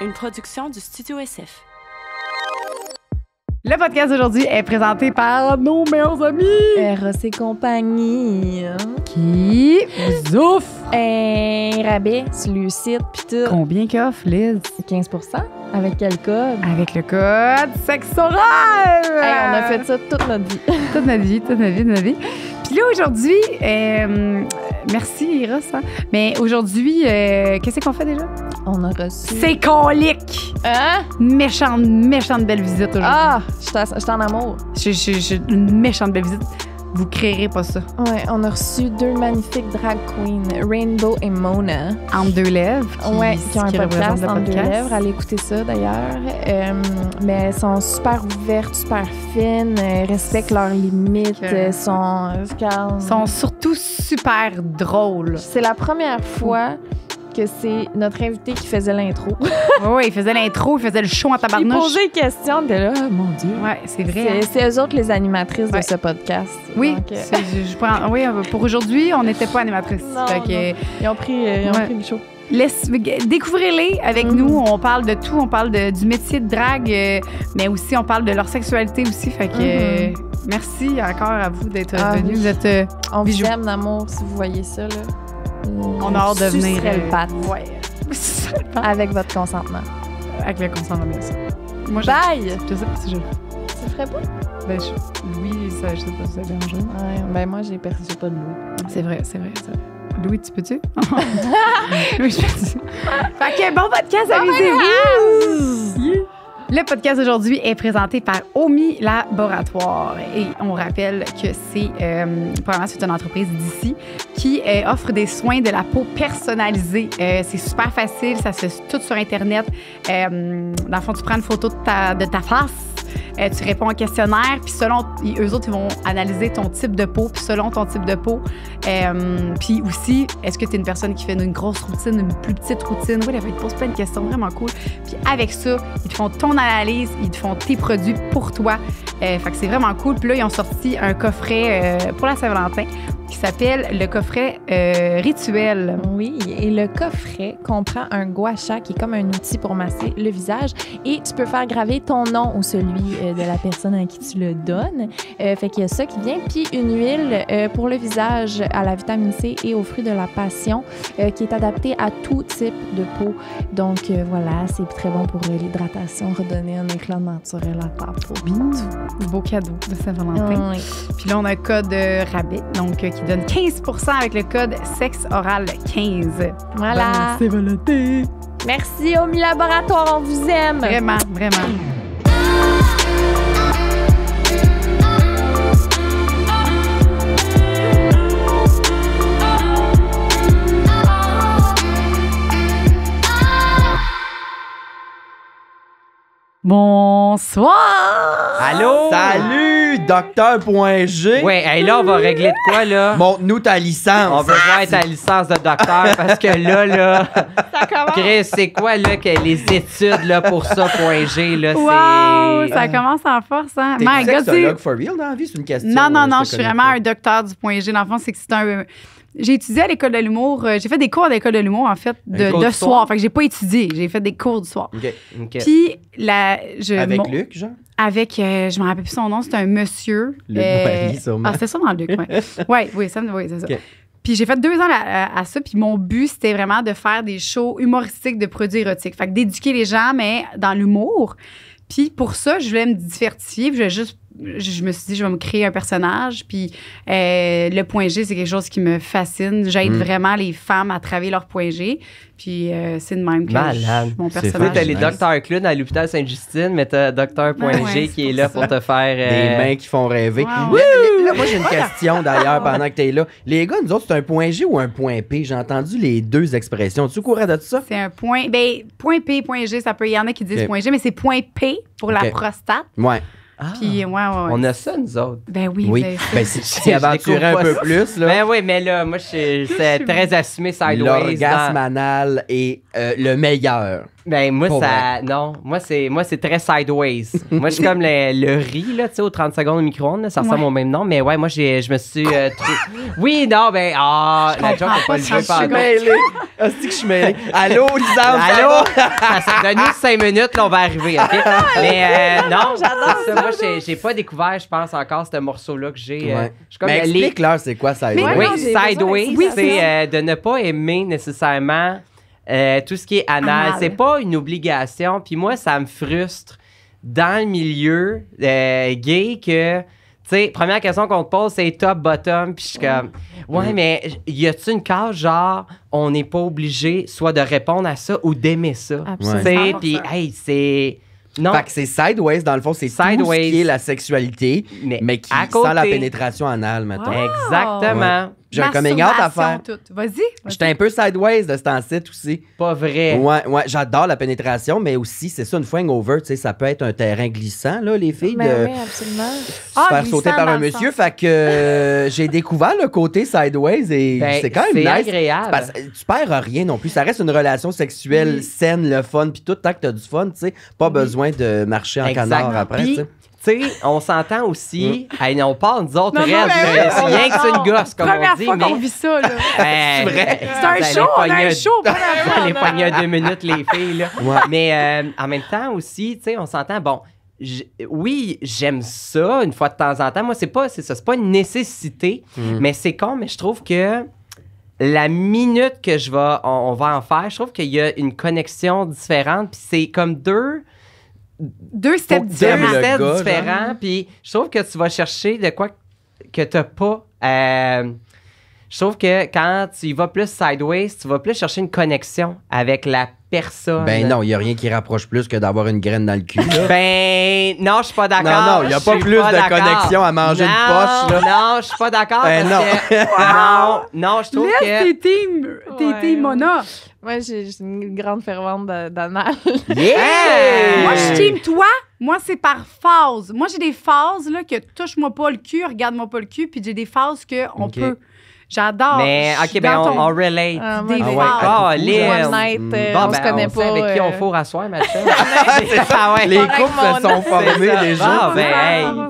une production du Studio SF. Le podcast d'aujourd'hui est présenté par nos meilleurs amis et Compagnie qui Zouf! et un rabais sur le puis tout. Combien qu'offre Liz 15 avec quel code Avec le code sexoral. on a fait ça toute notre vie. toute notre vie, toute notre vie, toute notre vie. Puis là aujourd'hui, euh, merci Eros. Hein. Mais aujourd'hui, euh, qu'est-ce qu'on fait déjà on a reçu. C'est colique! Hein? Méchante, méchante belle visite aujourd'hui. Ah, je en amour. J'ai une méchante belle visite. Vous créerez pas ça. Ouais, on a reçu deux magnifiques drag queens, Rainbow et Mona. En deux lèvres. ouais, qui ont un podcast, en deux lèvres. Allez écouter ça d'ailleurs. Euh, mais elles sont super ouvertes, super fines, euh, respectent leurs limites, sont. Euh, sont surtout super drôles. C'est la première fois que c'est notre invité qui faisait l'intro. oui, il faisait l'intro, il faisait le show en tabarnouche. Il posait des questions, t'es là, oh, mon Dieu. Oui, c'est vrai. Hein. C'est, eux autres les animatrices de ce podcast. Oui, euh, je prends, oui euh, pour aujourd'hui, on n'était pas animatrices. Non, ils ont pris, euh, pris le show. Découvrez-les avec mhm. nous. On parle de tout. On parle de, du métier de drague, mais aussi on parle de leur sexualité aussi. Fait que mhm. merci encore à vous d'être ah venus. Vous êtes, euh, on vous aime d'amour si vous voyez ça. Là. On a hâte de venir. le euh, patte. Ouais. Avec votre consentement. Avec le consentement, bien sûr. Moi, je- Bye! Je sais pas si je. Tu Ça ferais pas? Ben, Louis, ça, je sais pas si ça dérange. Ouais, ben moi, j'ai perdu pas de Louis. C'est vrai, c'est vrai, c'est vrai. Louis, tu peux-tu? Louis, je peux-tu? Fait que bon podcast, amusez-vous! Yeah. Le podcast aujourd'hui est présenté par Omi Laboratoire et on rappelle que c'est euh, c'est une entreprise d'ici qui euh, offre des soins de la peau personnalisés. Euh, c'est super facile, ça se fait tout sur internet. Euh, dans le fond, tu prends une photo de ta, de ta face euh, tu réponds au questionnaire, puis selon eux autres, ils vont analyser ton type de peau, puis selon ton type de peau. Euh, puis aussi, est-ce que tu es une personne qui fait une grosse routine, une plus petite routine? Oui, là, ils te posent plein de questions vraiment cool. Puis avec ça, ils te font ton analyse, ils te font tes produits pour toi. Euh, fait que c'est vraiment cool. Puis là, ils ont sorti un coffret pour la Saint-Valentin qui s'appelle le coffret rituel. Oui, et le coffret comprend un sha, qui est comme un outil pour masser le visage et tu peux faire graver ton nom ou celui euh, de la personne à qui tu le donnes. Euh, fait qu'il y a ça qui vient. Puis une huile euh, pour le visage à la vitamine C et aux fruits de la passion qui est adaptée à tout type de peau. Donc voilà, c'est très bon pour l'hydratation, redonner un éclat naturel à ta peau. Mm. beau cadeau de Saint-Valentin. Puis là, on a un code rabais, donc qui donne 15 avec le code sexe oral 15. Voilà. Merci, c'est Merci Omi Laboratoire, on vous aime. Vraiment, vraiment. Bonsoir! Allô? Salut, docteur.g! Ouais, et là, on va régler de quoi, là? Montre-nous ta licence! On veut voir ta licence de docteur parce que là, là. Ça commence! Chris, c'est quoi, là, que les études, là, pour ça, point G, là, wow, Ça commence en force, hein? T'es sexologue for real dans la vie? C'est une question. Non, non, euh, non, je suis vraiment un docteur du point G. Dans le fond, c'est que c'est un j'ai étudié à l'école de l'humour. Euh, j'ai fait des cours à l'école de l'humour, en fait, de, de soir. Fait que j'ai pas étudié. J'ai fait des cours du soir. OK. Puis, la, je, Avec Luc, genre? Avec, euh, je me rappelle plus son nom, c'était un monsieur. Luc euh, Ah, c'est ça dans Luc, ouais. oui, ça, oui, c'est ça. Puis j'ai fait deux ans à, ça, puis mon but, c'était vraiment de faire des shows humoristiques de produits érotiques. Fait que d'éduquer les gens, mais dans l'humour. Puis pour ça, je voulais me diversifier, je voulais juste je me suis dit, je vais me créer un personnage. Puis euh, le point G, c'est quelque chose qui me fascine. J'aide hmm. vraiment les femmes à travailler leur point G. Puis euh, c'est de même que mon personnage. Tu les docteurs Clune à l'hôpital Sainte-Justine, mais tu docteur point G qui est, là pour te faire. Euh, Des mains qui font rêver. moi, j'ai une question d'ailleurs pendant que tu là. Les gars, nous autres, c'est un point G ou un point P? J'ai entendu les deux expressions. Tu courant de ça? C'est un point. Ben, point P, point G, ça peut. Il y en a qui disent point G, mais c'est point P pour la prostate. Ouais. Ah, Puis, ouais, On a ça, nous autres. Ben oui. oui. Ben, ben c'est aventuré un peu plus. Là. Ben oui, mais là, moi, c'est très assumé sideways. L'orgasme anal est euh, le meilleur. Ben, moi, ça. Non, moi, c'est moi c'est très sideways. moi, je suis comme le, le riz, là, tu sais, aux 30 secondes au micro-ondes, ça ressemble au même nom, mais ouais, moi, j'ai, je me suis. Euh, oui, non, ben, ah, la joke n'a pas le jeu Je suis mêlé. Ah, que je suis mêlé. Allô, Lisa, Allô? Ça, Donne-nous 5 minutes, là, on va arriver, OK? Ah, mais euh, non, c'est ça, moi, j'ai, j'ai pas découvert, je pense, encore ce morceau-là que j'ai. Euh, je Mais explique-leur c'est quoi ça. Oui, sideways, c'est de ne pas aimer nécessairement euh, tout ce qui est anal. C'est pas une obligation. Puis moi, ça me frustre dans le milieu euh, gay que. Tu sais, première question qu'on te pose, c'est top, bottom. Puis je suis comme, ouais, mm-hmm. mais y a-tu une case genre, on n'est pas obligé soit de répondre à ça ou d'aimer ça? Absolument. Puis, hey, c'est. Non. Fait que c'est sideways, dans le fond, c'est sideways. tout ce qui la sexualité, mais, qui la pénétration anale, maintenant. Exactement. J'ai un coming out à faire. Vas-y. J'étais un peu sideways de ce temps aussi. Pas vrai. Ouais, j'adore la pénétration, mais aussi, c'est ça, une fois over, tu sais, ça peut être un terrain glissant, là, les filles. Mais ben de... Se ah, faire sauter par un monsieur. Fait que euh, j'ai découvert le côté sideways et ben, c'est quand même nice. agréable. Parce, tu perds rien non plus. Ça reste une relation sexuelle saine, le fun, puis tout, tant que t'as du fun, tu sais. Pas besoin de marcher en canard après, tu sais sais, on s'entend aussi. Mm. on parle, nous autres, non, c'est rien que c'est une gosse, comme on dit. fois mais... qu'on vit ça, là. vrai? C'est un show, on a un show. pas la- les poignets à deux minutes, les filles. Là. Mais euh, en même temps aussi, tu sais, on s'entend, bon, oui, j'aime ça une fois de temps en temps. Moi, c'est pas, c'est ça, c'est pas une nécessité, mm. mais c'est con, mais je trouve que la minute que je vais, on va en faire, je trouve qu'il y a une connexion différente, puis c'est comme deux deux steps différents. Puis je trouve que tu vas chercher de quoi que tu t'as pas. Euh, je trouve que quand tu y vas plus sideways, tu vas plus chercher une connexion avec la personne. Ben non, il n'y a rien qui rapproche plus que d'avoir une graine dans le cul. ben non, je suis pas d'accord. Non, non, il n'y a pas plus de connexion à manger une poche. Non, je suis pas d'accord. Ben non. non. je trouve que. T'es team, t'es Mona. Moi, j'ai une grande fervente d'anal. Yeah! Moi, je team toi. Moi, c'est par phase. Moi, j'ai des phases là, que touche-moi pas le cul, regarde-moi pas le cul, puis j'ai des phases que on peut J'adore. Mais, OK, ben, on, relate. Ah, des on se ben, connaît on pas. Sait avec qui on euh. fourre à soir, ouais. les couples sont formés, les gens. Ah, ben,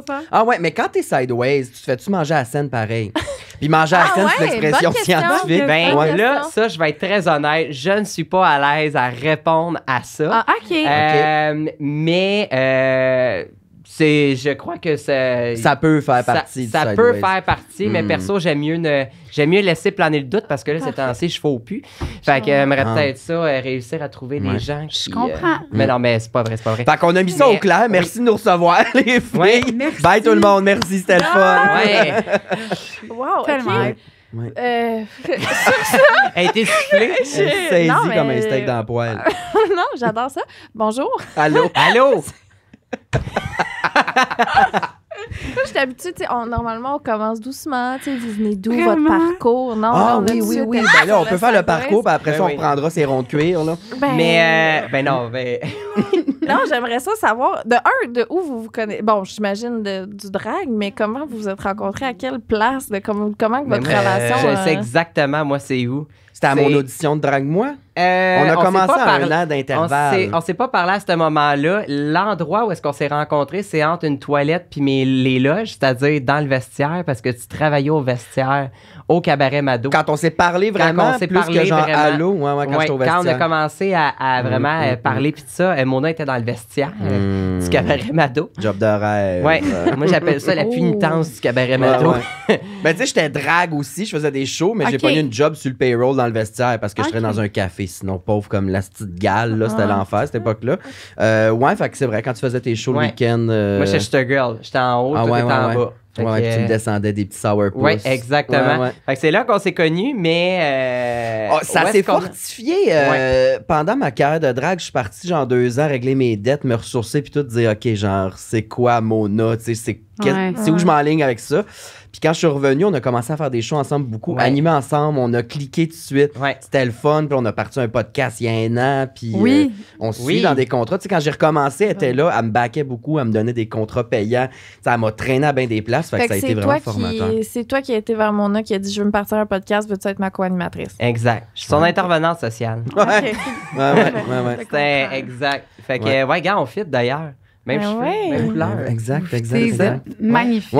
ben, ah, ouais, mais quand t'es sideways, tu te fais-tu manger à la scène pareil? Puis manger à la ah, scène, c'est l'expression scientifique. Ben, là, ça, je vais être très honnête, je ne suis pas à l'aise à répondre à ça. Ah, OK. Euh, Mais euh, c'est je crois que ça ça peut faire partie ça, ça peut faire partie mais hmm. perso j'aime mieux ne j'aime mieux laisser planer le doute parce que là c'est un temps-ci je plus fait que euh, j'aimerais ah. peut-être ça euh, réussir à trouver des gens qui, je euh, comprends mais non mais c'est pas vrai c'est pas vrai fait qu'on a mis ça au clair merci de nous recevoir les filles Oui, merci. bye tout le monde merci c'était le fun ah, ouais. wow tellement okay. Euh, sur ça. Elle était saisie comme un steak dans le poêle. non, j'adore ça. Bonjour. Allô. Allô je suis habituée, normalement, on commence doucement, tu sais, vous d'où, votre parcours. Non, Ah oui, oui, oui. Ben on peut faire le parcours, puis après ben ça, on prendra reprendra ses ronds de cuir, là. Ben Mais, euh, ben non, ben. non, j'aimerais ça savoir, de un, de où vous vous connaissez. Bon, j'imagine du drag, mais comment vous vous êtes rencontrés, à quelle place, de comment, comment votre relation. je sais euh, exactement, moi, c'est où. C'était à mon audition de Drag Moi. Euh, on a commencé à là un d'intervalle. On s'est pas parlé à ce moment-là. L'endroit où est-ce qu'on s'est rencontrés, c'est entre une toilette puis mes, les loges, c'est-à-dire dans le vestiaire, parce que tu travaillais au vestiaire au cabaret Mado. Quand on s'est parlé vraiment, c'est on que genre vraiment. Allô, quand, on a commencé à, mm, vraiment mm, euh, mm. parler puis tout ça, euh, Mona était dans le vestiaire euh, du cabaret Mado. Job de rêve. Ouais. Moi j'appelle ça la punitance du cabaret Mado. ben, tu sais, j'étais drague aussi, je faisais des shows, mais j'ai pas eu une job sur le payroll dans le vestiaire parce que je serais dans un café, sinon pauvre comme la petite gale, là, c'était ah. l'enfer à cette époque-là. ouais, fait que c'est vrai, quand tu faisais tes shows le week-end. Moi j'étais girl, j'étais en haut, ah, en bas ouais, tu me descendais des petits sourpuss. Ouais, exactement. Fait que c'est là qu'on s'est connus, mais. Euh, ah, ça s'est fortifié. Euh, pendant ma carrière de drague, je suis parti genre deux ans régler mes dettes, me ressourcer, puis tout, dire, OK, genre, c'est quoi Mona, tu sais, c'est c'est où je m'enligne avec ça. Puis quand je suis revenu, on a commencé à faire des shows ensemble beaucoup, animés ensemble, on a cliqué tout de suite. C'était le fun, puis on a parti un podcast il y a un an, puis euh, on se suit dans des contrats. Tu sais, quand j'ai recommencé, elle était là, elle me baquait beaucoup, elle me donnait des contrats payants. Ça m'a traîné à bien des places, fait, que ça a été vraiment formateur. C'est toi qui a été vers Mona qui a dit Je veux me partir un podcast, veux-tu être ma co-animatrice Exact. Je suis son intervenante sociale. Ouais. ouais, ouais, ouais, Exact. Fait que, ouais, gars, on fit d'ailleurs. Même ah cheveux, même couleur. Exact, exact. exact. Magnifique.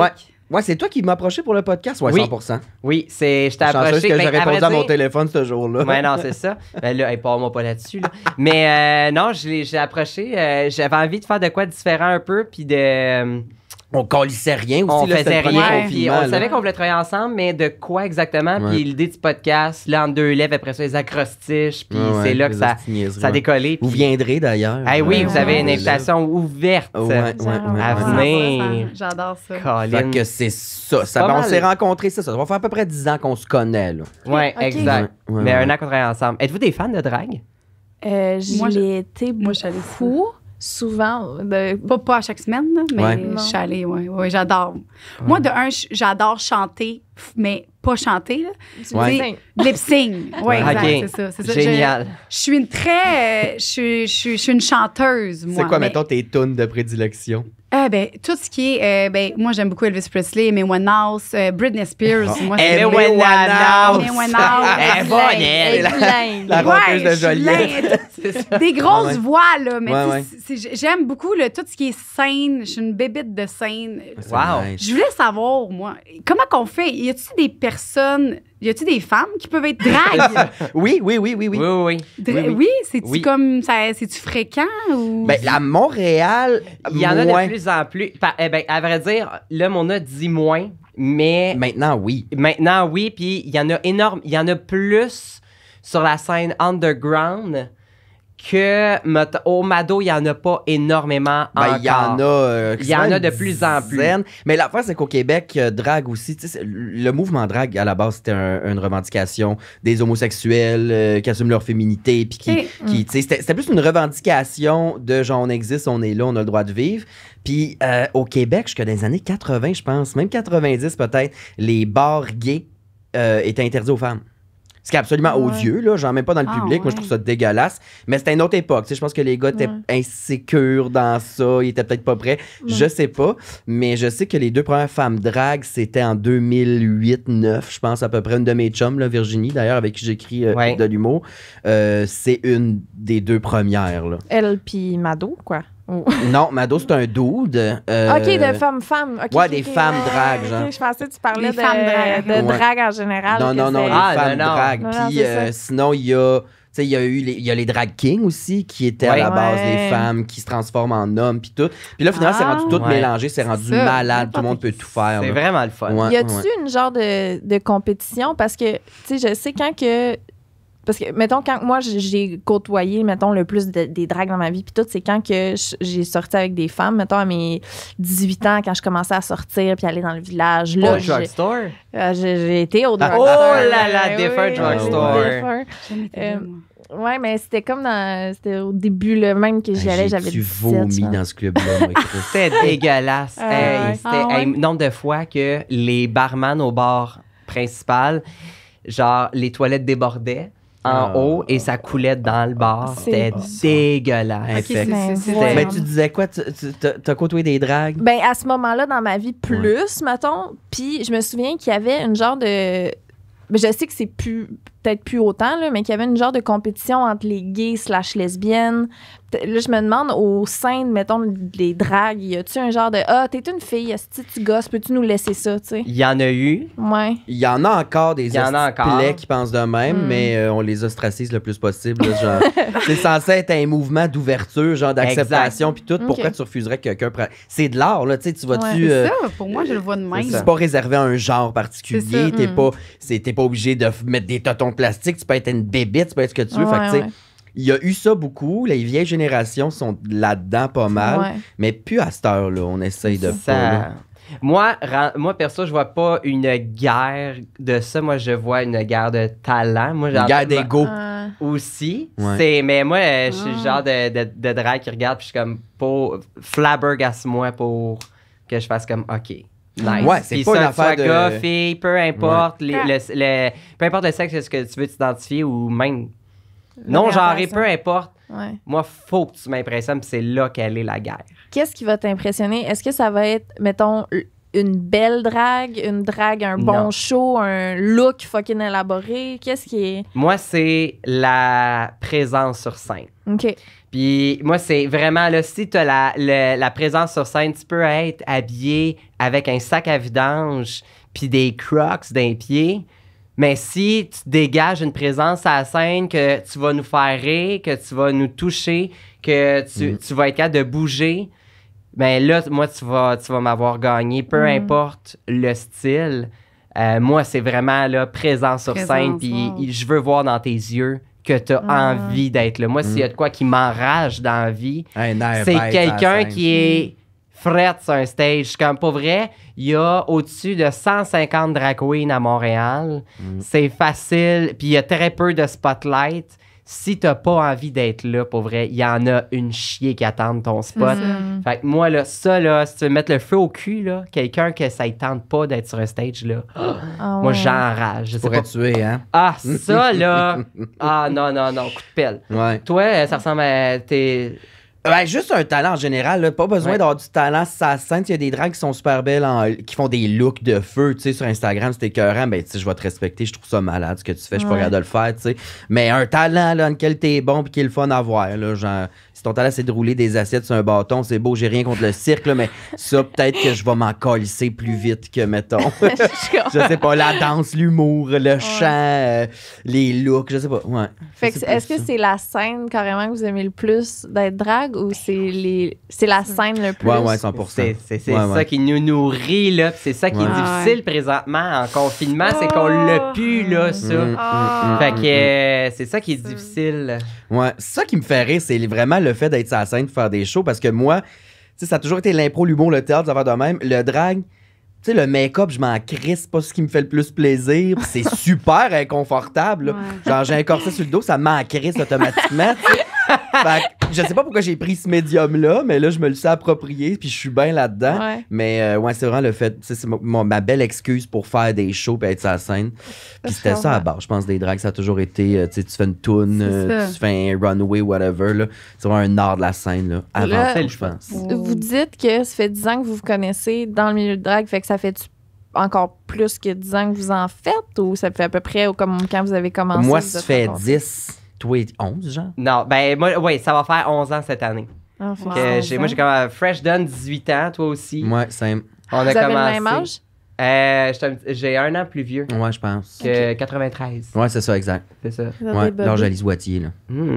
Ouais. c'est toi qui m'as approché pour le podcast, ouais, oui. 100%. Oui, c'est, je t'ai approché. que ben, j'ai répondu à, mon téléphone ce jour-là. Mais non, c'est ça. Mais ben là, parle-moi pas là-dessus. Mais euh, non, je j'ai approché. Euh, j'avais envie de faire de quoi différent un peu, puis de... Euh, on colissait rien aussi. On là, faisait rien. on savait qu'on voulait travailler ensemble, mais de quoi exactement? Puis l'idée du podcast, là, en deux élèves après ça, les acrostiches. Puis c'est là que ça, ça a décollé. Vous viendrez d'ailleurs. oui, vous avez une invitation ouverte à venir. J'adore ça. que c'est ça. ça on s'est rencontrés, ça. Ça va faire à peu près dix ans qu'on se connaît. Oui, Ouais, exact. mais un an qu'on travaille ensemble. Êtes-vous des fans de drague? Euh, moi, je l'ai été souvent, de, ben, pas, pas, à chaque semaine, mais je suis allée, ouais, ouais j'adore. Moi, de un, j'adore chanter, mais pas chanter, là. Lip-sync. Lip-sync, oui, c'est ça, Génial. Je, suis une très, je, je suis une chanteuse, moi. C'est quoi, mettons, tes tunes de prédilection? Ah, ben, tout ce qui est. Euh, ben, moi, j'aime beaucoup Elvis Presley, mais One House, euh, Britney Spears. Ah. moi, c'est One House. Mais One House. elle. La, Des ah, grosses voix, là. Mais ouais, j'aime beaucoup le, tout ce qui est scène. Je suis une bébite de scène. Wow. Je voulais savoir, moi, comment qu'on fait? Y a-t-il des personnes y a il des femmes qui peuvent être dragues? oui, oui, oui, oui, oui. Oui, oui. oui, c'est-tu oui. comme, c'est-tu fréquent ou? Ben, à Montréal, il y en a de plus en plus. Eh ben, à vrai dire, là, on a dit moins, mais. Maintenant, oui. Maintenant, oui, puis il y en a énorme, il y en a plus sur la scène underground que au Mado, il n'y en a pas énormément encore. Il y en a, euh, y en a de plus en plus. Mais la fois, c'est qu'au Québec, drag drague aussi, le mouvement drague, à la base, c'était une revendication des homosexuels euh, qui assument leur féminité. qui, c'était, plus une revendication de genre, on existe, on est là, on a le droit de vivre. Puis euh, au Québec, jusqu'à les années 80, je pense, même 90 peut-être, les bars gays étaient interdits aux femmes ce qui est absolument odieux, là. J'en mets pas dans le ah, public. Moi, je trouve ça dégueulasse. Mais c'était une autre époque. Je pense que les gars étaient insécures dans ça. Ils étaient peut-être pas prêts. Je sais pas. Mais je sais que les deux premières femmes drag, c'était en 2008-9, je pense, à peu près. Une de mes chums, là, Virginie, d'ailleurs, avec qui j'écris euh, de l'humour. Euh, c'est une des deux premières, là. Elle puis Mado, quoi. Oh. non, Mado, c'est un dude. Euh, OK, de femmes-femmes. Okay, ouais, des femmes dragues, genre. je pensais que tu parlais de, drague. de drague en général. Non, non, non, les ah, femmes ben non, dragues. Puis euh, sinon, il y a... il y a eu les, y a les drag kings aussi qui étaient à la base des femmes qui se transforment en hommes puis tout. Puis là finalement c'est rendu ah. tout mélangé, c'est rendu malade, tout le monde peut tout faire. C'est vraiment le fun. Y a-tu une genre de, de compétition parce que tu sais je sais quand que parce que, mettons, quand moi, j'ai côtoyé, mettons, le plus des dragues dans ma vie, puis tout, c'est quand que j'ai sorti avec des femmes, mettons, à mes 18 ans, quand je commençais à sortir puis aller dans le village. Là, drugstore? Euh, j'ai été au ah. drugstore. oh là là, different oui, drugstore. Ah euh, ouais, mais c'était comme dans. C'était au début, le même que j'y allais, j'avais. Tu vomi dans ce club-là, C'était dégueulasse. Ah c'était nombre de fois que les barman au bar principal, genre, les toilettes débordaient en ah. haut et ça coulait dans le bar. C'était dégueulasse. Ben, mais tu disais quoi? Tu, as côtoyé des dragues? Ben, à ce moment-là, dans ma vie, plus, mettons. Puis je me souviens qu'il y avait une genre de. Ben, je sais que c'est plus peut-être plus autant, là, mais qu'il y avait une genre de compétition entre les gays slash lesbiennes là, je me demande au sein, de mettons, des dragues, y a-tu un genre de Ah, t'es une fille, si tu gosses, peux-tu nous laisser ça, tu sais? Il y en a eu. Ouais. Il y en a encore des plaies qui pensent de même, hmm. mais euh, on les ostracise le plus possible. c'est censé être un mouvement d'ouverture, genre d'acceptation, puis tout. Pourquoi tu refuserais que quelqu'un prenne. C'est de l'art, là, tu sais, tu euh, pour moi, je le vois de même. C'est pas réservé à un genre particulier. T'es mm. pas, pas obligé de mettre des totons de plastique, tu peux être une bébite, tu peux être ce que tu veux il y a eu ça beaucoup. Les vieilles générations sont là-dedans pas mal. Mais plus à cette heure-là, on essaye de moi, moi, perso, je vois pas une guerre de ça. Moi, je vois une guerre de talent. Moi, une guerre d'ego. Aussi. mais moi, euh, je suis le ah. genre de, de, drague qui regarde, puis je suis comme, pour, flabbergasse-moi pour que je fasse comme, OK. Nice. Ouais, c'est pas ça, une affaire de... gars, fille, peu importe, les, peu importe le sexe, est-ce que tu veux t'identifier ou même non, genre, et peu importe. Moi, faut que tu m'impressionnes, c'est là qu'elle est la guerre. Qu'est-ce qui va t'impressionner? Est-ce que ça va être, mettons, une belle drague, une drague, un bon show, un look fucking élaboré? Qu'est-ce qui est. Moi, c'est la présence sur scène. OK. Puis moi, c'est vraiment, là, si tu as la, la présence sur scène, tu peux être habillé avec un sac à vidange, puis des crocs d'un pied mais si tu dégages une présence à la scène, que tu vas nous faire rire, que tu vas nous toucher, que tu, mhm. vas être capable de bouger, ben là, moi, tu vas, tu vas m'avoir gagné, peu mhm. importe le style. Euh, moi, c'est vraiment là, présent sur scène, puis je veux voir dans tes yeux que tu as ah, envie d'être là. Moi, s'il y a mhm. de quoi qui m'enrage dans vie, c'est quelqu'un qui est frette sur un stage. Comme pour vrai, il y a au-dessus de 150 drag à Montréal. Mm. C'est facile, puis il y a très peu de spotlight. Si t'as pas envie d'être là, pour vrai, il y en a une chier qui attend ton spot. Mm-hmm. Fait que moi, là, ça, là, si tu veux mettre le feu au cul, là, quelqu'un que ça ne tente pas d'être sur un stage, là, ah moi, j'enrage. pourrais tuer, hein? Ah, ça, là! ah, non, non, non, coup de pelle. Toi, ça ressemble à. T'es... Ben, juste un talent en général, là. pas besoin d'avoir du talent sa scène. Il y a des dragues qui sont super belles, qui font des looks de feu, tu sur Instagram, c'est écœurant, ben, tu je vais te respecter, je trouve ça malade ce que tu fais, je suis pas de le faire, tu sais. Mais un talent, là, dans lequel es bon puis qui est le fun à voir, là, genre, si ton talent, c'est de rouler des assiettes sur un bâton, c'est beau, j'ai rien contre le cirque, mais ça, peut-être que je vais m'en colisser plus vite que, mettons, je sais pas, la danse, l'humour, le chant, euh, les looks, je sais pas, ouais. est-ce que c'est la scène, carrément, que vous aimez le plus d'être drag ben c'est la scène le plus? Ouais, ouais, 100 C'est, ça qui nous nourrit, là. C'est ça qui est difficile présentement en confinement, c'est qu'on l'a oh. pu, là, ça. Mm, mm, mm, ah. Fait que euh, c'est ça qui est difficile. Ouais, ça qui me fait rire, c'est vraiment le fait d'être sur la scène, de faire des shows, parce que moi, tu sais, ça a toujours été l'impro, l'humour, le théâtre, d'avoir de même. Le drague tu le make-up, je m'en crisse, pas ce qui me fait le plus plaisir. C'est super inconfortable. Genre, j'ai un corset sur le dos, ça m'en crisse automatiquement. je sais pas pourquoi j'ai pris ce médium-là, mais là, je me le suis approprié, puis je suis bien là-dedans. Mais euh, ouais, c'est vraiment le fait. C'est ma, belle excuse pour faire des shows et être sur la scène. Puis c'était ça à bord. Je pense des drags, ça a toujours été. Euh, tu sais, tu fais une toune, euh, tu fais un runway, whatever. C'est vraiment un art de la scène, là, avant ça, je pense. Vous dites que ça fait 10 ans que vous vous connaissez dans le milieu de drag, fait que ça ça fait encore plus que 10 ans que vous en faites ou ça fait à peu près comme quand vous avez commencé? Moi, ça fait 10, toi 11, genre? Non, ben moi, oui, ça va faire 11 ans cette année. Ah, moi, j'ai comme euh, Fresh Done, 18 ans, toi aussi. Ouais, c'est... On vous a avez commencé. le même âge? Euh, j'ai un an plus vieux. Ouais, je pense. Que 93. Ouais, c'est ça, exact. C'est ça. Ouais, l'âge à là. Hmm.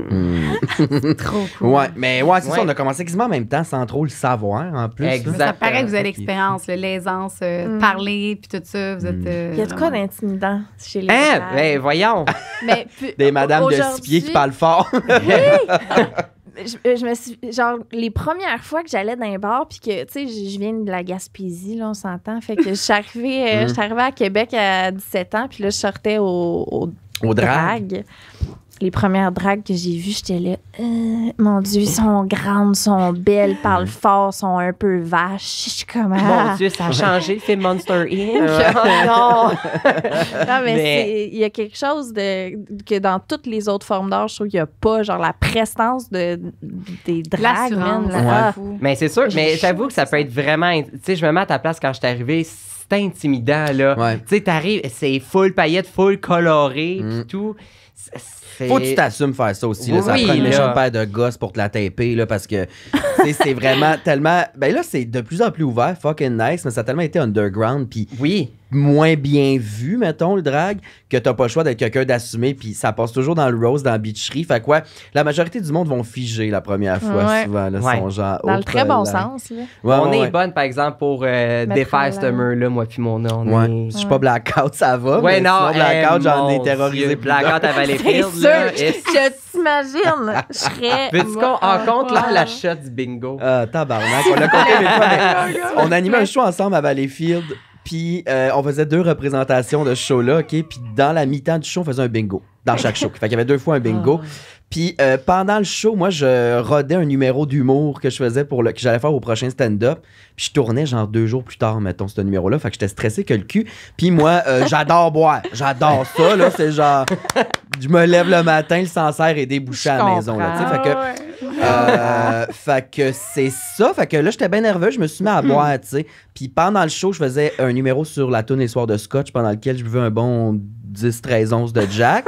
Hmm. trop cool. Ouais, mais ouais, c'est ça, on a commencé quasiment en même temps sans trop le savoir, en plus. Exact. Ça paraît que vous avez l'expérience, l'aisance, euh, hmm. parler, puis tout ça. Vous êtes. Euh, Il y a de quoi d'intimidant chez les hein, Eh, voyons. mais, Des madames de six pieds qui parlent fort. Euh, je, me suis, genre, les premières fois que j'allais dans un bar, puis que, tu sais, je viens de la Gaspésie, là, on s'entend. Fait que je suis arrivée, euh, mm. à Québec à 17 ans, puis là, je sortais au, au, drag les premières dragues que j'ai vues, j'étais là, euh, mon Dieu, sont grandes, sont belles, parlent fort, sont un peu vaches. Je Mon ah. Dieu, ça a changé, c'est Monster Inc. non. mais, il y a quelque chose de, que dans toutes les autres formes d'art, je trouve qu'il n'y a pas, genre, la prestance de, des dragues. Mais c'est sûr, mais j'avoue que ça peut être vraiment. Tu sais, je me mets à ta place quand je suis arrivée c'est intimidant, là. Tu sais, t'arrives, c'est full paillettes, full coloré, mm. pis tout. Faut que tu t'assumes faire ça aussi. Là. ça prend une méchante paire de gosses pour te la taper là, parce que c'est vraiment tellement. Ben là, c'est de plus en plus ouvert, fucking nice, mais ça a tellement été underground. Puis oui. moins bien vu, mettons, le drag, que t'as pas le choix d'être quelqu'un d'assumé. Puis ça passe toujours dans le rose, dans la bitcherie. Fait quoi, la majorité du monde vont figer la première fois, souvent. Là, dans le très bon sens. Là. on est bonne, par exemple, pour euh, défaire ce mur-là, moi, puis mon nom. Je suis pas blackout, ça va. Ouais, non. Sinon, blackout, eh, j'en ai terrorisé. Blackout les Valleyfield. Je t'imagine. Je serais. tu là la du bingo? Ah, tabarnak. On a compté, on animait un show ensemble à Valleyfield. Puis euh, on faisait deux représentations de ce show-là, OK? Puis dans la mi-temps du show, on faisait un bingo dans chaque show. Fait qu'il y avait deux fois un bingo. Ah. Puis euh, pendant le show, moi, je rodais un numéro d'humour que je faisais pour le que j'allais faire au prochain stand-up. Puis je tournais genre deux jours plus tard, mettons, ce numéro-là. Fait que j'étais stressé que le cul. Puis moi, euh, j'adore boire. J'adore ça, là. C'est genre. Je me lève le matin, le serre et débouché à la maison, Fait que. Euh, fait que c'est ça. Fait que là, j'étais bien nerveux. Je me suis mis à boire, tu sais. Puis pendant le show, je faisais un numéro sur la tournée soir Soirs de Scotch pendant lequel je buvais un bon 10-13 11 de Jack.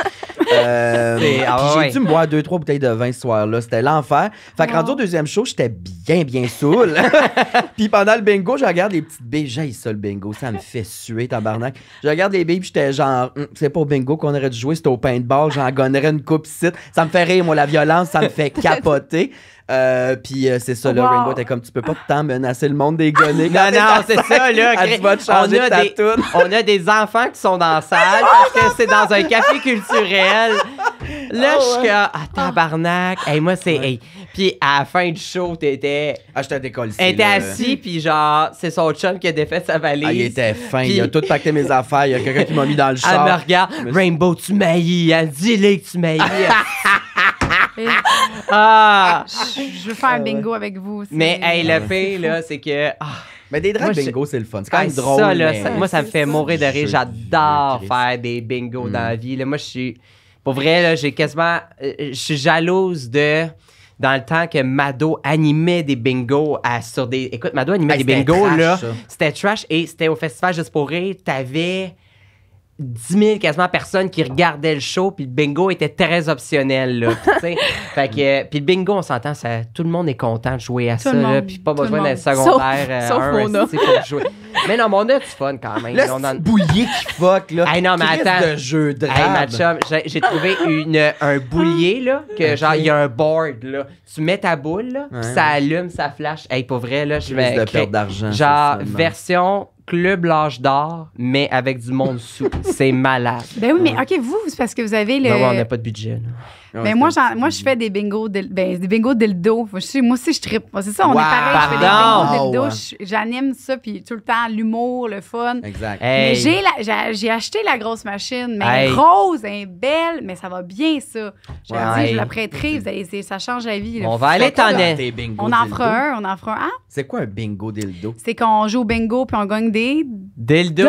Euh, ah, J'ai dû me boire deux, trois bouteilles de vin ce soir-là. C'était l'enfer. Fait que rendu au deuxième show, j'étais bien, bien saoul. puis pendant le bingo, je regarde les petites billes. J'ai ça, le bingo. Ça me fait suer, tabarnak. Je regarde les billes, puis j'étais genre, hum, c'est pas au bingo qu'on aurait dû jouer, c'était au paintball. J'en gonnerais une coupe site Ça me fait rire, moi, la violence. Ça me fait capoter. Pis euh, puis euh, c'est ça, là, Rainbow t'es comme, tu peux pas tant menacer le monde des goniques. non, non, c'est ça, là. on, a des, on a des enfants qui sont dans la salle oh, parce que c'est dans un café culturel. Là, oh, je suis comme, ah, tabarnak. Hey, moi, c'est. Puis à la fin du show, t'étais. Ah, j'étais décollé. T'étais assis, puis genre, c'est son chum qui a défait sa valise. Ah, il était fin. Il a tout pacté mes affaires. Il y a quelqu'un qui m'a mis dans le char. Elle me regarde. Rainbow, tu maillis. Elle dit, les que tu maillis. Ah! Ah! Je, veux faire un ah, bingo avec vous aussi. Mais hey, le fait, là, c'est que. mais des bingo, c'est le fun. C'est quand même drôle. moi, ça me fait mourir de rire. J'adore faire des bingos dans la hmm. vie. moi, je suis. Pour vrai, j'ai quasiment. Euh, je suis jalouse de dans le temps que Mado animait des bingos sur des. Écoute, Mado animait des bingos, là. C'était trash et c'était au festival Juste pour rire. T'avais 10 000 quasiment personnes qui regardaient le show, puis le bingo était très optionnel. Là, fait que, euh, puis le bingo, on s'entend, ça, tout le monde est content de jouer à ça, puis pas besoin d'être secondaire sauf, euh, pour jouer. Mais non, mon œuf fun quand même. Là, on qui fuck, là. non, mais attends. jeu de j'ai trouvé une, un boulier, là, que genre, il y a un board, là. Tu mets ta boule, pis ça allume, ça flash. Hey, pour vrai, là, je vais... de perdre d'argent. Genre, version club l'âge d'or, mais avec du monde sous. C'est malade. Ben oui, mais OK, vous, c'est parce que vous avez le. Non, ben on n'a pas de budget. là. Ah, mais moi, moi, je fais des bingos, de, ben, des Moi aussi, je tripe. C'est ça, on est pareil. Je fais des bingos J'anime ça, puis tout le temps, l'humour, le fun. Exact. j'ai acheté la grosse machine, mais rose, belle, mais ça va bien, ça. J'ai dit, je la prêterai, vous allez ça change la vie. On va aller t'en On en fera un, on en fera un. Hein? C'est quoi un bingo dildo? C'est qu'on joue au bingo, puis on gagne des... Dildo!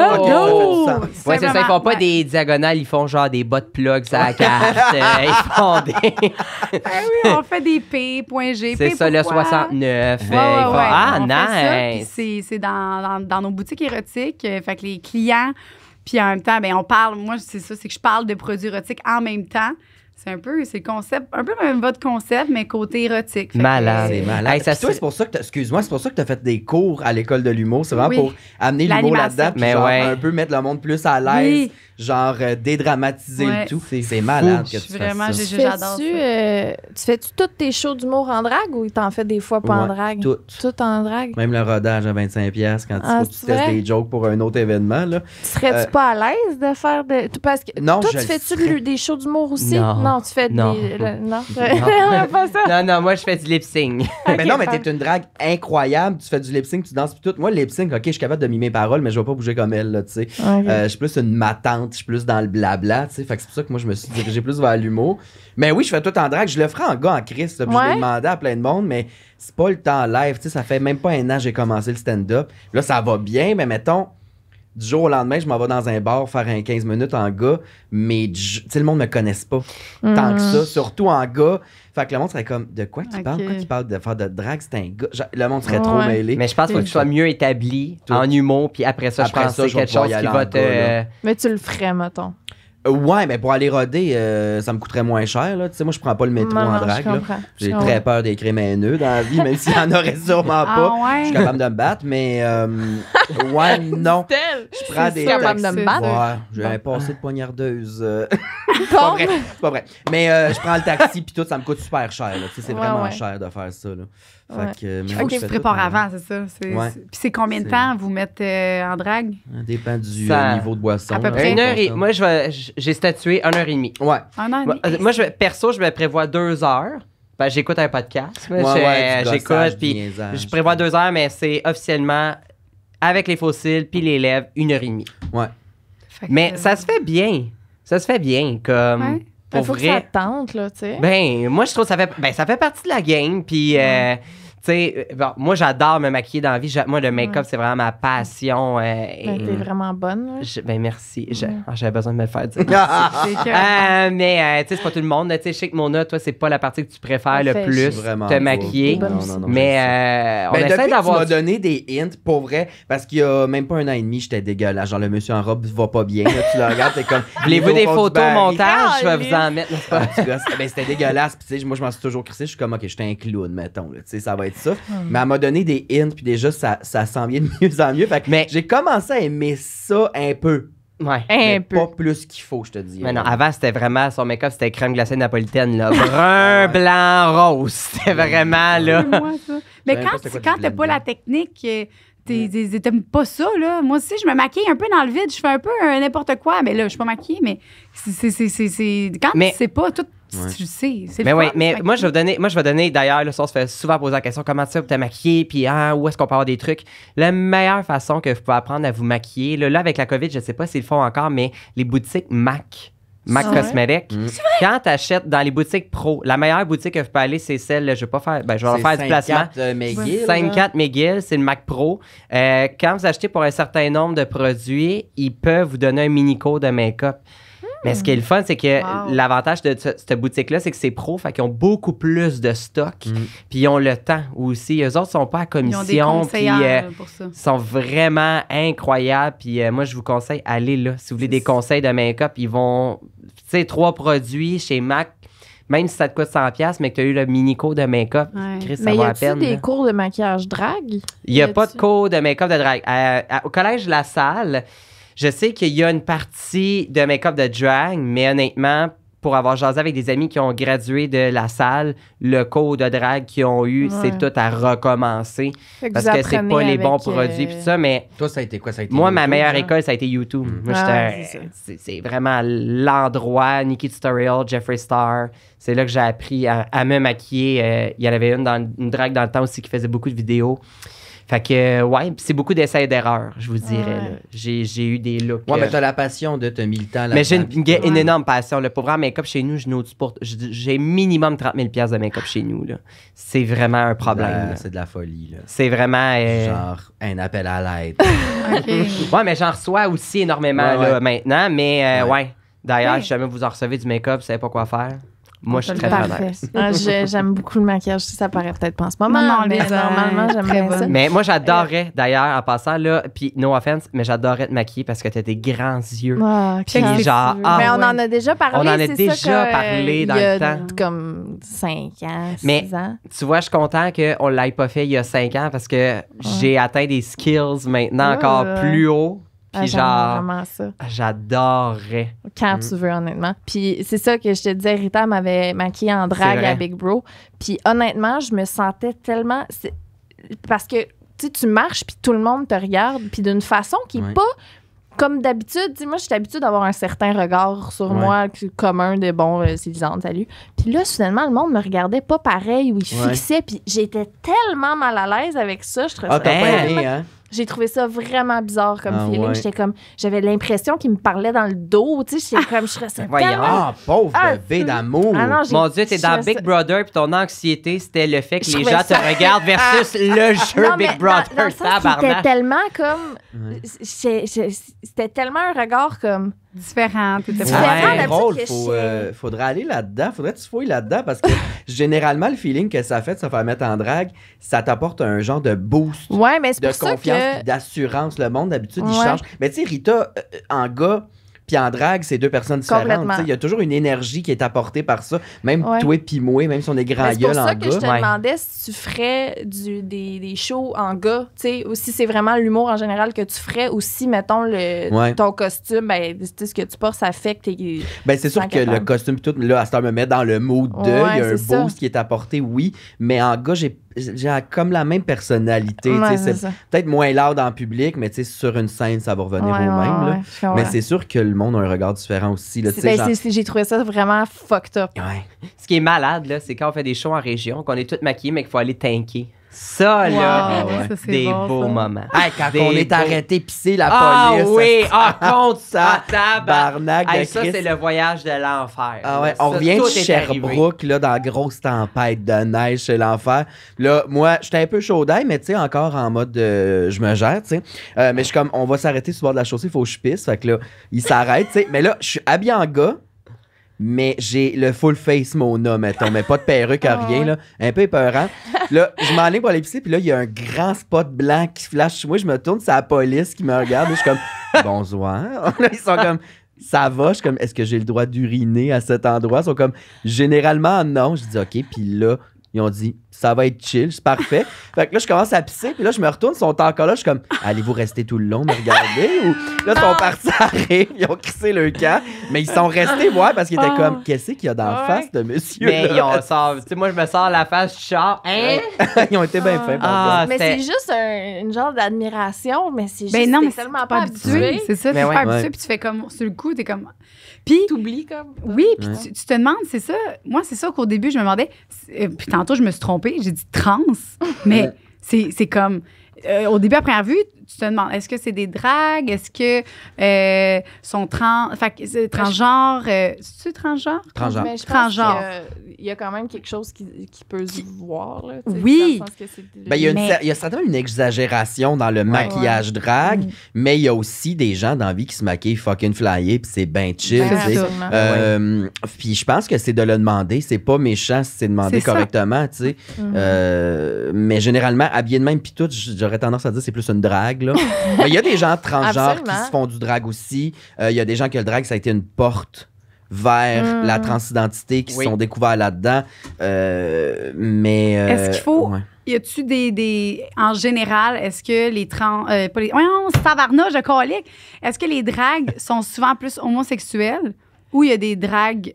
c'est ça, ils font pas des diagonales, ils font genre des bottes plugs à la carte. Euh, ils font Ben on fait des P, C'est ça, le 69. ah, on nice. C'est dans, dans, nos boutiques érotiques. Euh, fait que les clients, puis en même temps, ben, on parle, moi, c'est ça, c'est que je parle de produits érotiques en même temps. C'est un peu, c'est concept, un peu même votre concept, mais côté érotique. Malade. malade. c'est pour ça que, excuse-moi, c'est pour ça que tu as fait des cours à l'école de l'humour. C'est vraiment pour amener l'humour là-dedans, mais un peu mettre le monde plus à l'aise, genre euh, dédramatiser le tout. C'est malade tu Tu, fais-tu euh, toutes tes shows d'humour en drague ou t'en fais des fois pas en drague? Tout en drague. Même le rodage à 25$ quand ah, tu, tu testes des jokes pour un autre événement. Là. Serais-tu euh, pas à l'aise de faire de. Parce que non, tu fais-tu des shows d'humour aussi? Non non, tu fais non. non, non. Non, non, moi, je fais du lip-sync. mais non, mais t'es une drague incroyable. Tu fais du lip sync, tu danses pis tout. Moi, le lip sync, ok, je suis capable de mimer mes paroles, mais je vais pas bouger comme elle, là, tu sais. Euh, je suis plus une matante, je suis plus dans le blabla, tu sais. Fait que c'est pour ça que moi, je me suis dirigé plus vers l'humour. Mais oui, je fais tout en drague. Je le ferai en gars en Christ, je l'ai demandé à plein de monde, mais c'est pas le temps live, tu sais. Ça fait même pas un an que j'ai commencé le stand-up. Là, ça va bien, mais mettons, du jour au lendemain, je m'en vais dans un bar faire un 15 minutes en gars, mais tu le monde ne me connaisse pas tant que ça, mm. surtout en gars. Fait que le monde serait comme de quoi tu parles, quoi tu parles de faire de drague, c'est un gars. Le monde serait trop mêlé. Mais je pense qu'il faut que tu sois mieux établi en humour, puis après ça, je pense que c'est quelque chose qui va Mais tu le ferais, mettons. Euh, ouais, mais pour aller roder, euh, ça me coûterait moins cher. Là. Tu sais, moi, je prends pas le métro en drague. J'ai très peur des mes nœuds dans la vie, même s'il y en aurait sûrement ah, pas. Je suis capable de me battre, mais euh, ouais, non. Je prends des. Je suis capable de me battre. Ouais, j'ai un passé de poignardeuse. c'est pas vrai. pas vrai. Mais je prends le taxi, puis tout, ça me coûte super cher. Tu sais, c'est vraiment cher de faire ça. Là. Fait que, faut que je, prépare avant, c'est ça. Puis c'est combien de temps vous mettez en drague? Ça dépend du niveau de boisson. À peu près. Une heure et. Moi, je vais j'ai statué 1h30. Ouais. heure et demie. Moi, euh, perso, je me prévois 2 heures. Ben, j'écoute un podcast. Ouais, euh, j'écoute, puis je prévois 2 heures, mais c'est officiellement avec les fossiles puis les lèvres, 1h30. Ouais. mais ça se fait bien. Ça se fait bien. Comme. Pour faut vrai. que ça tente, là, tu sais. Ben, moi, je trouve que ça fait, ben, ça fait partie de la game. Puis, euh, sais, euh, moi, j'adore me maquiller dans la vie. Moi, le make-up, c'est vraiment ma passion. Euh, ben, t'es vraiment bonne. ben, merci. Ah, j'avais besoin de me le faire dire. Euh, mais, c'est pas tout le monde. Tu je sais que mon toi, c'est pas la partie que tu préfères le plus te maquiller. mais on ben, d'avoir. Tu m'as donné des hints, pour vrai, parce qu'il y a même pas un an et demi, j'étais dégueulasse. Genre, le monsieur en robe va pas bien. tu le regardes, t'es comme. Voulez-vous des photos montage? Je vais vous en mettre. Ah, ben, c'était dégueulasse. Puis, moi, je m'en suis toujours crissé. Je suis comme, OK, je j'étais un clown, mettons. Tu sais, ça va mais elle m'a donné des hints, puis déjà, ça, ça s'en vient de mieux en mieux. mais... j'ai commencé à aimer ça un peu. Mais pas plus qu'il faut, je te dis. Mais non, avant, c'était vraiment son make-up, c'était crème glacée napolitaine, là. Brun, blanc, rose. C'était vraiment, là. Mais quand, quand t'as pas la technique. Euh, t'aimes pas ça, là. Moi aussi, je me maquille un peu dans le vide. Je fais un peu euh, n'importe quoi. Mais là, je suis pas maquillée, mais c'est... Quand mais... tu pas, tout... Tu sais, Mais oui, mais moi je vais donner, moi je vais donner d'ailleurs, le on se fait souvent poser la question comment ça, pour te maquillé, puis hein où est-ce qu'on peut avoir des trucs. La meilleure façon que vous pouvez apprendre à vous maquiller, là, là avec la COVID, je sais pas s'ils le font encore, mais les boutiques MAC MAC ah Cosmetics. Mm. Quand tu achètes dans les boutiques pro, la meilleure boutique que vous pouvez aller, c'est celle, je vais pas faire, ben, je vais faire 5, du placement. 54 euh, McGill. c'est le Mac Pro. Euh, quand vous achetez pour un certain nombre de produits, ils peuvent vous donner un mini code de make-up. Mais ce qui est le fun, c'est que l'avantage de cette boutique-là, c'est que c'est pro, fait qu'ils ont beaucoup plus de stock, mm. puis ils ont le temps aussi. Eux autres sont pas à commission, puis euh, sont vraiment incroyables. Puis euh, moi, je vous conseille, allez là. Si vous voulez des conseils de make-up, ils vont, tu sais, trois produits chez Mac même si ça te coûte 100$, mais que tu as eu le mini cours de make-up, Chris, ça mais vaut peine. Mais y a des cours de maquillage drague? Il n'y a, a pas de cours de make-up de drague. Euh, au collège La Salle, je sais qu'il y a une partie de make-up de drag, mais honnêtement, pour avoir jasé avec des amis qui ont gradué de la salle, le cours de drag qu'ils ont eu, c'est tout à recommencer. parce que c'est pas les bons produits euh, ça, mais... Toi, ça a été quoi? moi, ma meilleure école, ça a été YouTube. Mm. Ah, c'est vraiment l'endroit, Nikki Tutorial, Jeffree Star. C'est là que j'ai appris à, me maquiller. Euh, il y en avait une, dans, une drague dans le temps aussi qui faisait beaucoup de vidéos. Fait que, ouais, c'est beaucoup d'essais et d'erreurs, je vous dirais. J'ai eu des looks. Ouais, mais euh, t'as la passion de te militant. Là mais j'ai une, une, énorme passion. le avoir un make-up chez nous, j'ai minimum 30 000 de make-up chez nous. C'est vraiment un problème. Ben, c'est de la folie. C'est vraiment. Euh, Genre, un appel à l'aide. Ouais, mais j'en reçois aussi énormément maintenant. Mais, euh, ouais. D'ailleurs, si jamais vous en recevez du make-up, vous savez pas quoi faire. Moi, je suis très Parfait. ah, J'aime beaucoup le maquillage. Ça paraît peut-être pas en ce moment. mais normalement, j'aimerais ça. Mais moi, euh, j'adorais, d'ailleurs, en passant, là, puis no offense, mais j'adorais te maquiller parce que t'as des grands yeux. Ah, genre, ah, mais on en a déjà parlé. On en a déjà parlé dans le temps. comme 5 ans, 6 mais, Tu vois, je suis content qu'on ne l'ait pas fait il y a 5 ans parce que j'ai atteint des skills maintenant ah, encore plus haut ah, puis genre, Quand mm. tu veux, honnêtement. Puis c'est ça que je te disais, Rita m'avait maquillée en drague à Big Bro. Puis honnêtement, je me sentais tellement. Parce que tu marches, puis tout le monde te regarde, puis d'une façon qui n'est pas comme d'habitude, moi, j'étais habituée d'avoir un certain regard sur moi commun de bon, euh, c'est disant, salut. Puis là, soudainement, le monde me regardait pas pareil ou il fixait, puis j'étais tellement mal à l'aise avec ça. Je trouvais ah, t'as pas aimé, hein? J'ai trouvé ça vraiment bizarre comme ah, feeling. J'étais comme, j'avais l'impression qu'il me parlait dans le dos. Tu sais, j'étais comme, je serais Voyons, ah, ah pauvre ah, bébé hmm. d'amour. Mon Dieu, t'es dans Big Brother, puis ton anxiété, c'était le fait que les gens te regardent versus le jeu Big Brother. c'était tellement comme, c'était tellement un regard comme différent. Tout ouais, drôle, faut, euh, faudrait aller là-dedans, faudrait que tu fouilles là-dedans parce que généralement le feeling que ça fait de se faire mettre en drague, ça t'apporte un genre de boost de confiance, d'assurance. Le monde d'habitude il change. Mais tu sais Rita euh, en gars puis en drague, c'est deux personnes différentes. Il y a toujours une énergie qui est apportée par ça. Même tout toi puis moi, même si on est grand gueule en gars. C'est pour ça que je te demandais si tu ferais du, des, des, shows en gars, tu sais, ou si c'est vraiment l'humour en général que tu ferais, ou si, mettons, le, ton costume, ben, ce que tu portes, ça fait que t'es. Ben, c'est sûr que le costume, tout, là, à ce me met dans le mood de, il y a un beau, ce qui est apporté, oui, mais en gars, j'ai genre, comme la même personnalité. peut-être moins loud en public, mais sur une scène, ça va revenir au même. mais c'est sûr que le monde a un regard différent aussi. Ben, j'ai trouvé ça vraiment fucked up. Ce qui est malade, c'est quand on fait des shows en région, qu'on est tous maquillés, mais qu'il faut aller tanker. Ça, là, des beaux moments. quand on est arrêté pisser la ah police. Ah oui, ah, compte ça, tabarnak Ça, c'est le voyage de l'enfer. Ah ouais, on revient de Sherbrooke, là, dans la grosse tempête de neige chez l'enfer. Là, moi, j'étais un peu chaud d'ail, mais tu sais, encore en mode euh, je me gère, tu sais. Euh, mais je suis comme, on va s'arrêter sur le bord de la chaussée, il faut que je pisse. Fait que là, il s'arrête, tu sais. Mais là, je suis habillé en gars mais j'ai le full face Mona, mettons, mais pas de perruque, à rien, là. Un peu épeurant. Là, je m'en vais pour pisser, puis là, il y a un grand spot blanc qui flash. Moi, je me tourne, c'est la police qui me regarde, je suis comme, bonsoir. Ils sont comme, ça va. Je suis comme, est-ce que j'ai le droit d'uriner à cet endroit? Ils sont comme, généralement, non. Je dis, OK. Puis là, ils ont dit, ça va être chill, c'est parfait. fait que là, je commence à pisser, puis là, je me retourne, ils sont encore là, je suis comme, allez-vous rester tout le long, me regarder? Ou là, ils sont ah! partis à rire, ils ont crissé le camp, mais ils sont restés voir parce qu'ils étaient comme, ah! qu'est-ce qu'il y a dans la face de monsieur? Mais ils ont sort, tu sais, moi, je me sors la face, je sors, hein? ils ont été bien faits, ah, Mais c'est juste une genre d'admiration, mais c'est ben juste, ben tellement pas habitué. C'est ça, t'es ouais. pas habitué, puis tu fais comme, sur le coup, t'es comme, puis. T'oublies comme. Oui, puis tu, tu, te demandes, c'est ça, moi, c'est ça qu'au début, je me demandais, euh, puis tantôt, je me suis trompée j'ai dit trans. Mais c'est comme. Euh, au début, à première vue, tu te demandes, est-ce que c'est des dragues? Est-ce que euh, sont trans, fait, ben, transgenre? Euh, c'est-tu transgenre? Transgenre. Mais ben, je il y a quand même quelque chose qui, peut se voir. Là, oui. Ben, il, y a y a certainement une exagération dans le maquillage drag drague, mais il y a aussi des gens dans vie qui se maquillent fucking flyer puis c'est ben chill. Euh, puis je pense que c'est de le demander. C'est pas méchant si c'est demandé correctement, tu sais. Mm-hmm. mais généralement, habillé de même, puis tout, j'aurais tendance à dire que c'est plus une drague il y a des gens transgenres qui se font du drag aussi. Euh, il y a des gens que le drag, ça a été une porte vers hmm. la transidentité qui se sont découverts là-dedans. Euh, mais. Euh, est-ce qu'il faut. Y a-tu des, des, En général, est-ce que les trans. Euh, pas les, voyons, je colique. Est-ce que les dragues sont souvent plus homosexuelles ou il y a des dragues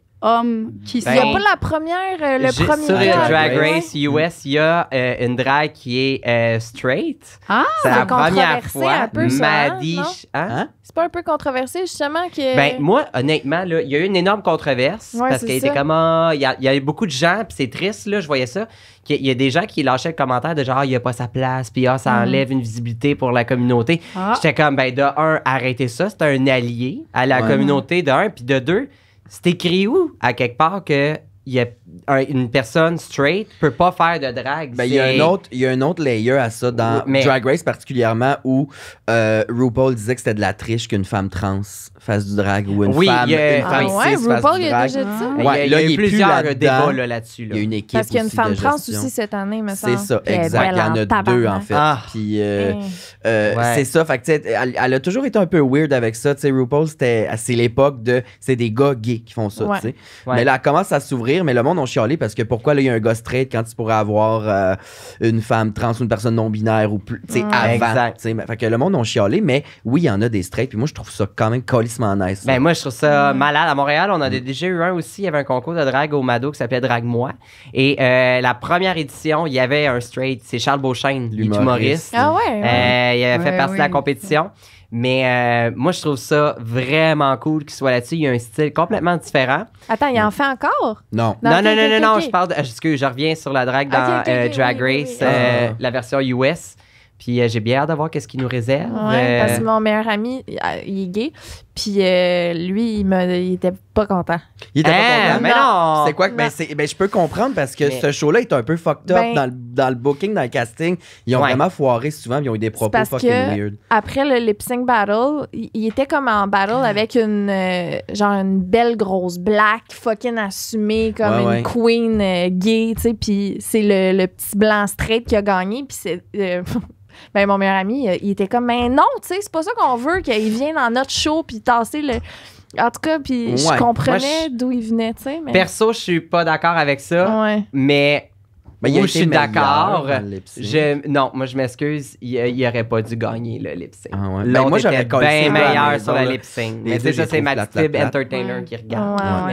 qui Il n'y a pas la première, euh, le premier. Sur le Drag Race US, il y a euh, une drag qui est euh, straight. Ah, c'est la première fois. Un peu, ça. Hein, hein? Hein? C'est pas un peu controversé, justement? Que... Ben, moi, honnêtement, là, il y a eu une énorme controverse parce qu'il était comme. Ah, il y, a, eu beaucoup de gens, puis c'est triste, là, je voyais ça. Il y a des gens qui lâchaient le commentaire de genre, ah, il n'y a pas sa place, puis ah, ça mm-hmm. enlève une visibilité pour la communauté. J'étais comme, ben, de un, arrêtez ça, c'est un allié à la communauté, de un, puis de deux, c'est écrit où, à quelque part, que y une personne straight peut pas faire de drag. il ben, y a un autre, il layer à ça dans Drag Race particulièrement où euh, RuPaul disait que c'était de la triche qu'une femme trans face du drag ou une femme, RuPaul, du drag. Il y a il y a, plusieurs là débats là, dessus Là. Il y a une équipe Parce qu'il y a une femme trans aussi cette année, me semble. C'est ça, exact. Il y en hein, a deux, en fait. Ah. Puis euh, eh. euh, c'est ça. Fait elle, a toujours été un peu weird avec ça. RuPaul, c'était, c'est l'époque de... C'est des gars gays qui font ça, Mais là, elle commence à s'ouvrir, mais le monde ont chialé parce que pourquoi il y a un gars straight quand tu pourrais avoir euh, une femme trans ou une personne non-binaire ou plus, mm. avant. Fait que le monde ont chialé, mais oui, il y en a des straight. Puis moi, je trouve ça quand même colis ben, moi, je trouve ça malade. À Montréal, on a déjà eu un aussi. Il y avait un concours de drague au Mado qui s'appelait Drague-moi. Et euh, la première édition, il y avait un straight. C'est Charles Beauchesne, l'humoriste. Ah ouais. Euh, il avait fait partie de la compétition. Mais euh, moi, je trouve ça vraiment cool qu'il soit là-dessus. Il y a un style complètement différent. Attends, il en fait encore? Non. Non, non, non, non, Je parle. Excuse, je reviens sur la drague ah, dans Drag Race, ah. la version US. Puis j'ai bien hâte de voir qu'est-ce qu'il nous réserve. Parce que mon meilleur ami, il est gay. Puis euh, lui, il, me, était pas content. Il était pas ah, content. Mais non! C'est quoi? Ben, ben, je peux comprendre parce que ce show-là est un peu fucked up ben dans, le, dans booking, dans le casting. Ils ont vraiment foiré souvent, ils ont eu des propos fucking weird. Après le lip sync battle, il, était comme en battle avec une euh, genre une belle grosse black fucking assumée comme une queen euh, gay, tu sais, puis c'est le, petit blanc straight qui a gagné puis c'est mon meilleur ami, il était comme mais non, tu sais, c'est pas ça qu'on veut qu'il vienne dans notre show puis en tout cas, puis je comprenais d'où il venait, tu sais. Mais... Perso, je suis pas d'accord avec ça. Mais. Ben, où je suis d'accord. non, moi je m'excuse, il aurait pas dû gagner le lip sync. Ah ben, moi j'aurais bien meilleur sur le lip sync. Mais c'est ça, c'est ma Entertainer qui regarde.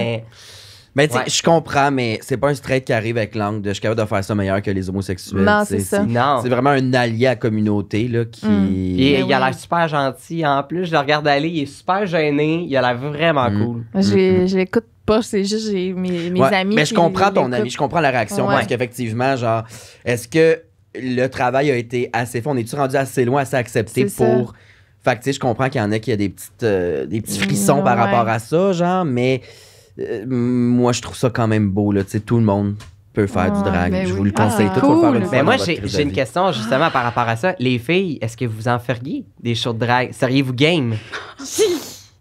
Mais ben, tu je comprends, mais c'est pas un straight qui arrive avec l'angle de je suis capable de faire ça meilleur que les homosexuels. Non, c'est ça. C'est vraiment un allié à communauté là, qui. Mm. Et, ben il a l'air super gentil en plus. Je le regarde aller, il est super gêné. Il a l'air vraiment mm. cool. Mm-hmm. Je, l'écoute pas, c'est juste mes, mes amis. Mais je comprends ton ami, je comprends la réaction parce qu'effectivement, genre, est-ce que le travail a été assez fort On est-tu rendu assez loin, à s'accepter pour. je comprends qu'il y en a qui a des, petites, euh, des petits mm, frissons par rapport à ça, genre, mais euh, moi, je trouve ça quand même beau. Là, tout le monde peut faire du drag. Ben je vous le ah, conseille tout pour faire Mais ben moi, j'ai une question justement par rapport à ça. Les filles, est-ce que vous en feriez des shows de drag? Seriez-vous game?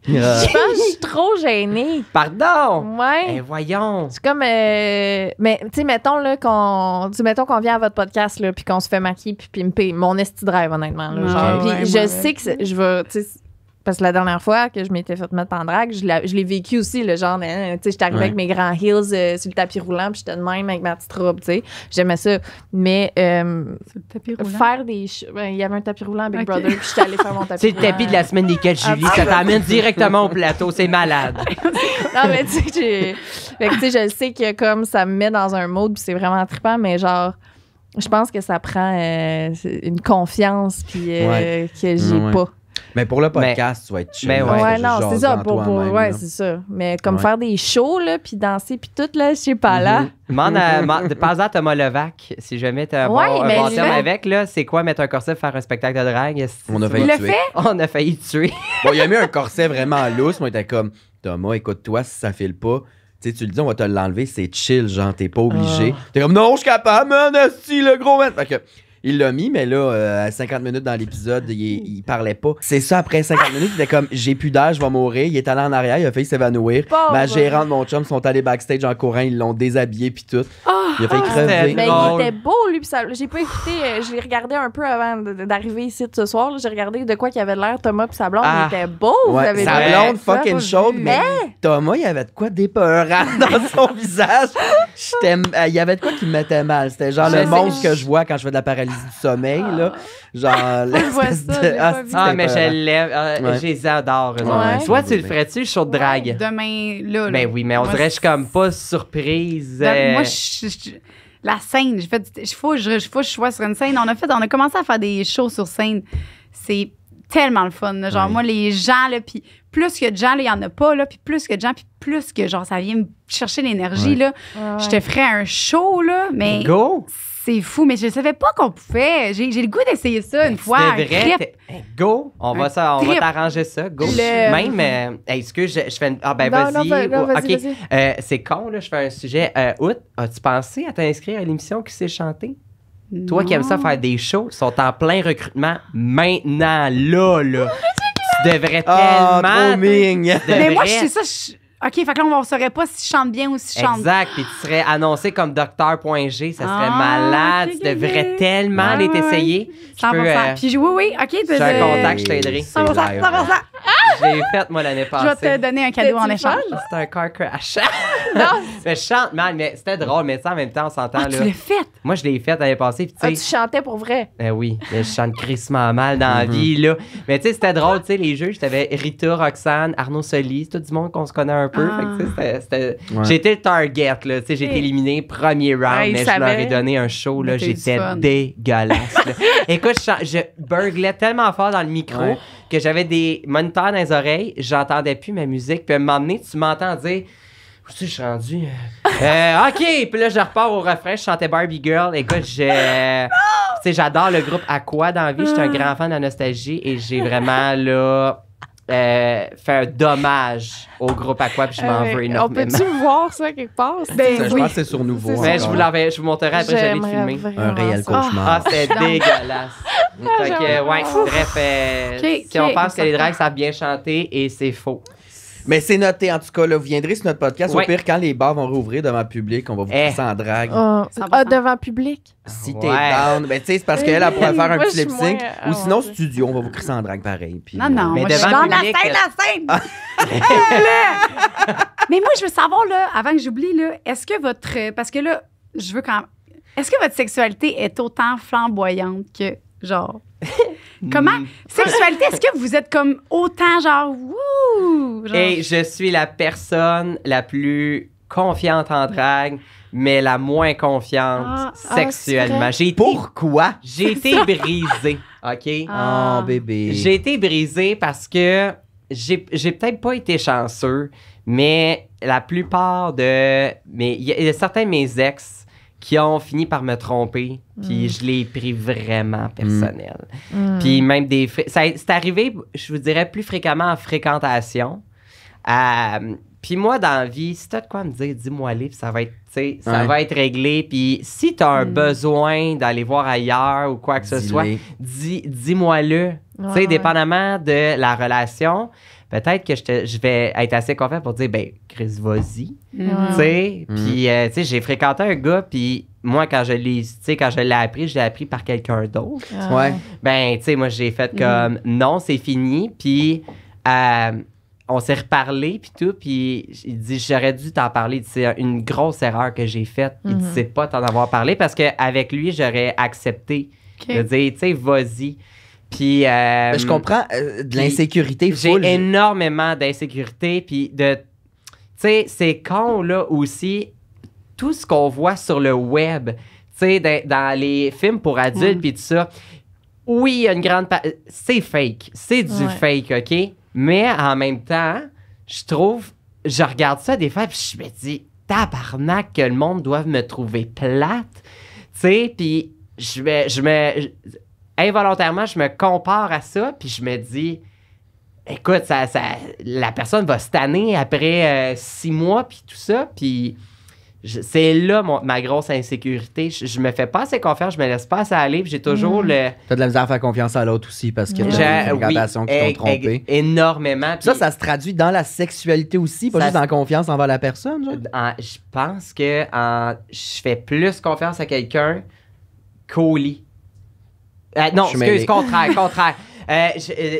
Euh. Je pense je suis trop gênée. Pardon? Ouais. Eh, voyons. C'est comme. Euh, mais, tu sais, mettons qu'on vient à votre podcast, là, puis qu'on se fait maquiller, puis pimper. Mon esti drive, honnêtement. je sais que je vais parce que la dernière fois que je m'étais fait mettre en drague, je l'ai vécu aussi, le genre, hein, tu sais, j'étais arrivée avec mes grands heels euh, sur le tapis roulant, puis j'étais de même avec ma petite robe, tu sais. J'aimais ça. Mais. Euh, faire des. Ben, il y avait un tapis roulant, Big Brother, puis j'étais allée faire mon tapis C'est le tapis de la semaine des 4 ah, Julie, ah, ça ah. t'amène directement au plateau, c'est malade. non, mais tu sais, je sais que comme ça me met dans un mode, puis c'est vraiment trippant, mais genre je pense que ça prend euh, une confiance puis que j'ai pas. Mais pour le podcast, tu vas être chill. Mais ouais, non, c'est ça. Pour, ouais, c'est ça. Mais comme faire des shows, là, puis danser, puis tout, là, je sais pas, là. Mhm. Demande à, Thomas Levac, si jamais tu as un bon terme avec, là, c'est quoi mettre un corset pour faire un spectacle de drague? On a failli le tuer. bon, il a mis un corset vraiment lousse. Moi, il comme, Thomas, écoute-toi, si ça file pas, tu le dis, on va te l'enlever, c'est chill, genre, t'es pas obligé. Tu ah. T'es comme, non, je suis capable, le gros Fait que, il l'a mis, mais là, euh, à 50 minutes dans l'épisode, il, parlait pas. C'est ça, après 50 ah! minutes, il était comme j'ai plus d'âge je vais mourir. Il est allé en arrière, il a failli s'évanouir. Ma gérante, mon chum, sont allés backstage en courant, ils l'ont déshabillé puis tout. Ah! il a failli ah, crever. Mais il était beau, lui, ça. J'ai pas écouté, euh, je l'ai regardé un peu avant d'arriver ici ce soir. J'ai regardé de quoi qu'il avait l'air, Thomas puis sa blonde. il était beau, vous avez Sa blonde, fucking chaude, mais... Thomas, il avait de quoi d'épeurant dans son visage. Euh, il y avait de quoi qui me mettait mal. C'était genre le monstre que je vois quand je fais de la paralysie du sommeil, là. Ah. Genre, l'espèce de- ah, ah, mais ah, je les adore, tu le ferais-tu, show de drague? Demain, là. Ben là. oui, mais on dirait que je suis comme pas surprise. Euh, moi, je- la scène, je fais, je faut, je, je sois sur une scène. On a fait, on a commencé à faire des shows sur scène. C'est tellement le fun. Genre moi, les gens là, puis plus que de gens, là, il y en a pas là, puis plus que de gens, puis plus que genre ça vient me chercher l'énergie là. Je te ferais un show là, mais c'est fou, mais je ne savais pas qu'on pouvait. J'ai, le goût d'essayer ça une ben, fois. C'est vrai. go, on va ça, on t'arranger ça. Go. Même, est-ce euh, que je, fais une... Ah ben vas-y. Euh, c'est con là, je fais un sujet. août, euh, as-tu pensé à t'inscrire à l'émission qui s'est chantée? Toi qui aimes ça faire des shows, sont en plein recrutement maintenant là là. tu devrais tellement. Ah, mais moi, je sais ça. OK, fait que là, on ne saurait pas si je chante bien ou si je chante Exact. Puis tu serais annoncé comme docteur.g. Ça serait ah, malade. tu devrais tellement ah, aller t'essayer. 100%. Puis oui, oui, OK. Je suis un contact, je t'aiderai. 100%. 100%. J'ai fait moi, l'année passée. Je vais te donner un cadeau en échange. C'est un car crash. non. je chante mal, mais c'était drôle, mais ça, en même temps, on s'entend. Ah, tu l'as faite? Moi, je l'ai fait l'année passée. Ah, tu chantais pour vrai? Eh oui, je chante crissement mal dans la mm-hmm. vie, là. Mais tu sais, c'était drôle, tu sais, les jeux, j'avais Rita, Roxane, Arnaud Solis, tout du monde qu'on se connaît un peu. c'était. J'étais le target, là. Tu sais, j'ai été éliminé premier round, ah, mais je leur ai donné un show, là. J'étais dégueulasse, Écoute, je, je burglais tellement fort dans le micro que j'avais des moniteurs dans les oreilles, j'entendais plus ma musique. Puis m'amener, tu m'entends dire Où je suis rendu euh, euh, OK Puis là, je repars au refrain, je chantais Barbie Girl. Écoute, j'ai. Euh, j'adore le groupe quoi dans la vie. J'étais un ah. grand fan de la nostalgie et j'ai vraiment là euh, fait un dommage au groupe Aqua, puis je m'en ah veux énormément. On peut-tu voir ça quelque part? Ben, oui. Je pense que c'est sur Nouveau. Mais ben, je vous, je vous montrerai après, j'allais filmer. Un réel cauchemar. Ah, c'est dégueulasse. donc ah, que, ouais, bref, euh, okay, si on pense que les drags savent bien chanter, et c'est faux. Mais c'est noté, en tout cas, là, vous viendrez sur notre podcast. Au pire, quand les bars vont rouvrir devant public, on va vous passer eh. en drague. Oh. Ah, devant public? Ah, si t'es ouais. down, ben, tu sais, c'est parce qu'elle, elle pourrait faire un petit lip sync. Ou ah, sinon, studio, on va vous crisser en drague pareil. non, non, euh, mais moi, devant je suis dans la scène, la scène! Ah. mais moi, je veux savoir, là, avant que j'oublie, là, est-ce que votre. Parce que là, je veux quand Est-ce que votre sexualité est autant flamboyante que genre. Comment? Hmm. Sexualité, est-ce que vous êtes comme autant genre, wouh? Et je suis la personne la plus confiante en drague, mais la moins confiante ah, ah, sexuellement. Pourquoi? J'ai été brisée, OK? Ah. Oh, bébé. J'ai été brisée parce que j'ai, peut-être pas été chanceux, mais la plupart de... Mais il y, a certains de mes ex qui ont fini par me tromper, puis hmm. je l'ai pris vraiment personnel. Hmm. Puis même des... C'est arrivé, je vous dirais, plus fréquemment en fréquentation. Euh, puis moi, dans la vie, si t'as de quoi me dire, dis-moi le ça va être, ça va être réglé. Puis si t'as un hmm. besoin d'aller voir ailleurs ou quoi que ce soit, dis-moi-le. tu sais, dépendamment de la relation peut-être que je vais être assez confiant pour dire, ben, Chris, vas-y. Mm. Mm. puis, euh, tu sais, j'ai fréquenté un gars, puis moi, quand je l'ai, quand je l'ai appris, je l'ai appris par quelqu'un d'autre. Ah. Ouais. Ben, tu sais, moi, j'ai fait mm. comme, non, c'est fini, puis. Euh, on s'est reparlé puis tout puis il dit j'aurais dû t'en parler c'est une grosse erreur que j'ai faite il pas t'en avoir parlé parce que lui j'aurais accepté de dire tu sais vas-y puis. Euh, ben, je comprends euh, de l'insécurité. J'ai énormément d'insécurité. Puis de. Tu sais, c'est con, là aussi, tout ce qu'on voit sur le web, tu sais, dans, les films pour adultes, puis tout ça, oui, il y a une grande. c'est fake. C'est du fake, OK? Mais en même temps, je trouve. Je regarde ça des fois, puis je me dis, tabarnak, que le monde doive me trouver plate. Tu sais, puis je vais, Je me involontairement, je me compare à ça, puis je me dis, écoute, ça, la personne va se après euh, six mois, puis tout ça, puis c'est là ma grosse insécurité. Je, me fais pas assez confiance, je me laisse pas assez aller, j'ai toujours mm. le. T'as de la misère à faire confiance à l'autre aussi parce que j'ai t'as des oui, qui t'ont e- e- trompé. Énormément. ça, ça se traduit dans la sexualité aussi, pas juste dans confiance envers la personne. je pense que je fais plus confiance à quelqu'un qu'au lit. Euh, non, excuse, contraire, contraire. Euh, euh,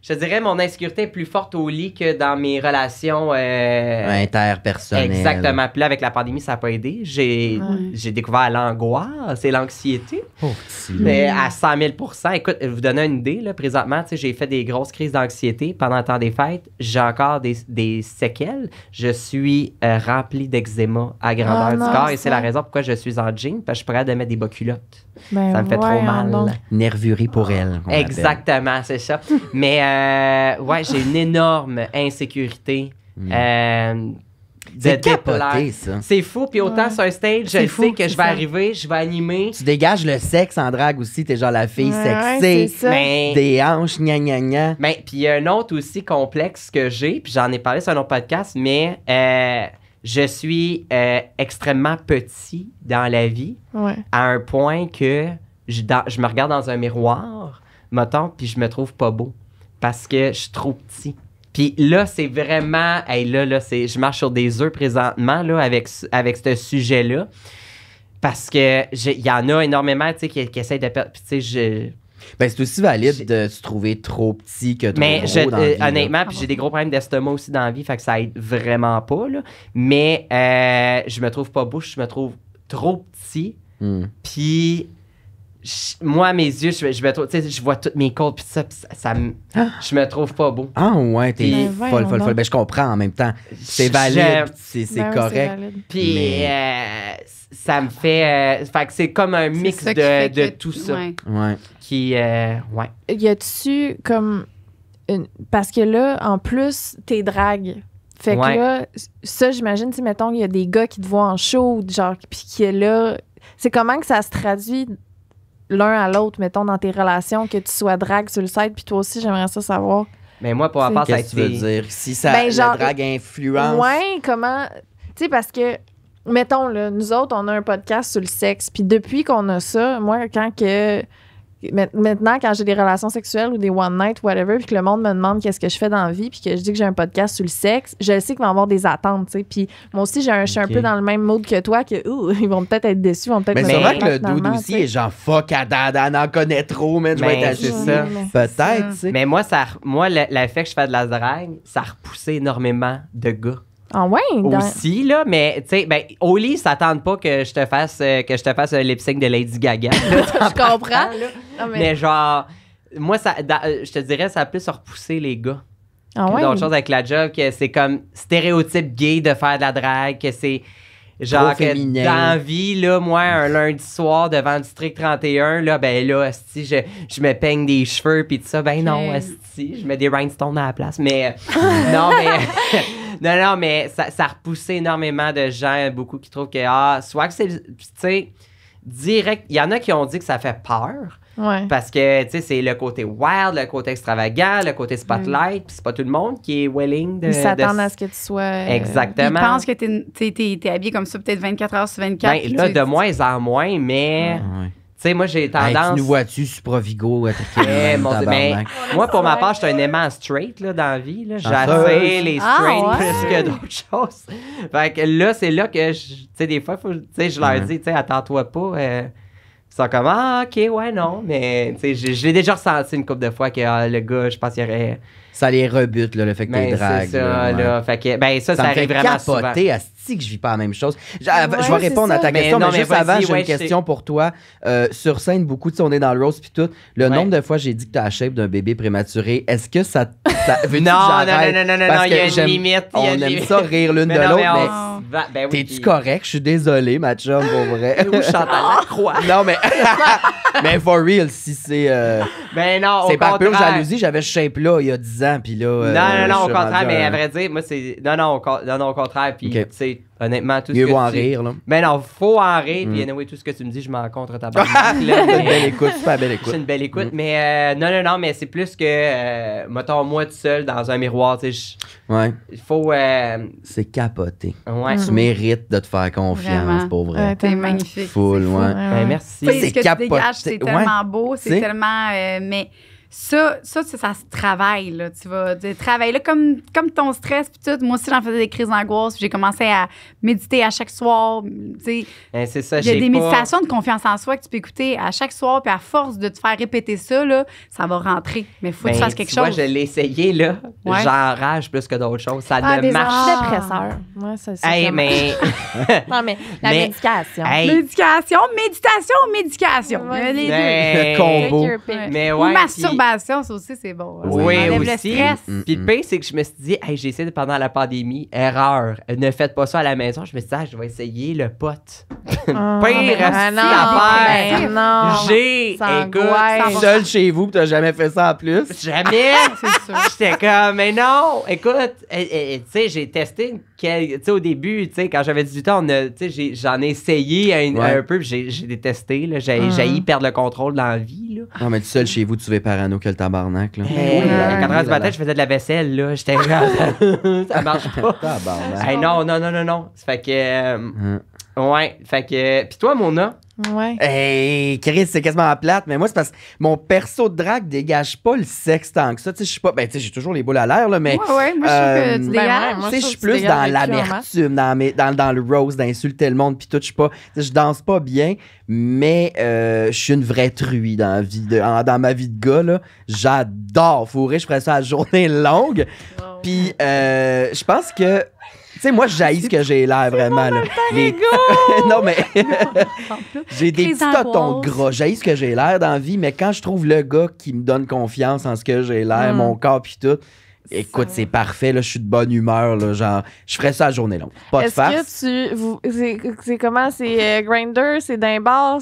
je dirais mon insécurité est plus forte au lit que dans mes relations euh, interpersonnelles. Exactement. Puis là, avec la pandémie, ça n'a pas aidé. J'ai découvert l'angoisse et l'anxiété. Oh, mais à 100 000 Écoute, vous donner une idée, là, présentement, j'ai fait des grosses crises d'anxiété pendant le temps des fêtes. J'ai encore des, des, séquelles. Je suis remplie euh, rempli d'eczéma à grandeur ah, du corps et c'est la raison pourquoi je suis en jean, parce que je pourrais mettre des bas culottes. Ben ça me fait trop mal. Nervurie pour elle. Exactement, c'est ça. mais. Euh, ouais, j'ai une énorme insécurité. Euh, c'est capoté, ça. C'est fou. Puis autant sur un stage, je sais que je vais arriver, je vais animer. Tu dégages le sexe en drague aussi. T'es genre la fille ouais, Des hanches, gna gna gna. Mais puis il y a un autre aussi complexe que j'ai, puis j'en ai parlé sur un autre podcast, mais euh, je suis extrêmement petit dans la vie. À un point que je, je me regarde dans un miroir, mettons, puis je me trouve pas beau parce que je suis trop petit. Puis là, c'est vraiment. là, là, je marche sur des œufs présentement là, avec, avec ce sujet-là. Parce que il y en a énormément qui, qui essaient de perdre. tu sais, je. Ben, c'est aussi valide de se trouver trop petit que trop mais gros dans euh, honnêtement, puis j'ai des gros problèmes d'estomac aussi dans la vie, fait que ça aide vraiment pas. Là. Mais euh, je me trouve pas bouche, je me trouve trop petit. Hmm. Puis moi, mes yeux, je, je je vois toutes mes côtes, puis ça, ça, ah! je me trouve pas beau. Ah ouais, t'es ben, folle, folle, folle, ben, je comprends en même temps. C'est valide, c'est ben correct. puis euh, ça me fait, euh, fait que c'est comme un mix de, de, tout ça. Ouais. Qui, euh, ouais. Y a-tu comme, parce que là, en plus, t'es drague. Fait que là, ça, j'imagine, si mettons, il y a des gars qui te voient en show, genre, puis qui est là. C'est comment que ça se traduit l'un à l'autre, mettons, dans tes relations, que tu sois drague sur le site, puis toi aussi, j'aimerais ça savoir. Mais moi, pour rapport, ça que tu veux dire? Si ça, ben, drague influence. Ouais, comment. Tu sais, parce que, mettons, nous autres, on a un podcast sur le sexe, puis depuis qu'on a ça, moi, quand que Maintenant, quand j'ai des relations sexuelles ou des one night, whatever, puis que le monde me demande qu'est-ce que je fais dans la vie, puis que je dis que j'ai un podcast sur le sexe, je sais qu'ils vont avoir des attentes, tu sais. Puis moi aussi, j'ai un, je suis un peu dans le même mode que toi, que ils vont peut-être être déçus, ils vont peut-être. Mais c'est vrai que le dude aussi est genre fuck à dada, en connaît trop, mais je vais être ça. Peut-être, tu sais. Mais moi, ça, moi l'effet que je fais de la drague, ça a énormément de gars ah ouais, aussi là, mais tu sais, ben au lit, s'attendent pas que je te fasse euh, que je te fasse un lip sync de Lady Gaga. je comprends. Ah, mais... genre, moi ça, euh, je te dirais, ça a plus repousser les gars. Ah ouais. D'autres choses avec la job que c'est comme stéréotype gay de faire de la drague, que c'est genre que d'envie là moi un lundi soir devant district 31 là ben là je, me peigne des cheveux puis tout ça ben non je mets des rhinestones à la place mais euh, non mais non non mais ça, ça repousse énormément de gens beaucoup qui trouvent que ah, soit que c'est tu sais direct il y en a qui ont dit que ça fait peur parce que, tu sais, c'est le côté wild, le côté extravagant, le côté spotlight. Mm. Puis c'est pas tout le monde qui est willing de. Ils s'attendent à ce que tu sois. Euh, Exactement. Ils pensent que t'es es, habillé comme ça peut-être 24 heures sur 24. Ben, là, de moins en moins, mais. Tu sais, moi, j'ai tendance. tu nous vois-tu sur Provigo, euh, mon mais Moi, pour ma part, je suis un aimant straight là, dans la vie. j'assais les ah, straight plus que d'autres choses. Fait que là, c'est là que, tu sais, des fois, je leur dis, tu sais, attends-toi pas. Euh, sont comme Ah, ok, ouais, non. Mais tu sais je l'ai déjà ressenti une couple de fois que ah, le gars, je pense qu'il aurait ça les rebute, là, le fait que ben, t'es drague. C'est ça, là. Fait que, ben, ça, ça, arrive fait vraiment capoter, que je vis pas la même chose. Je, vais répondre à ta question, mais, juste avant, j'ai une question pour toi. Euh, sur scène, beaucoup, tu sais, on est dans le roast puis tout. Le nombre de fois j'ai dit que t'as la shape d'un bébé prématuré, est-ce que ça... ça non, non, non, non, non, il y a une limite. On aime ça rire l'une de l'autre, mais... Ben t'es-tu correct? Je suis désolé, ma chum, pour vrai. Ou Chantal Lacroix. Non, mais... mais for real, si c'est... Euh, ben non, C'est par pure jalousie, j'avais ce shape-là il y a 10 ans là. non, euh, non, non, au contraire, mais à vrai dire, moi, c'est. Non, non, au, contraire, puis, tu sais, honnêtement, tout ce que. en tu... rire, là. Mais ben non, faut en rire, mm. puis, anyway, tout ce que tu me dis, je m'en contre ta C'est une belle écoute, C'est une belle écoute, mm. mais euh, non, non, non, mais c'est plus que, euh, mettons, moi tout seul dans un miroir, tu sais. Ouais. Il faut. C'est capoté. Ouais. Tu mérites de te faire confiance, pour vrai. T'es magnifique. Full, ouais. Ben, merci. C'est capoté. C'est tellement beau, c'est tellement. Mais ça, ça, ça, se travaille, là. Tu vas travailler là comme, comme ton stress, puis tout. Moi aussi, j'en faisais des crises d'angoisse, j'ai commencé à méditer à chaque soir. Tu sais, ben, Il y a des méditations de confiance en soi que tu peux écouter à chaque soir, puis à force de te faire répéter ça, là, ça va rentrer. Mais il faut que tu ben, fasses quelque chose. Moi, je l'ai essayé, là. J'enrage plus que d'autres choses. Ça ah, ne marche pas. dépresseur. Ouais, ça, hey, mais... non, mais la médication. Médication, méditation, médication. Les deux. Le combo. Mais ouais ça aussi, c'est bon. Hein. Oui, aussi. Le mm, Puis le pire, c'est que je me suis dit, hey, j'ai essayé pendant la pandémie, erreur, ne faites pas ça à la maison. Je me suis dit, ah, je vais essayer le pote. Ah, pire ah, non, J'ai, écoute, seul chez vous, tu t'as jamais fait ça en plus. Jamais. J'étais comme, mais non, écoute, eh, eh, eh, tu sais, j'ai testé tu sais, au début, tu sais, quand j'avais 18 ans, j'en ai, essayé un, peu, j'ai détesté, j'ai mm perdre le contrôle de la vie. Là. Non, mais tu es seul chez vous, tu vas pas piano quel le tabarnak. Là. 4 eh quand euh, je faisais de la vaisselle. là. J'étais Ça marche pas. tabarnak. non, non, non, non, non. Ça fait que. Euh, hein. Ouais. Fait que. Puis toi, Mona, Ouais. Hey, Chris, c'est quasiment plate, mais moi, c'est parce que mon perso de drague dégage pas le sexe tant ça. Tu sais, je suis pas. Ben, tu sais, j'ai toujours les boules à l'air, là, mais. Ouais, ouais, moi, je suis je suis plus dans l'amertume, dans, le rose, d'insulter le monde, puis tout. Je suis pas. Je danse pas bien, mais euh, je suis une vraie truie dans, vie de, dans ma vie de gars, là. J'adore fourrer. Je ferais ça à la journée longue. Puis, euh, je pense que tu sais, moi, je ce que j'ai l'air vraiment. Les... non, mais j'ai des petits totons gras. Jaillis ce que j'ai l'air dans la vie, mais quand je trouve le gars qui me donne confiance en ce que j'ai l'air, mm. mon corps, puis tout, Écoute, c'est parfait, là, je suis de bonne humeur, là, genre, je ferais ça la journée longue. Pas de farce. Que tu, c'est, comment, c'est euh, Grindr, c'est d'un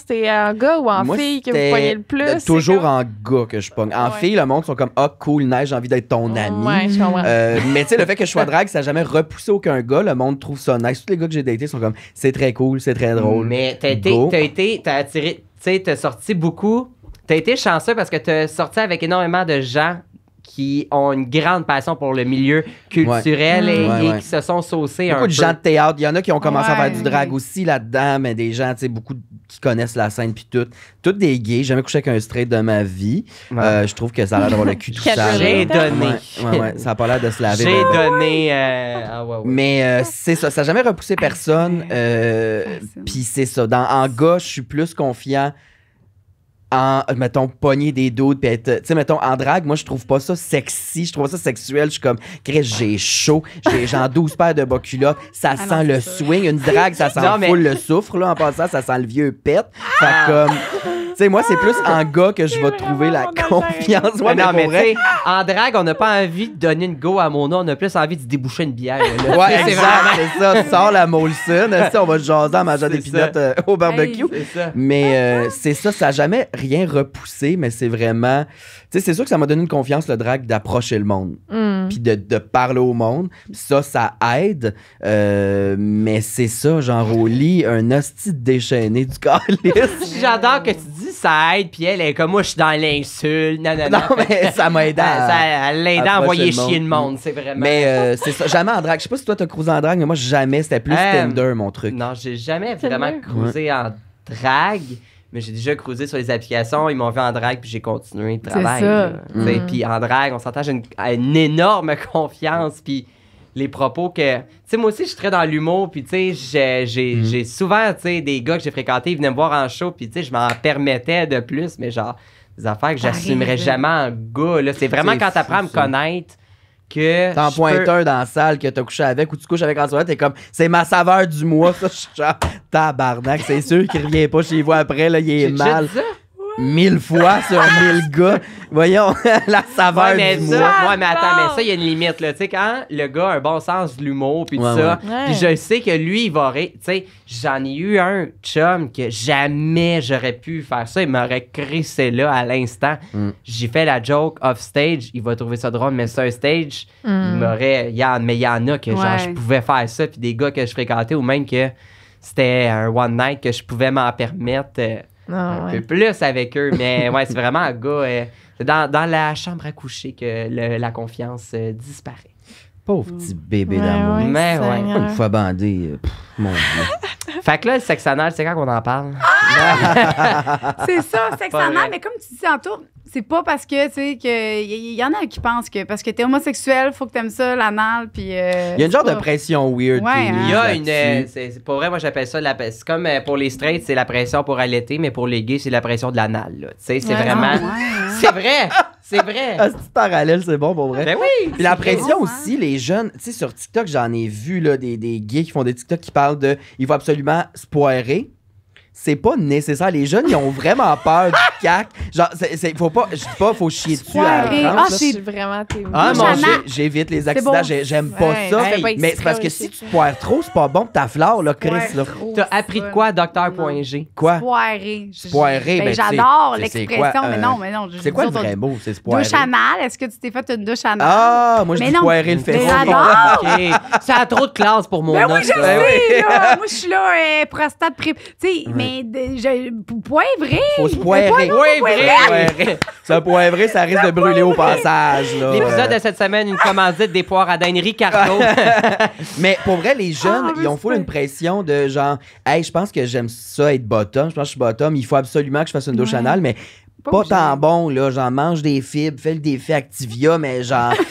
c'est en gars ou en filles fille que vous pognez le plus? c'est Toujours en gars que je pogne. En filles, fille, le monde sont comme, ah, oh, cool, nice, j'ai envie d'être ton ami. Ouais, je euh, mais tu sais, le fait que je sois drague, ça n'a jamais repoussé aucun gars, le monde trouve ça nice. Tous les gars que j'ai datés sont comme, c'est très cool, c'est très drôle. Mais t'as été, t'as été, attiré, tu sais, t'as sorti beaucoup. T'as été chanceux parce que t'as sorti avec énormément de gens qui ont une grande passion pour le milieu culturel et, qui se sont saucés beaucoup de gens de théâtre. Il y en a qui ont commencé à faire du drag aussi là-dedans, mais des gens, tu sais, beaucoup qui connaissent la scène, puis tout. Toutes des gays. J'ai jamais couché avec un straight de ma vie. Euh, je trouve que ça a l'air d'avoir le cul tout ça. J'ai donné. Ça a pas l'air de se laver. J'ai donné. Euh, ah, mais euh, c'est ça. Ça n'a jamais repoussé personne. Puis c'est ça. en gars, je suis plus confiant en, mettons, pogner des doutes, puis être, tu sais, mettons, en drague, moi, je trouve pas ça sexy, je trouve ça sexuel, je suis comme, j'ai chaud, j'ai genre 12 paires de bas ça ah sent le swing, une drague, ça sent le soufre, là, en passant, ça sent le vieux pet, fait ah! comme sais, moi, c'est plus en gars que je vais trouver la confiance. mais en drague, on n'a pas envie de donner une go à mon nom, on a plus envie de déboucher une bière. Ouais, c'est c'est ça. sors la Molson, on va jaser en mangeant des pinottes euh, au barbecue. mais euh, c'est ça, ça n'a jamais rien repoussé, mais c'est vraiment. Tu sais, c'est sûr que ça m'a donné une confiance, le drague, d'approcher le monde, hmm. puis de, parler au monde. Ça, ça aide. Euh, mais c'est ça, genre au lit, un hostie déchaîné du calice. J'adore que tu dis ça aide, puis elle est comme moi, je suis dans l'insulte. Non, non, non. mais ça m'a aidé. à, ça, aidé à, envoyer chier le monde, c'est vraiment. Mais euh, c'est ça. Jamais en drague. Je sais pas si toi, t'as cruisé en drague, mais moi, jamais. C'était plus euh, Tinder, mon truc. Non, j'ai jamais vraiment cruisé en drague. Mais j'ai déjà cruisé sur les applications, ils m'ont vu en drague, puis j'ai continué le travail. Mm. Puis en drague, on s'entend, j'ai une, une énorme confiance, puis les propos que. Tu sais, moi aussi, je suis dans l'humour, puis tu sais, mm. j'ai souvent, tu sais, des gars que j'ai fréquentés, ils venaient me voir en show, puis tu sais, je m'en permettais de plus, mais genre, des affaires que j'assumerais jamais en gars, là. C'est vraiment quand t'apprends à me connaître que. T'en pointes pointeur dans la salle que t'as couché avec ou tu couches avec en soirée, t'es comme, c'est ma saveur du mois, ça, je suis genre, tabarnak, c'est sûr qu'il revient pas chez vous après, là, il est mal mille fois sur mille gars. Voyons, la saveur mais ça, mais attends, mais ça, il y a une limite, Tu sais, quand le gars a un bon sens de l'humour, puis tout ça, puis je sais que lui, il va... Tu sais, j'en ai eu un chum que jamais j'aurais pu faire ça. Il m'aurait crissé là à l'instant. Mm. J'ai fait la joke off-stage. Il va trouver ça drôle, mais sur stage, il mm. m'aurait... Mais il y en a que, genre, je pouvais faire ça, puis des gars que je fréquentais, ou même que c'était un one-night que je pouvais m'en permettre... Euh, ah, peu plus avec eux. Mais ouais, c'est vraiment un gars. Euh, c'est dans, la chambre à coucher que la confiance euh, disparaît. Pauvre petit bébé d'amour. mais ouais. Une fois bandé, euh, mon Dieu. Fait que là, le sexe anal, c'est quand qu'on en parle? Ah! c'est ça, sexe anal. Mais comme tu dis tantôt, c'est pas parce que, tu sais, qu'il y, y, en a qui pensent que parce que t'es homosexuel, faut que t'aimes ça, l'anal, puis. Il y a une genre de pression weird. Il y a une. c'est pas hein. euh, vrai, moi j'appelle ça la. C'est comme euh, pour les straight, c'est la pression pour allaiter, mais pour les gays, c'est la pression de l'anal, Tu sais, c'est vraiment. Hein. C'est vrai! C'est vrai. Un ah, petit parallèle, c'est bon pour vrai. Ben oui. Puis la pression hein. aussi, les jeunes, tu sais, sur TikTok, j'en ai vu là, des, des gays qui font des TikTok qui parlent de il faut absolument se poirer c'est pas nécessaire. Les jeunes, ils ont vraiment peur du cac. Genre, c'est, faut pas, je dis pas, faut chier dessus à Ah, vraiment ah, j'évite les accidents, j'aime pas ça. mais c'est parce que si tu poires trop, c'est pas bon pour ta flore, là, Chris. là. T'as appris de quoi docteur.g? Quoi? Poiré. Ben, ben, j'adore l'expression, mais euh, non, mais non. C'est quoi le vrai mot? C'est se Douche à mal, est-ce que tu t'es fait une douche à mal? Ah, moi, je le ferro j'adore. Ça a trop de classe pour mon Ben oui, ben Moi, je suis là, euh, prostate Tu sais, mais ben, Poivré! Faut se poivrer. Ça, poivrer, ça risque de brûler au passage. L'épisode de cette semaine, une commandite des poires à Dan Ricardo. Mais pour vrai, les jeunes, ah, ils ont full une pression de genre, hey, je pense que j'aime ça être bottom. Je pense que je suis bottom. Il faut absolument que je fasse une douche anale, mais pas, tant bon, là. Genre, mange des fibres, fais le défi Activia, mais genre, tu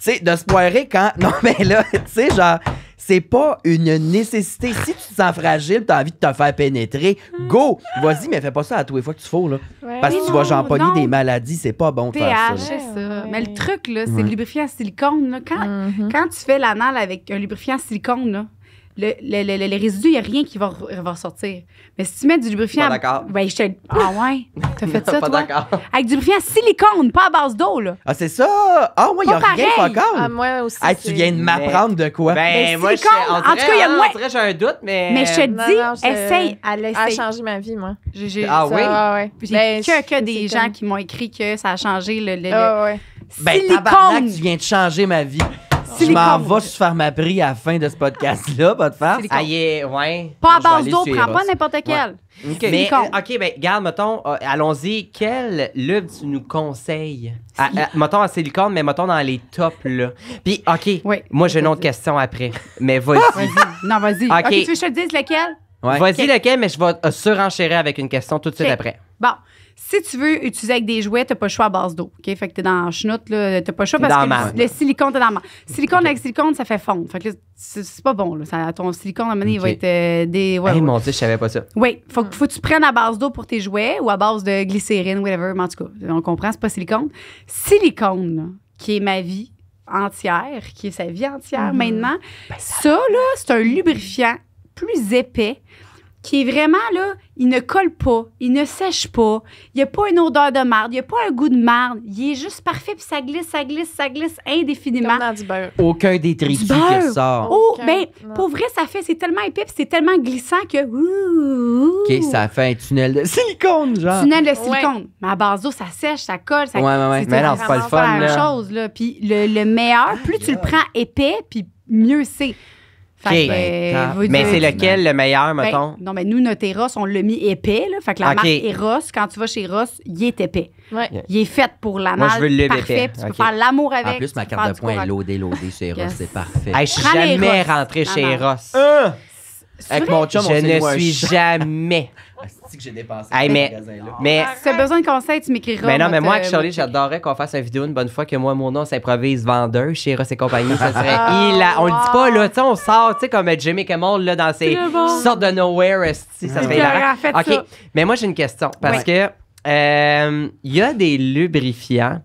sais, de se poivrer quand. Non, mais là, tu sais, genre c'est pas une nécessité. Si tu te sens fragile, as envie de te faire pénétrer, go! Vas-y, mais fais pas ça à tous les fois que tu fous, là. Parce que tu vas jamponner des maladies, c'est pas bon de faire ça. Mais le truc, là, c'est le lubrifiant silicone. Quand, mm-hmm. quand tu fais l'anal avec un lubrifiant silicone, là, les résidus, il n'y a rien qui va, ressortir. Mais si tu mets du lubrifiant. Pas d'accord. Ben, je te. Ah ouais? T'as fait ça, pas d'accord. Avec du lubrifiant silicone, pas à base d'eau, là. Ah, c'est ça? Ah, ouais, il n'y a rien, pas ah, moi aussi. Ah, tu viens de m'apprendre de quoi? Ben, ben moi, en, tout cas, il y a hein, moins. En j'ai un doute, mais. Mais je te dis, essaie. essaye. Elle a changé ma vie, moi. ah oui? Ah, ouais. Ben, j'ai que, des gens qui m'ont écrit que ça a changé le. le, ah, Ben, tabarnak, tu viens de changer ma vie. Je m'en vais se faire ma brie à la fin de ce podcast-là, pas de faire. y ouais. Pas à base d'eau, prends pas n'importe quel. OK. Mais, OK, ben, garde, mettons, euh, allons-y. Quelle lube tu nous conseilles? à, ah, euh, mettons en silicone, mais mettons dans les tops, là. Puis, OK, moi, j'ai une autre question après. Mais vas-y. Non, vas-y. OK, tu veux que je te dise lequel? Vas-y, lequel, mais je vais euh, surenchérer avec une question tout de suite après. Bon. Si tu veux utiliser avec des jouets, tu n'as pas le choix à base d'eau. OK? Fait que es dans la chenoute, là. n'as pas le choix parce que le, silicone, est dans la Silicone avec silicone, ça fait fondre. Fait que c'est pas bon, là. ton silicone, à un moment donné, il va être euh, des. Ouais, hey, mon Dieu, je savais pas ça. Oui. Faut, faut que tu prennes à base d'eau pour tes jouets ou à base de glycérine, whatever. Mais en tout cas, on comprend, c'est pas silicone. Silicone, qui est ma vie entière, qui est sa vie entière mm-hmm. maintenant, ben, ça, ça, là, c'est un lubrifiant plus épais qui est vraiment là, il ne colle pas, il ne sèche pas, il n'y a pas une odeur de marde, il n'y a pas un goût de marde, il est juste parfait, puis ça glisse, ça glisse, ça glisse indéfiniment. Aucun détritus qui ressort. Oh, ben, pour vrai, ça fait, c'est tellement épais, c'est tellement glissant que. ça fait un tunnel de silicone, genre. Tunnel de silicone. Mais à base d'eau, ça sèche, ça colle, ça. Ouais, ouais, Mais c'est pas le fun, chose, là. Puis le, meilleur, plus tu le prends épais, puis mieux c'est. Ben, euh, mais c'est lequel le meilleur, ben, mettons? non, mais nous, notre Eros, on l'a mis épais. Là, fait que la marque Eros, quand tu vas chez Eros, il est épais. Il est fait pour la Moi, je veux le parfait. tu peux faire l'amour avec. En plus, ma carte de points est loadée, loadée chez Eros. C'est parfait. je suis jamais rentré chez Eros. Hein? avec mon chum, je ne suis jamais. C'est que j'ai dépensé hey, là si t'as besoin de conseils, tu m'écriras. Mais non, mais moi, avec Charlie, j'adorerais qu'on fasse une vidéo une bonne fois que moi, mon nom s'improvise vendeur chez Ross et compagnie. Ça serait ah, On le dit pas, là, tu sais, on sort, tu sais, comme Jimmy Kimmel, là, dans ses sortes de nowhere, si ça serait hilarant. OK, mais moi, j'ai une question parce que euh, il y a des lubrifiants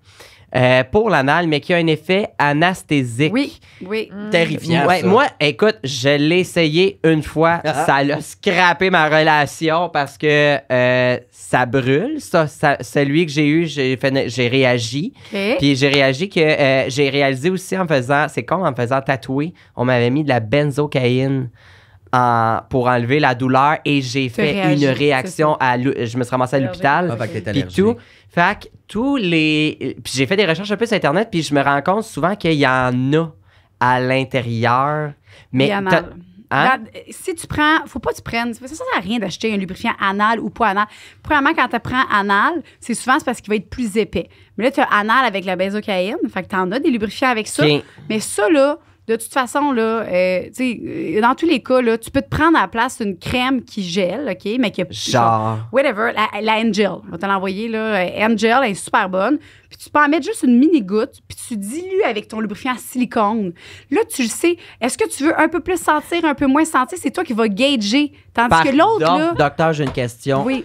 euh, pour l'anal, mais qui a un effet anesthésique. Oui, oui. Mmh. Terrifiant. moi, écoute, je l'ai essayé une fois. Ah. ça a scrappé ma relation parce que euh, ça brûle. Ça, celui que j'ai eu, j'ai, réagi. Puis j'ai réagi que euh, j'ai réalisé aussi en faisant, c'est con, en faisant tatouer, on m'avait mis de la benzocaïne pour enlever la douleur et j'ai fait une réaction à je me suis ramassé à l'hôpital ah, puis tout fait que tous les puis j'ai fait des recherches un peu sur internet puis je me rends compte souvent qu'il y en a à l'intérieur mais hein? si tu prends, faut pas que tu prennes. Ça, ça sert à rien d'acheter un lubrifiant anal ou pas anal. Premièrement, quand tu prends anal, c'est souvent parce qu'il va être plus épais. Mais là, tu as anal avec la benzocaïne, Fait que tu en as des lubrifiants avec ça. Mais ça, là, de toute façon, là, euh, euh, dans tous les cas, tu peux te prendre à la place une crème qui gèle, OK, mais qui a. Genre. Whatever, la, Angel. On va te l'envoyer, là. Euh, Angel, elle est super bonne. Puis tu peux en mettre juste une mini-goutte, puis tu dilues avec ton lubrifiant en silicone. Là, tu sais. Est-ce que tu veux un peu plus sentir, un peu moins sentir? C'est toi qui vas gager. Tandis que l'autre, là. Docteur, j'ai une question. Oui.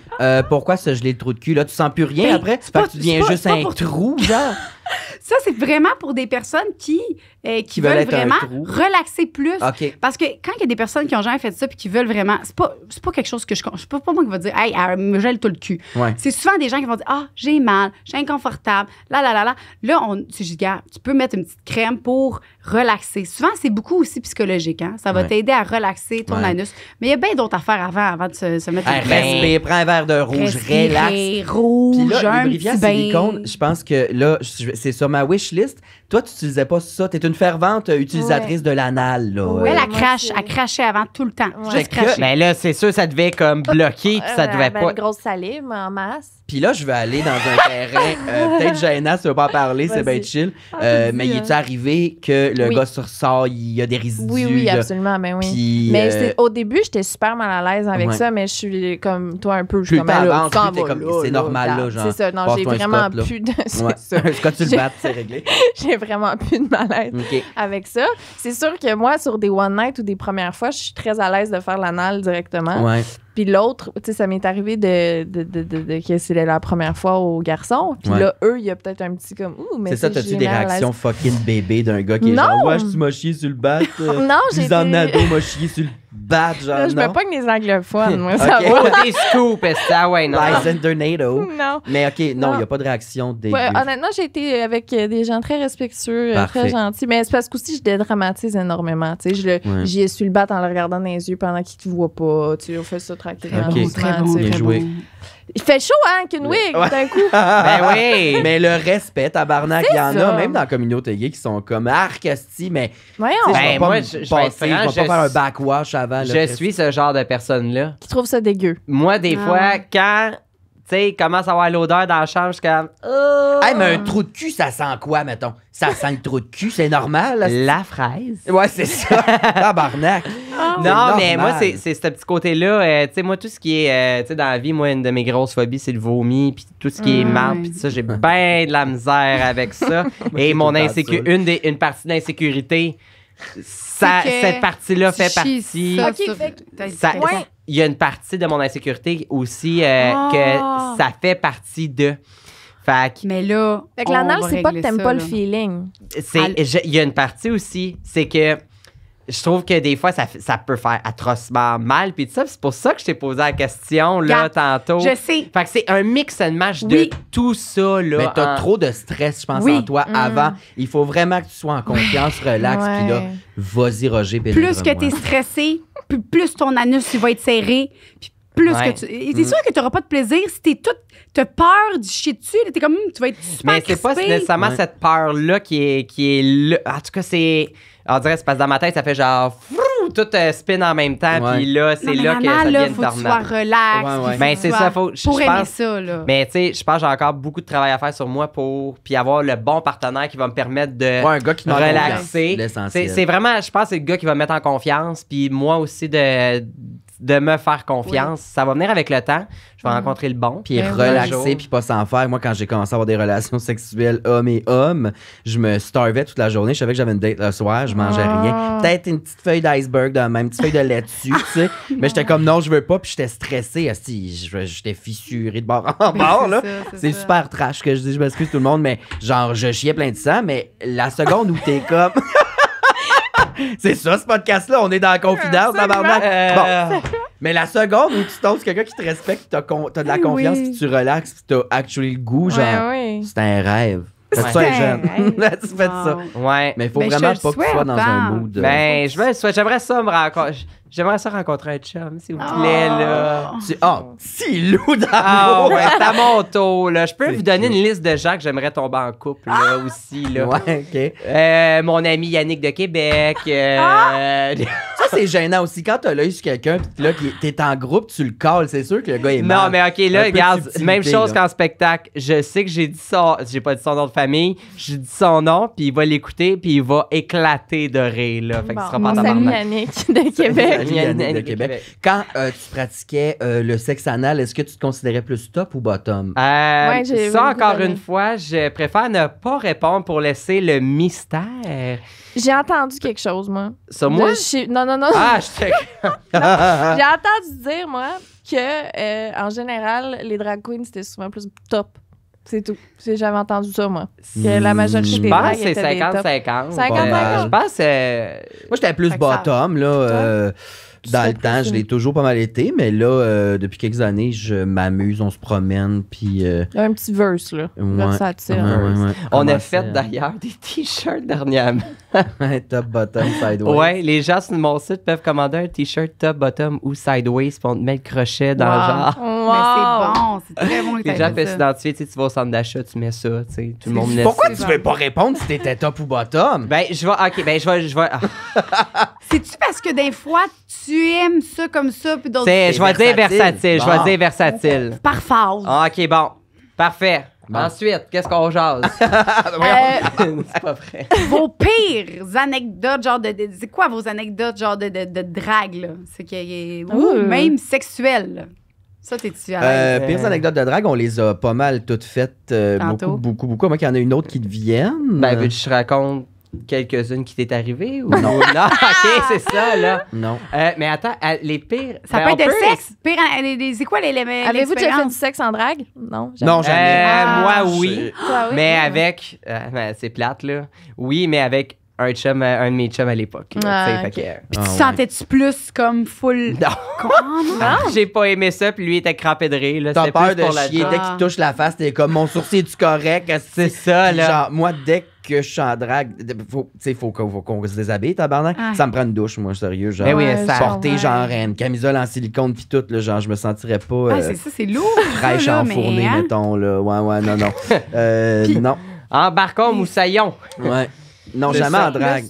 pourquoi ce geler le trou de cul? Là, tu sens plus rien ben, après? tu deviens juste un trou, genre. ça, c'est vraiment pour des personnes qui, euh, qui, veulent, vraiment relaxer plus. Parce que quand il y a des personnes qui ont jamais fait ça puis qui veulent vraiment. C'est pas, pas quelque chose que je. C'est pas, pas moi qui vais dire, hey, me gèle tout le cul. C'est souvent des gens qui vont dire, ah, j'ai mal, j'ai inconfortable, là, là, là, là. Là, on, tu tu peux mettre une petite crème pour relaxer. Souvent, c'est beaucoup aussi psychologique. Hein? Ça va t'aider à relaxer ton anus. Mais il y a bien d'autres affaires avant, avant de se, se mettre... à respire, prends un verre de rouge, relaxe. rouge, là, un petit silicone, je pense que là, c'est sur ma wish list. Toi, tu n'utilisais pas ça. Tu es une fervente utilisatrice de l'anal. Là. Oui, elle crache. Elle crachait avant tout le temps. Juste cracher. Ben là, c'est sûr, ça devait comme bloquer. Puis ça devait ben, pas... Une grosse salive en masse. Puis là, je vais aller dans un terrain. Euh, peut-être Jaina, tu veux pas parler, c'est bien chill. Ah, euh, mais il hein. est arrivé que le gars sur il y a des résidus? Oui, ben oui, absolument. oui. mais euh, au début, j'étais super mal à l'aise avec ça, mais je suis comme toi un peu. Je suis comme, ah, c'est normal, là, genre. C'est ça, non, j'ai vraiment plus de. Ouais. Ça. Quand tu le battes, c'est réglé. j'ai vraiment plus de malaise okay. avec ça. C'est sûr que moi, sur des one night ou des premières fois, je suis très à l'aise de faire l'anal directement. Ouais. Puis l'autre, tu sais, ça m'est arrivé de, de, de, que c'est la première fois aux garçons. Puis là, eux, il y a peut-être un petit comme Ouh, mais. C'est ça, t'as-tu des réactions fucking bébé d'un gars qui est genre Ouais, tu m'as chié sur le bat. Euh, non, j'ai. un en ado m'a chié sur le bad, genre. non? je pas pogne les anglophones, moi, ça okay. va. Oh, des scoops, ça, ouais, non. Tornado. Non. Mais OK, non, il n'y a pas de réaction des. honnêtement, j'ai été avec euh, des gens très respectueux, euh, très gentils. Mais c'est parce aussi je dédramatise énormément. Tu sais, je le, j'y ai su le battre en le regardant dans les yeux pendant qu'il ne te voit pas. Tu sais, on fait ça tranquillement. Ok, Très bien joué. Il fait chaud, hein, qu'une d'un coup. ben oui. Mais le respect, tabarnak, il y en a, même dans la communauté gay, qui sont comme arcasti, mais. Voyons. Ben, moi, je, vais passer, vais je, vais pas faire un backwash avant. Je suis ce genre de personne-là. Qui trouve ça dégueu. Moi, des ah fois, quand tu sais, il commence à avoir l'odeur dans la chambre, je comme. Oh! mais un trou de cul, ça sent quoi, mettons? Ça sent le trou de cul, c'est normal? la fraise. Ouais, c'est ça. Tabarnak. Ah. Non, mais moi, c'est ce petit côté-là. Euh, tu sais, moi, tout ce qui est. Euh, tu sais, dans la vie, moi, une de mes grosses phobies, c'est le vomi, puis tout ce qui est marre. puis ça, j'ai bien de la misère avec ça. Et mon une, des, une partie d'insécurité, ça, cette partie-là fait partie. Ça, ça, il y a une partie de mon insécurité aussi euh, que ah! ça fait partie de. Fait mais là, fait que n'est c'est pas que t'aimes pas le feeling. Il y a une partie aussi, c'est que je trouve que des fois, ça, ça peut faire atrocement mal. Puis ça, c'est pour ça que je t'ai posé la question, là, tantôt. Je sais. Fait que c'est un mix and match de tout ça, là. Mais t'as trop de stress, je pense, en toi mm. avant. Il faut vraiment que tu sois en confiance, relax, puis là, vas-y, Roger. Plus que t'es stressé, plus ton anus, il va être serré, puis plus que tu. c'est mm. sûr que tu pas de plaisir si t'es toute. T'as peur du shit dessus. T'es comme. Hmm, tu vas être Mais c'est pas nécessairement cette peur-là qui est, qui est. En tout cas, c'est. On dirait, c'est parce que dans ma tête, ça fait genre tout euh, spin en même temps, puis là, c'est là que ça devient une faut que tu sois relax. Mais c'est ça, faut. je- Pour aimer ça, là. Mais tu sais, je pense que j'ai encore beaucoup de travail à faire sur moi pour puis avoir le bon partenaire qui va me permettre de Ouais, un gars qui relaxer. C'est c'est vraiment, je pense, que c'est le gars qui va me mettre en confiance, puis moi aussi de de me faire confiance. Ça va venir avec le temps. Je vais mm. rencontrer le bon. Puis ben relaxer, puis pas s'en faire. Moi, quand j'ai commencé à avoir des relations sexuelles hommes et hommes, je me starvais toute la journée. Je savais que j'avais une date le soir, je mangeais ah. rien. Peut-être une petite feuille d'iceberg, même une petite feuille de lait dessus, tu sais. Mais j'étais comme non, je veux pas, puis j'étais stressé. J'étais fissuré de bord en bord, là. C'est super trash que je dis, je m'excuse tout le monde, mais genre, je chiais plein de sang, mais la seconde où t'es comme. c'est ça, ce podcast-là. On est dans la confidence, tabarnak. Euh, bon. Mais la seconde où tu tombes sur quelqu'un qui te respecte, t'as, con- de la confiance, puis tu relaxes, tu t'as actually le goût, genre, c'est un rêve. Faites ça, jeune. tu fais ça. Ouais. Mais il faut ben, vraiment pas que tu sois dans un mood. Ben, je me souhaite. J'aimerais ça me rencontrer. J'aimerais ça rencontrer un chum, s'il vous plaît, ah. là. oh, si lourd d'amour! Ah, ouais, c'est mon tour, là. Je peux vous donner une liste de gens que j'aimerais tomber en couple, là, ah! aussi, là. Ouais, OK. Euh, mon ami Yannick de Québec. Euh, ah! Ça, c'est gênant aussi. Quand t'as l'œil sur quelqu'un, pis là, t'es en groupe, tu le calls, c'est sûr que le gars est mort. Non, mais OK, là, regarde, même chose qu'en spectacle. Je sais que j'ai dit ça, j'ai pas dit son nom de famille, j'ai dit son nom, puis il va l'écouter, puis il va éclater de rire, là. Fait bon, sera pas mon ami Yannick de Québec. Québec. Quand euh, tu pratiquais euh, le sexe anal, est-ce que tu te considérais plus top ou bottom? Euh, ça, encore une fois, je préfère ne pas répondre pour laisser le mystère. J'ai entendu quelque chose, moi. ça moi? Non, non, non. Ah, je J'ai entendu dire, moi, que en général, les drag queens, c'était souvent plus top c'est tout. J'avais entendu ça, moi. Que la majorité des c'est 50, 50, 50, 50. Je pense Moi, j'étais plus bottom, là. Euh, dans le temps, je l'ai toujours pas mal été, mais là, euh, depuis quelques années, je m'amuse, on se promène, puis... euh, Un petit verse, là. On a fait d'ailleurs des t-shirts dernièrement. top, bottom, sideways. Ouais, les gens sur mon site peuvent commander un t-shirt top, bottom ou sideways, pour te mettre le crochet dans le genre. Mais c'est bon, c'est très bon. les gens peuvent s'identifier, tu sais, tu vas au centre d'achat, tu mets ça, tu sais, tout le monde Pourquoi tu veux pas répondre si t'étais top ou bottom? Ben, je vais, ok, ben, je vais, je vais. Ah. C'est-tu parce que des fois, tu aimes ça comme ça, puis d'autres. Je vais dire versatile, je vais dire versatile. Par ah, Ok, bon, parfait. Ensuite, qu'est-ce qu'on jase? Euh, c'est pas vrai. Vos pires anecdotes, genre de. de c'est quoi vos anecdotes, genre de, de, de drague, là? C'est que. Ou même sexuelle. Ça, t'es-tu à euh, Pires euh. anecdotes de drague, on les a pas mal toutes faites. Euh, beaucoup, beaucoup, beaucoup. Moi, qu'il y en a une autre qui te vienne. Ben, vu que je raconte quelques-unes qui t'est arrivées? ou non? non, ok, c'est ah! ça, là. Non. Euh, mais attends, euh, les pires. Ça peut ben, être de sexe. Pire, c'est quoi les, les Avez-vous déjà fait du sexe en drague? Non, jamais. Non, euh, moi, ah, oui. Mais avec. Ben, c'est plate, là. Oui, mais avec un de mes chums à l'époque. Euh, ah, tu sentais-tu plus comme full. Ah non. J'ai pas aimé ça, puis lui était crampé de rire. T'as peur de chier dès qu'il touche la face, t'es comme mon sourcil est-tu correct? C'est ça, là. Genre, moi, dès que je suis en drague, faut, faut, qu'on se déshabille, tabarnak. Ça me prend une douche, moi, sérieux. Genre, ben porter, genre, une camisole en silicone, puis tout, genre, je me sentirais pas. Ah, euh, c'est ça, c'est lourd. Fraîche enfournée, hein? mettons, là. Ouais, ouais, non, non. Euh, non. Embarquons, moussaillon. Ouais. Non, jamais en drague.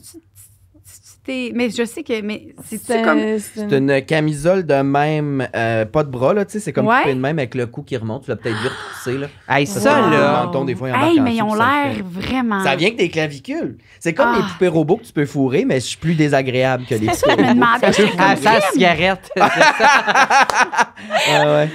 Mais je sais que. Mais c'est comme. C'est une camisole de même. Euh, pas de bras, là, tu sais. C'est comme une même avec le cou qui remonte. Tu l'as peut-être vu repousser, là. Hey, ça, là. menton, des fois, hey, mais ils ont l'air vraiment. Ça vient que des clavicules. C'est comme les ah. poupées robots que tu peux fourrer, mais je suis plus désagréable que les poupées ça, Je Ça, cigarette. mais,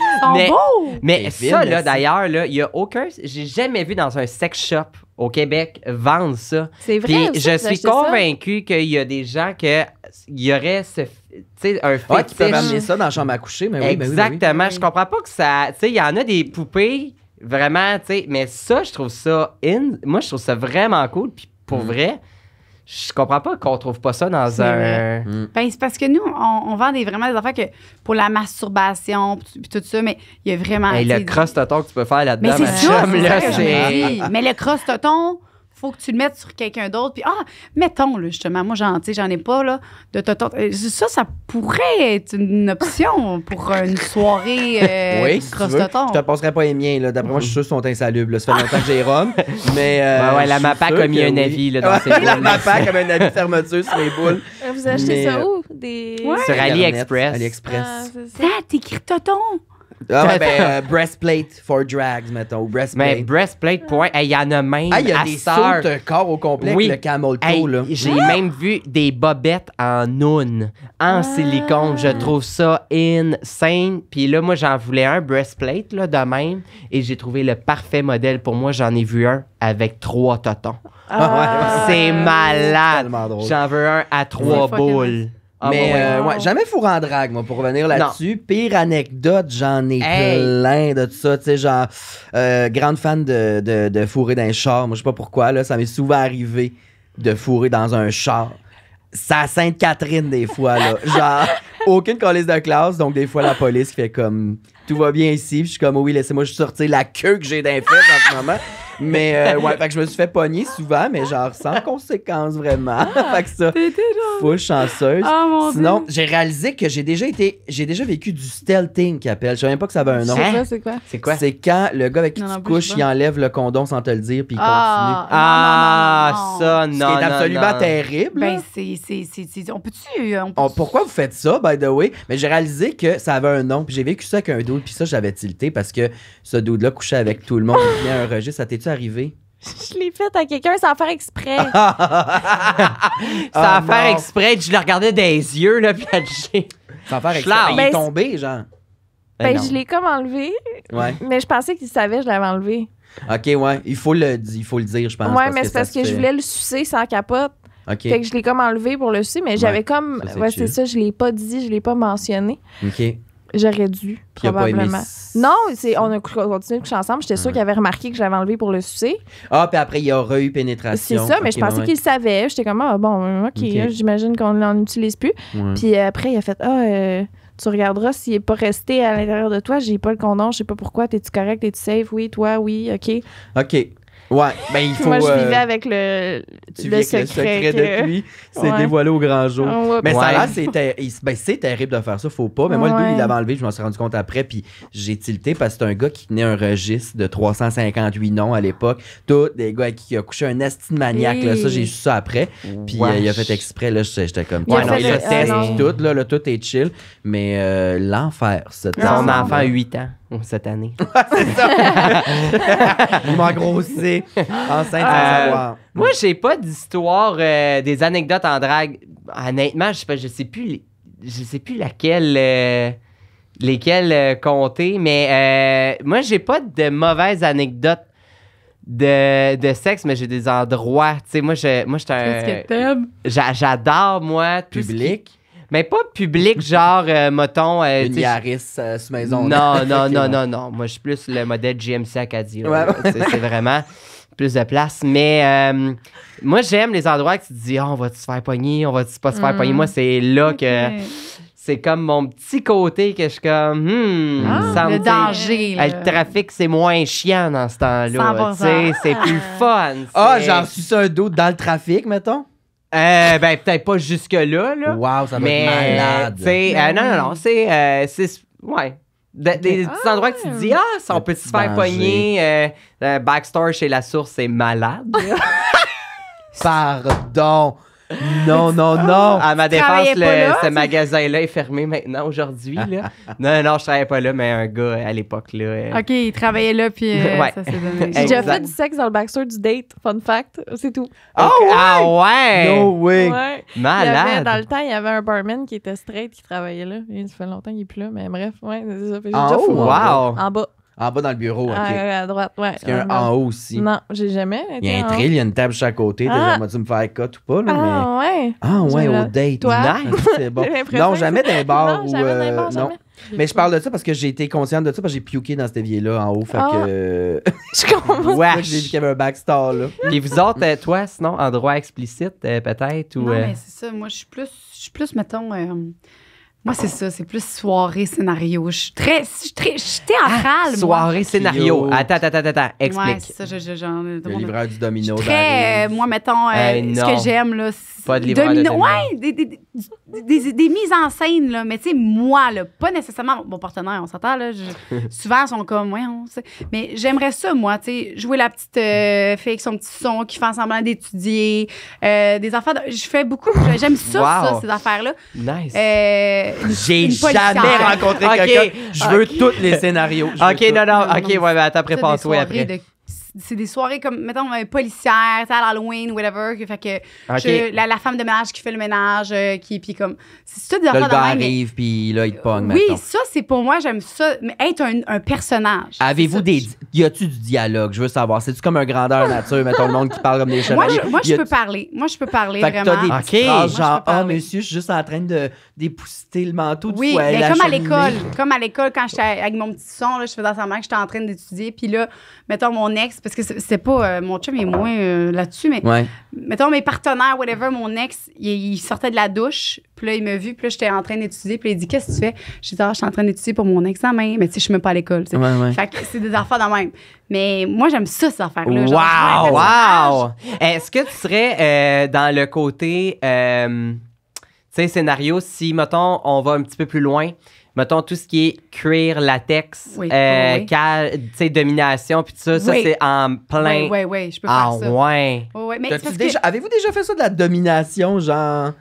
Mais ça, là, d'ailleurs, là, il y a aucun. J'ai jamais vu dans un sex shop au Québec vendent ça. C'est vrai. Puis je suis convaincu qu'il y a des gens que il y aurait ce un fait. Ouais, qui peuvent amener ça dans la chambre à coucher, mais oui, ben ben Exactement. Je comprends pas que ça. Tu sais, il y en a des poupées vraiment, tu sais, mais ça, je trouve ça Moi, je trouve ça vraiment cool. Puis pour mm. vrai, je comprends pas qu'on trouve pas ça dans un. Hmm. Ben, c'est parce que nous, on, vend des, vraiment des affaires que pour la masturbation, et tout ça, mais il y a vraiment. Et le crostoton que tu peux faire là-dedans, mais c'est ça, Mais le crostoton faut que tu le mettes sur quelqu'un d'autre. Puis, ah, mettons, là, justement, moi, j'en, j'en ai pas, là, de tonton. Euh, ça, ça pourrait être une option pour une soirée euh, oui, cross tu Je te passerai pas les miens, D'après moi, je suis sûr qu'ils sont insalubres, Ça fait longtemps que j'ai Mais. ben ouais, la MAPAC a mis un avis, dans La MAPA a mis un avis fermeture sur les boules. Vous achetez ça où? Sur AliExpress. Ah, ça. T'écris Toton. Ah ben, euh, breastplate for drags, mettons. Breastplate. Mais ben, breastplate, point. Il y en a même. il y a à des Star. Euh, corps au complet, le camel toe, là. J'ai ah! même vu des bobettes en noun, en ah! silicone. Je trouve ça insane. Puis là, moi, j'en voulais un breastplate, là, de même. Et j'ai trouvé le parfait modèle pour moi. J'en ai vu un avec trois totons. C'est malade. J'en veux un à trois boules. Ah, mais bah euh, jamais fourré en drague, moi, pour revenir là-dessus. Pire anecdote, j'en ai plein de tout ça. Tu sais, genre, euh, grande fan de, de, fourrer dans un char. Moi, je sais pas pourquoi, là, ça m'est souvent arrivé de fourrer dans un char. Ça Sainte-Catherine, des fois, là. genre, aucune colise de classe, donc des fois, la police fait comme tout va bien ici. je suis comme, oui, laissez-moi juste sortir la queue que j'ai d'un en ce moment. Mais euh, ouais, fait que je me suis fait pogner souvent, mais genre sans conséquence vraiment. Ah, fait que ça, chanceuse. Ah, mon Sinon, j'ai réalisé que j'ai déjà été, j'ai déjà vécu du stealthing qui appelle. Je savais même pas que ça avait un nom. C'est quoi, c'est quoi? C'est quand le gars avec qui tu couches, il enlève le condom sans te le dire, puis il continue. Ah, ça, non. C'est absolument terrible. Ben, c'est, on peut-tu. Euh, oh, pourquoi vous faites ça, by the way? Mais j'ai réalisé que ça avait un nom, puis j'ai vécu ça avec un dude, puis ça, j'avais tilté parce que ce dude-là couchait avec tout le monde, il un registre, ça t'est arrivé? Je l'ai fait à quelqu'un sans faire exprès. sans ah, faire exprès, je le regardais des yeux, là, puis j'ai. Sans faire exprès, il ben, est tombé, genre. Ben, ben je l'ai comme enlevé. Ouais. Mais je pensais qu'il savait que je l'avais enlevé. OK, ouais. Il faut le, il faut le dire, je pense. Ouais, mais c'est parce que, je voulais le sucer sans capote. Fait que je l'ai comme enlevé pour le sucer, mais j'avais comme. ouais, c'est ça, je l'ai pas dit, je l'ai pas mentionné. OK. J'aurais dû, probablement. Non, c'est, on a continué de coucher ensemble. J'étais sûre qu'il avait remarqué que j'avais enlevé pour le sucer. Ah, puis après, il y aura eu pénétration. C'est ça, mais je pensais qu'il savait. J'étais comme, ah, bon, euh, OK, hein, j'imagine qu'on l'en utilise plus. Puis euh, après, il a fait, ah, euh, tu regarderas s'il n'est pas resté à l'intérieur de toi. J'ai pas le condom, je sais pas pourquoi. T'es-tu correct? T'es-tu safe? Oui, toi, oui, OK. OK. Ouais, ben il faut. Moi, je euh, vivais avec le, secret. Le c'est dévoilé au grand jour. Ah, Mais ça là, ben, c'est terrible de faire ça, faut pas. Mais moi, le but, il l'avait enlevé, je m'en suis rendu compte après, puis j'ai tilté parce que c'est un gars qui tenait un registre de 358 noms à l'époque. Tous des gars qui a couché un estime maniaque, là, ça, j'ai su ça après. Puis euh, il a fait exprès, là, j'étais comme. il a ah tout, là, tout est chill. Mais euh, l'enfer, ce Son enfant a 8 ans cette année. c'est ça. enceinte sans euh, savoir. Moi, j'ai pas d'histoire, euh, des anecdotes en drague. Honnêtement, je sais pas, je sais plus, je sais plus laquelle, euh, lesquelles compter, mais moi, j'ai pas de mauvaises anecdotes de, sexe, mais j'ai des endroits. Tu sais, moi, moi, Qu'est-ce J'adore, moi. Public? Mais pas public, genre, euh, mettons. Euh, Une euh, sous maison. Non, non, non, non, non. Moi, je suis plus le modèle GMC Acadia. C'est vraiment plus de place. Mais euh, moi, j'aime les endroits que tu te dis, ah, on va-tu se faire pogner, on va-tu pas se faire pogner. Mm. Moi, c'est là que c'est comme mon petit côté que je suis comme hmm, ah, le danger le trafic c'est moins chiant dans ce temps-là c'est plus fun ah oh, genre suis un doute dans le trafic mettons euh, ben, peut-être pas jusque-là, là. Wow, ça doit être malade. Euh, euh, non, non, non, c'est... Euh, ouais. des, petits endroits que tu te dis, ah, ça, on peut se faire pogner. Euh, backstore chez La Source, c'est malade. Pardon. Non, non, ah, non. À ma défense, le, ce magasin-là est fermé maintenant, aujourd'hui. non, non, je travaillais pas là, mais un gars à l'époque. là. Euh, OK, il travaillait là, puis euh, ça s'est donné. J'ai déjà fait du sexe dans le backstore du date, fun fact, c'est tout. Oh, ouais. Ah ouais! Malade! dans le temps, il y avait un barman qui était straight qui travaillait là. Il, fait longtemps qu'il est plus là, mais bref, ouais, c'est ça. Ah oh, wow. en bas. En ah, bas dans le bureau, ah, ok. à droite, ouais. qu'il y a un en haut aussi? Non, j'ai jamais. Été il y a un tril il y a une table chaque côté. Ah. Déjà, tu me faire cut ou pas, là, Ah, ouais. Ah, ouais, au date. Non, Nice, c'est bon. non, jamais d'un bar jamais. Euh, non. Mais je parle de ça parce que j'ai été consciente de ça parce que j'ai piouqué dans cet évier-là en haut. Fait ah! que. je comprends. Ouais, j'ai dit qu'il y avait un backstar, là. Et vous autres, euh, toi, sinon, endroit explicite, euh, peut-être? Ou, non, mais c'est ça. Moi, je suis plus, je suis plus mettons moi, c'est ça. C'est plus soirée scénario. Je suis très, je suis théâtrale. Ah, soirée scénario. Attends, attends, attends, attends. Explique. Ouais, c'est ça. Je, je, le livreur du domino. Je très, moi, mettons, euh, ce que j'aime, là. Pas de livreur domino. De domino. Ouais, des, des, des, mises en scène, là. Mais tu sais, moi, là, pas nécessairement mon partenaire, on s'entend, là. souvent, ils sont comme, ouais, on sait. Mais j'aimerais ça, moi, tu sais, jouer la petite euh, fille avec son petit son qui fait semblant d'étudier, euh, des affaires. je fais beaucoup, j'aime ça, ça, ces affaires-là. Nice. Euh, J'ai jamais rencontré quelqu'un. Je veux tous les scénarios. ok, non, non, ok, ouais, ben, t'as toi après c'est des soirées comme, mettons, euh, policières, Halloween, whatever. Que, fait que ah, la, la, femme de ménage qui fait le ménage, euh, qui, puis comme, c'est tout des là, le gars arrive, puis là, il te pogne. Oui, ça, c'est pour moi, j'aime ça. être un, un personnage. Avez-vous des. Y a-tu du dialogue? Je veux savoir. C'est-tu comme un grandeur nature, mettons, le monde qui parle comme des chevaliers? Moi, je, moi, je peux parler. Moi, je peux parler. Fait vraiment. Que as des genre, ah, oh, monsieur, je suis juste en train de dépousseter le manteau. Du oui, mais comme à l'école. Comme à l'école, quand j'étais avec mon petit son, là, je faisais semblant que j'étais en train d'étudier, puis là, mettons, mon ex parce que c'est pas. Euh, mon chum est moins euh, là-dessus, mais. Mettons, mes partenaires, whatever, mon ex, il, sortait de la douche, puis là, il m'a vu, puis là, j'étais en train d'étudier, puis il dit Qu'est-ce que tu fais Je dis « Ah, je suis en train d'étudier pour mon examen, mais tu sais, je suis même pas à l'école. Fait que c'est des affaires de même. Mais moi, j'aime ça, ces affaires-là. waouh wow. Est-ce que tu serais euh, dans le côté. tu sais, scénario, si, mettons, on va un petit peu plus loin, mettons, tout ce qui est cuir, latex, oui. euh, domination, puis tout ça, ça, c'est en plein. Oui, oui, oui, je peux ah, faire ça. Ouais. oui. mais Avez-vous déjà fait ça de la domination, genre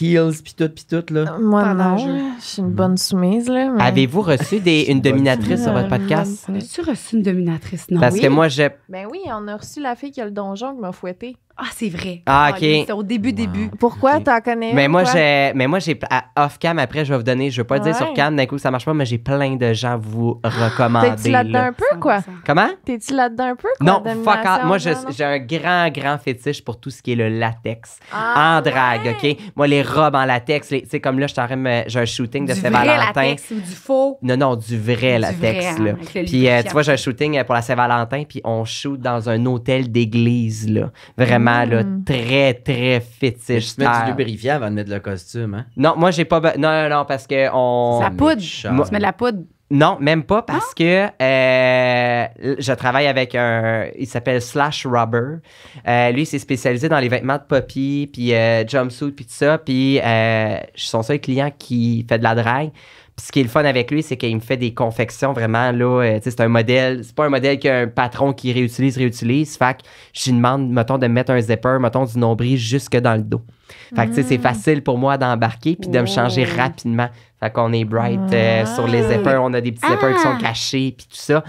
heels, puis tout, puis tout, là? Moi, non. Je suis une bonne soumise, là. Avez-vous reçu des, une dominatrice sur votre podcast? As-tu reçu une dominatrice? Non. Parce que moi, j'ai. Ben oui, on a reçu la fille qui a le donjon qui m'a fouetté. Ah, c'est vrai. Ah, ah OK. c'est au début, début. Pourquoi t'en connais Mais ben, moi, j'ai. mais moi, j'ai, off-cam, après, je vais vous donner, je veux pas le dire sur cam, d'un coup, ça marche pas, mais j'ai plein de gens vous recommander. T'es-tu là-dedans un peu, quoi? Comment? T'es-tu là-dedans un peu, quoi? Non, fuck off. Moi, j'ai un grand, grand fétiche pour tout ce qui est le latex. Ah, en drague, OK? Moi, les robes en latex, tu sais, comme là, j'ai un shooting de Saint-Valentin. latex ou du faux. Non, non, du vrai latex. là. Hein, puis, euh, tu vois, j'ai un shooting pour la Saint-Valentin, puis on shoot dans un hôtel d'église, là. Vraiment, Mm. très, très fétiche. Tu mets du lubrifiant avant de mettre le costume, hein? Non, moi, j'ai pas. Non, non, non, parce que on. La ah, poudre. Tu mets de la poudre. Non, même pas parce que euh, je travaille avec un. Il s'appelle Slash Rubber. Euh, lui, il s'est spécialisé dans les vêtements de Poppy, puis euh, jumpsuit, puis tout ça. Puis je suis son seul client qui fait de la drague. Puis ce qui est le fun avec lui, c'est qu'il me fait des confections vraiment là. c'est un modèle. C'est pas un modèle qu'un patron qui réutilise, réutilise. Fait que je lui demande, mettons, de mettre un zipper, mettons, du nombril jusque dans le dos. Fait que, sais, c'est mm. facile pour moi d'embarquer puis de me changer oh. rapidement. Fait qu'on est bright euh, ah. sur les zippers. on a des petits zippers ah. qui sont cachés, puis tout ça.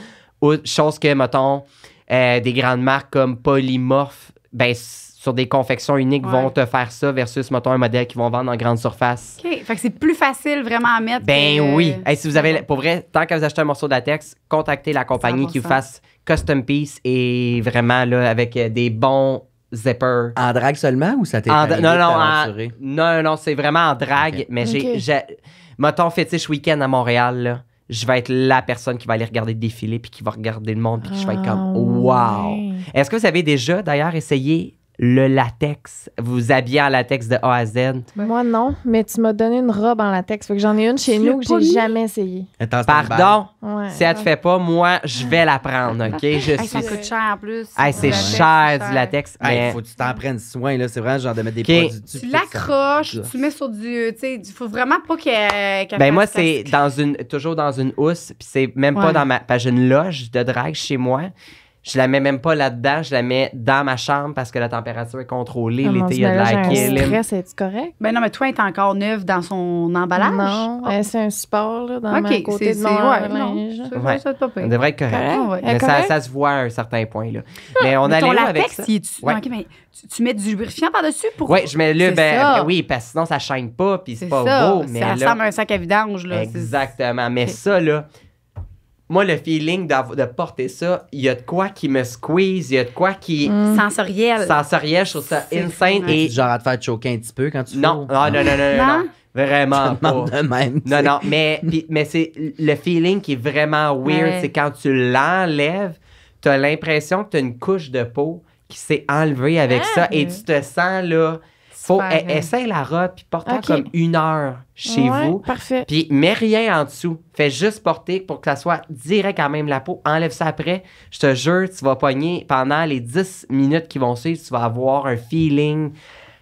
chose que, mettons, euh, des grandes marques comme Polymorph, ben, sur des confections uniques vont te faire ça versus, mettons, un modèle qui vont vendre en grande surface. OK. Fait que c'est plus facile vraiment à mettre. Ben oui. et si vous avez, pour vrai, tant que vous achetez un morceau de contactez la compagnie qui vous fasse custom piece et vraiment, là, avec euh, des bons zippers. En drague seulement ou ça t'est non, non, non, non, c'est vraiment en drague, mais j'ai mettons, fétiche week-end à Montréal, je vais être la personne qui va aller regarder le défilé puis qui va regarder le monde puis je vais être comme ah, wow. Est-ce que vous avez déjà d'ailleurs essayé le latex, vous habillez en latex de A à Z. Moi non, mais tu m'as donné une robe en latex, fait que j'en ai une chez nous que j'ai jamais essayée. Pardon, si elle te fait pas, moi je vais la prendre, ok Je suis. ça coûte cher en plus. c'est cher, du latex. Il faut que tu t'en prennes soin là, c'est vraiment genre de mettre des okay. produits. Tu l'accroches, tu mets sur du, tu faut vraiment pas qu'elle. ben moi c'est dans une, toujours dans une housse, puis c'est même pas dans ma, j'ai une loge de drague chez moi. Je la mets même pas là-dedans, je la mets dans ma chambre parce que la température est contrôlée. Ah, l'été, il y a de la kill. c'est correct? Ben non, mais toi, tu est encore neuve dans son emballage. Non, oh. c'est un support là, dans okay, côté de mon linge. On devrait être correct. Mais Ça, ça, se voit à un certain point. Là. mais ah. on mais allait avec ça? tu... mais tu, mets du lubrifiant par-dessus pour... Oui, je mets le... Ben, oui, parce que sinon, ça ne chaîne pas, puis c'est pas beau. Ça ressemble à un sac à vidange. Exactement. Mais ça, là moi, le feeling de porter ça, il y a de quoi qui me squeeze, il y a de quoi qui. Mm. Sensoriel. Sensoriel, je trouve ça insane. Et... genre à te faire choquer un petit peu quand tu. Non, ah, non, non, non, non, non. Vraiment pas. De même, non, non, mais, mais c'est le feeling qui est vraiment weird, c'est quand tu l'enlèves, tu as l'impression que tu as une couche de peau qui s'est enlevée avec ah, ça et tu te sens là faut, e- essayer la robe, puis porte comme une heure chez vous. parfait. Puis mets rien en dessous. Fais juste porter pour que ça soit direct quand même la peau. Enlève ça après. Je te jure, tu vas pogner pendant les 10 minutes qui vont suivre, tu vas avoir un feeling.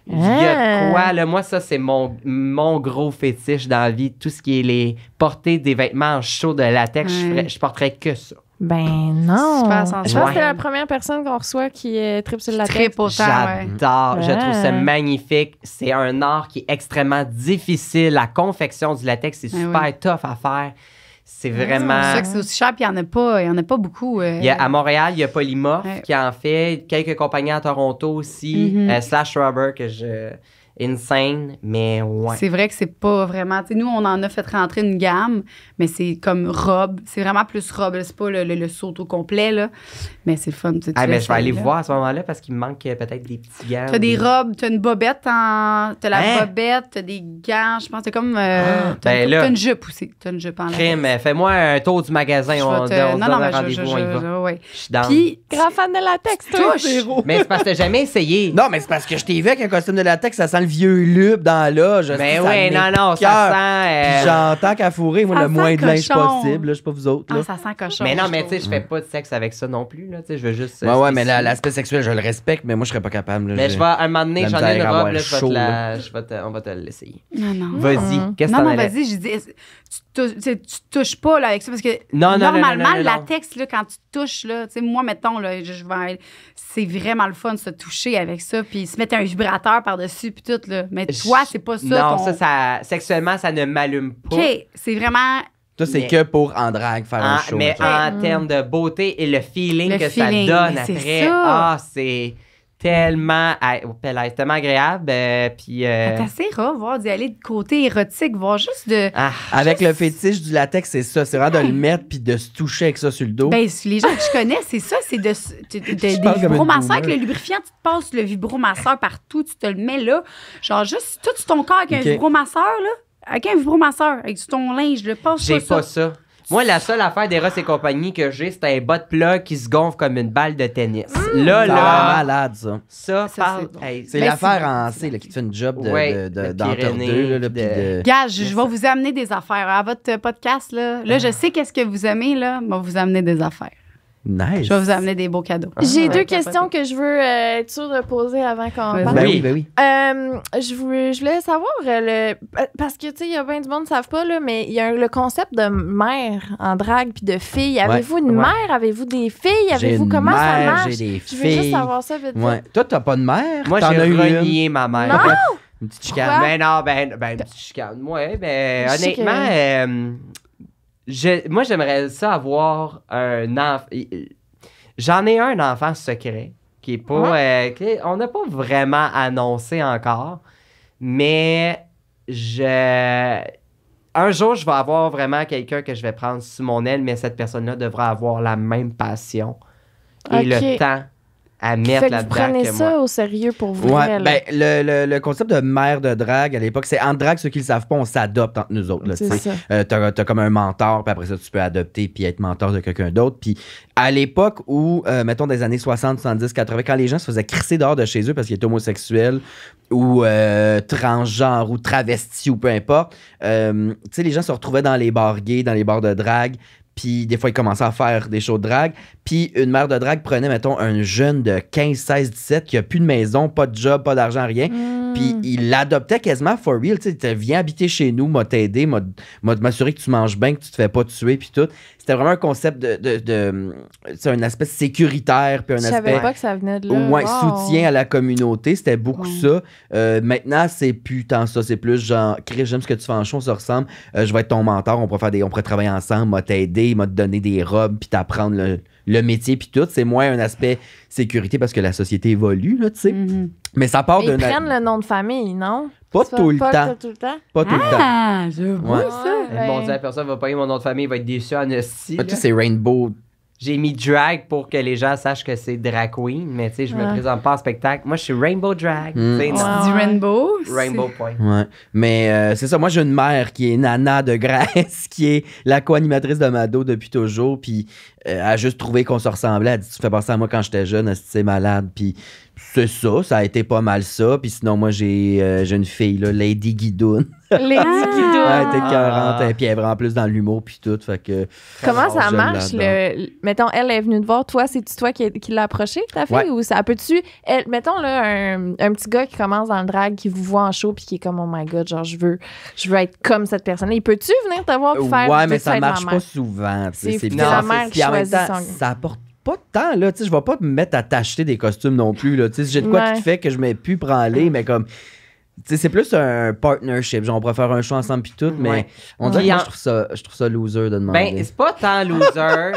Il ah! quoi, moi, ça, c'est mon, gros fétiche dans la vie. Tout ce qui est les porter des vêtements chauds de latex, je, ferais, je porterais que ça. Ben non. Je pense que c'est la première personne qu'on reçoit qui est euh, triple sur la tête. J'adore. Je trouve ça magnifique. C'est un art qui est extrêmement difficile. La confection du latex, c'est ben super tough à faire. C'est vraiment. C'est que c'est aussi cher, puis il n'y en, a pas, y en a pas beaucoup. Euh. à Montréal, il y a Polymorph qui en fait, quelques compagnies à Toronto aussi, mm-hmm. euh, Slash Rubber que je insane, mais ouais. C'est vrai que c'est pas vraiment. nous, on en a fait rentrer une gamme, mais c'est comme robe. C'est vraiment plus robe. C'est pas le, le, saut au complet, là. Mais c'est fun. Ah, mais je vais aller voir à ce moment-là parce qu'il me manque euh, peut-être des petits gants. T'as as des, robes, t'as une bobette en. T'as la hein? bobette, tu t'as des gants, je pense. c'est comme. Euh, ah, tu as ben t'as une, jupe aussi. T'as une jupe en Crime, euh, fais-moi un tour du magasin. Je on, te... on, non, rendez-vous, Je suis Puis, grand fan de la toi. Mais c'est parce que t'as jamais essayé. Non, mais c'est parce que je t'ai vu avec un costume de latex, ça sent le vieux lube dans la loge. Mais ben oui, non, non, ça sent. Euh, j'entends qu'à fourrer, moi, le moins de linge possible. Là, je sais pas vous autres. Ah, là. ça sent cochon. Mais non, mais tu sais, je fais pas de sexe avec ça non plus. je veux juste. ouais, euh, ouais, mais l'aspect sexuel, je le respecte, mais moi, je serais pas capable. mais je vais, un moment donné, j'en ai une robe, Je te, on va te l'essayer. Non, non. Vas-y, qu'est-ce que Non, non, vas-y, je dis, tu touches pas là, avec ça parce que normalement, la texte, quand tu touches, là, tu sais, moi, mettons, là, je, c'est vraiment le fun de se toucher avec ça, puis se mettre un vibrateur par-dessus, mais toi, c'est pas ça. Non, ça, ça, sexuellement, ça ne m'allume pas. OK, c'est vraiment. Toi, c'est que pour en drague faire un ah, show. Mais en termes de beauté et le feeling que ça donne après, ah, c'est tellement, tellement agréable. Euh, puis, C'est euh, ah, assez rare d'y aller de côté érotique, voir juste de. Ah, avec le fétiche du latex, c'est ça. C'est rare de le mettre puis de se toucher avec ça sur le dos. Ben, les gens que je connais, c'est ça. C'est de, des vibromasseurs avec le lubrifiant. Tu te passes le vibromasseur partout, tu te le mets là. Genre, juste tout ton corps avec un vibromasseur, là. Avec un vibromasseur, avec ton linge, le passe J'ai pas ça. Moi, la seule affaire des Ross et compagnie que j'ai, c'est un bas de plat qui se gonfle comme une balle de tennis. Ah! là, là. malade, ça. Ça, parle. c'est ben, l'affaire en C là, qui te fait une job de, Gage, je vais vous amener des affaires. À votre podcast, là, là je ah. sais qu'est-ce que vous aimez, là, mais vous amener des affaires. Je vais vous amener des beaux cadeaux. Ah, j'ai deux questions que je veux toujours euh, être sûre de poser avant qu'on parle. Ben oui, ben oui. Euh, je, voulais savoir, euh, le, parce que, tu sais, il y a bien du monde qui ne savent pas, là, mais il y a le concept de mère en drague puis de fille. Avez-vous une mère? Avez-vous des filles? Avez-vous comment mère, ça marche? je veux juste savoir ça vite. Ouais. Toi, tu n'as pas de mère? Moi, j'ai renié ma mère. Non! Une petite chicane. Ben non, ben, ben une petite chicane. Moi, ben, honnêtement, moi, j'aimerais ça avoir un enfant. J'en ai un enfant secret qui est pas. Euh, on n'a pas vraiment annoncé encore, mais je. Un jour, je vais avoir vraiment quelqu'un que je vais prendre sous mon aile, mais cette personne-là devra avoir la même passion et le temps à mettre fait que Vous prenez ça au sérieux pour vous. Ouais, ben, le, le, le, concept de mère de drague à l'époque, c'est en drague, ceux qui le savent pas, on s'adopte entre nous autres. c'est euh, t'as, comme un mentor, puis après ça, tu peux adopter puis être mentor de quelqu'un d'autre. Puis à l'époque où, mettons, euh, mettons, des années 60, 70, 80, quand les gens se faisaient crisser dehors de chez eux parce qu'ils étaient homosexuels ou euh, transgenres ou travestis ou peu importe, tu sais, les gens se retrouvaient dans les bars gays, dans les bars de drague, puis des fois, il commençait à faire des shows de drague. Puis une mère de drague prenait, mettons, un jeune de 15, 16, 17 qui a plus de maison, pas de job, pas d'argent, rien. Mm. Puis mm. il l'adoptait quasiment for real. Tu sais, viens habiter chez nous, m'a t'aider, m'a m'assurer que tu manges bien, que tu te fais pas tuer, puis tout. C'était vraiment un concept de. de, c'est un aspect sécuritaire, puis un Je savais pas que ça venait de là. Ouais, soutien à la communauté, c'était beaucoup ça. Euh, maintenant, c'est plus tant ça, c'est plus genre, Chris, j'aime ce que tu fais en show, ça ressemble. Euh, je vais être ton mentor, on pourrait, faire des, on pourrait travailler ensemble, m'a t'aider, m'a te donner des robes, puis t'apprendre le, métier, puis tout. C'est moins un aspect sécurité parce que la société évolue, là, tu sais. Mm-hmm. Mais ça part de. Ils prennent le nom de famille, non? Pas, tout, le le pas temps. tout le temps. Pas tout le ah, temps. Ah, je vois ça. Ouais. Bon, eh, ben. la personne va pas payer mon nom de famille, va être déçu en esti. Ah, tu c'est Rainbow. J'ai mis drag pour que les gens sachent que c'est drag queen, mais tu sais, je me présente pas en spectacle. Moi, je suis Rainbow Drag. Hmm. C'est Tu Rainbow? Rainbow Point. Ouais. Mais euh, c'est ça, moi, j'ai une mère qui est Nana de Grèce, qui est la co-animatrice de dos depuis toujours, puis euh, elle a juste trouvé qu'on se ressemblait. Elle dit Tu fais penser à moi quand j'étais jeune, c'est malade. Puis c'est ça, ça a été pas mal ça. Puis sinon, moi, j'ai euh, j'ai une fille, là, Lady Guidoune. Lady ah! Guidoune. Elle était 40, et puis elle est en plus dans l'humour, puis tout. Fait que, Comment ça ah, marche? Le, mettons, elle est venue te voir, toi, c'est-tu toi qui, qui l'as approché, ta fille? Ou ça peut-tu. Mettons, là, un, petit gars qui commence dans le drag, qui vous voit en show, puis qui est comme, oh my god, genre, je veux, je veux être comme cette personne-là. Il peut-tu venir te voir pour faire Ouais, mais ça marche pas souvent. C'est bizarre. ça apporte pas temps là. Tu sais, je vais pas me mettre à t'acheter des costumes non plus, là. Tu j'ai de quoi tout qui fait que je m'ai pu prendre mais comme. Tu c'est plus un partnership. Genre, on pourrait faire un show ensemble puis tout, mais on dirait je, trouve ça, je loser de demander. Ben, c'est pas tant loser.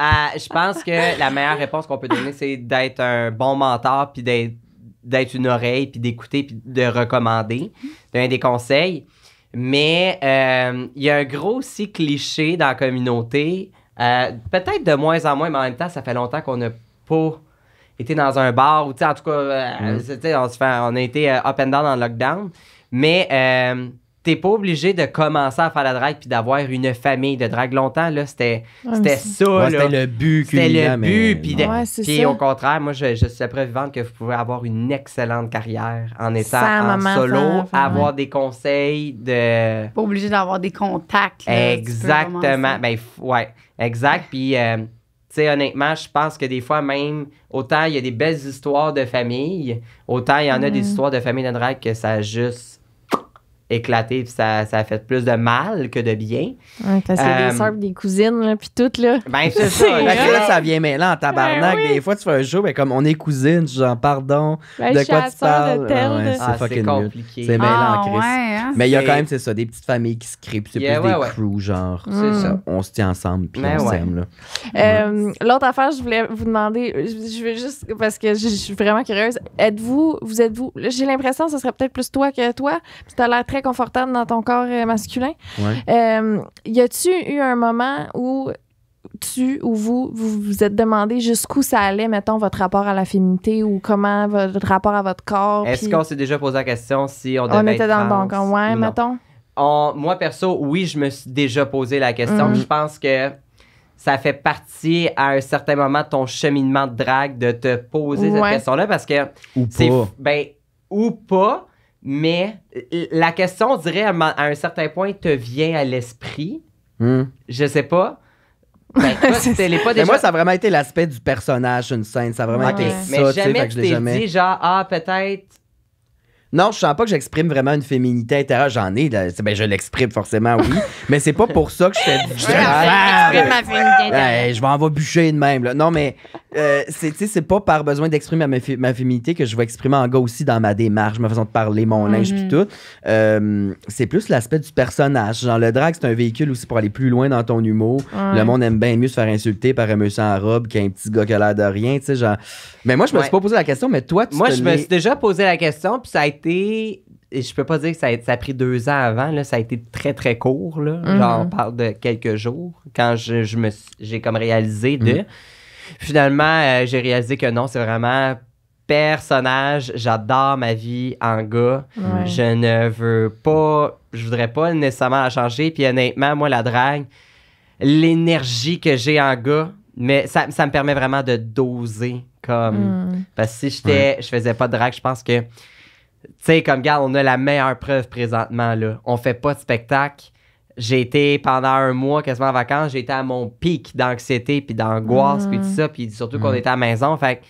Euh, je pense que la meilleure réponse qu'on peut donner, c'est d'être un bon mentor puis d'être une oreille, puis d'écouter, puis de recommander, donner des conseils. Mais euh, il y a un gros cliché dans la communauté euh, peut-être de moins en moins, mais en même temps, ça fait longtemps qu'on n'a pas été dans un bar ou, en tout cas, euh, mm. on, on a été euh, up and down en lockdown. Mais t'es pas obligé de commencer à faire la drague puis d'avoir une famille de drague longtemps là c'était c'était ça c'était le but c'était le but puis, au contraire moi je, je suis preuve vivante que vous pouvez avoir une excellente carrière en étant en solo avoir des conseils de pas obligé d'avoir des contacts exactement ben ouais exact puis euh, tu sais honnêtement je pense que des fois même autant il y a des belles histoires de famille autant il y en a des mm-hmm. histoires de famille de drague que ça juste éclaté, puis ça, ça, a fait plus de mal que de bien. Ouais, parce que des euh, soeurs, des cousines, puis toutes, là. Ben, c'est ça. ça vient mêlant en tabarnak. Ben des fois, tu fais un show, mais ben, comme on est cousines, genre, pardon, ben, de quoi tu parles? Ah, c'est compliqué. C'est mêlant, ah, Chris. Hein? mais il y a quand même, c'est ça, des petites familles qui se créent, puis c'est plus des crews, genre. c'est mm. Ça. On se tient ensemble, puis on s'aime, là. Euh, l'autre affaire, je voulais vous demander, je veux juste, parce que je suis vraiment curieuse, êtes-vous, vous êtes-vous, j'ai l'impression que ce serait peut-être plus toi que toi, puis t'as l'air très confortable dans ton corps euh, masculin. Euh, y a-tu eu un moment où tu ou vous, vous vous êtes demandé jusqu'où ça allait, mettons, votre rapport à la féminité ou comment votre rapport à votre corps? Est-ce qu'on s'est déjà posé la question si on devait On était dans trans, le bon ouais, mettons? moi, perso, oui, je me suis déjà posé la question. Mhm. Je pense que ça fait partie à un certain moment de ton cheminement de drague de te poser cette question-là parce que... Ou pas. Ben, ou pas, mais la question, on dirait, à un certain point, te vient à l'esprit. Hmm. Je sais pas. Ben, pas Mais moi, ça a vraiment été l'aspect du personnage, une scène. Ça a vraiment été ça. Mais jamais tu t'es jamais... dit, genre, ah, peut-être non, je sens pas que j'exprime vraiment une féminité intérieure. J'en ai, ben, je l'exprime forcément, oui. mais c'est pas pour ça que je fais du je vais ma je vais en avoir bûcher de même. Là. Non, mais euh, sais, c'est pas par besoin d'exprimer ma, féminité que je vais exprimer en gars aussi dans ma démarche, ma façon de parler, mon linge, puis mhm. tout. Euh, c'est plus l'aspect du personnage. Genre, le drag, c'est un véhicule aussi pour aller plus loin dans ton humour. Le monde aime bien mieux se faire insulter par un monsieur en robe qu'un petit gars qui a l'air de rien. Genre... Mais moi, je me suis pas posé la question, mais toi, tu Moi, je me suis déjà posé la question, puis ça a été et je peux pas dire que ça a, ça pris deux ans avant, là, ça a été très très court. Là. Mhm. Genre, on parle de quelques jours quand je, me j'ai comme réalisé de. Mhm. Finalement, euh, j'ai réalisé que non, c'est vraiment personnage. J'adore ma vie en gars. Je ne veux pas, je voudrais pas nécessairement la changer. Puis honnêtement, moi, la drague, l'énergie que j'ai en gars, mais ça, me permet vraiment de doser comme. Mhm. Parce que si j'étais, je faisais pas de drague, je pense que tu sais, comme, gars, on a la meilleure preuve présentement, là. On fait pas de spectacle. J'ai été pendant un mois quasiment en vacances, j'étais à mon pic d'anxiété, puis d'angoisse, puis tout mm. ça, puis surtout qu'on mm. était à la maison. Fait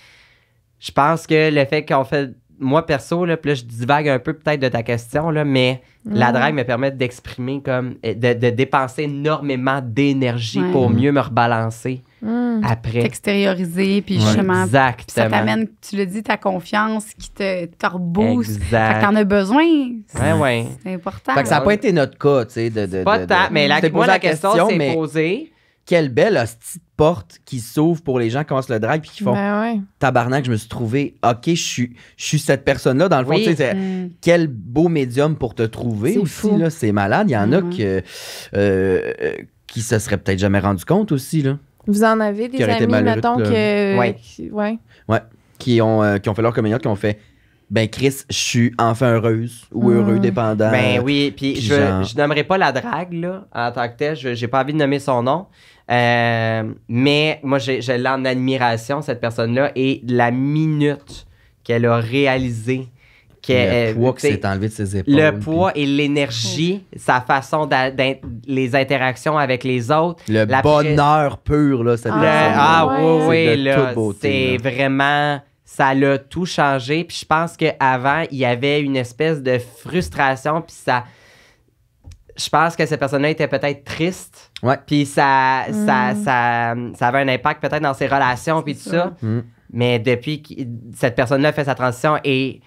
je pense que le fait qu'on fait. Moi, perso, là, puis je divague un peu peut-être de ta question, là, mais la mm. drague me permet d'exprimer comme. de dépenser énormément d'énergie pour mieux me rebalancer. Hmm. après. T'extérioriser, puis justement. ça t'amène, tu le dis, ta confiance qui te, te Exact. Fait t'en as besoin. C'est important. Fait ça n'a pas été notre cas, tu sais. De, pas de, mais la, moi, la question, c'est posée. Quelle belle petite porte qui s'ouvre pour les gens qui commencent le drag puis qui font ben tabarnak, je me suis trouvé, ok, je suis, je suis cette personne-là. Dans le fond, tu sais, hmm. quel beau médium pour te trouver aussi, C'est malade. Il y en a hmm. que, euh, qui se seraient peut-être jamais rendu compte aussi, là. Vous en avez des amis, mettons, euh, Ouais. Qui, ouais. Qui, ont, euh, qui ont fait leur communion, qui ont fait ben Chris, je suis enfin heureuse ou mm-hmm. heureux dépendant. Ben oui, puis je, n'aimerais pas la drague là, en tant que telle, j'ai pas envie de nommer son nom. Euh, mais moi, j'ai l'ai en cette personne-là, et la minute qu'elle a réalisé le euh, poids qui s'est enlevé de ses épaules. Le poids et l'énergie, sa façon d'être, les interactions avec les autres. Le bonheur pur, là, cette Ah, ah oui, oui, là, c'est vraiment... Ça l'a tout changé. Puis je pense qu'avant, il y avait une espèce de frustration, puis ça je pense que cette personne-là était peut-être triste. Ouais. Puis ça, ça, mm. ça, ça, avait un impact peut-être dans ses relations, puis tout ça. Mm. Mais depuis que cette personne-là fait sa transition et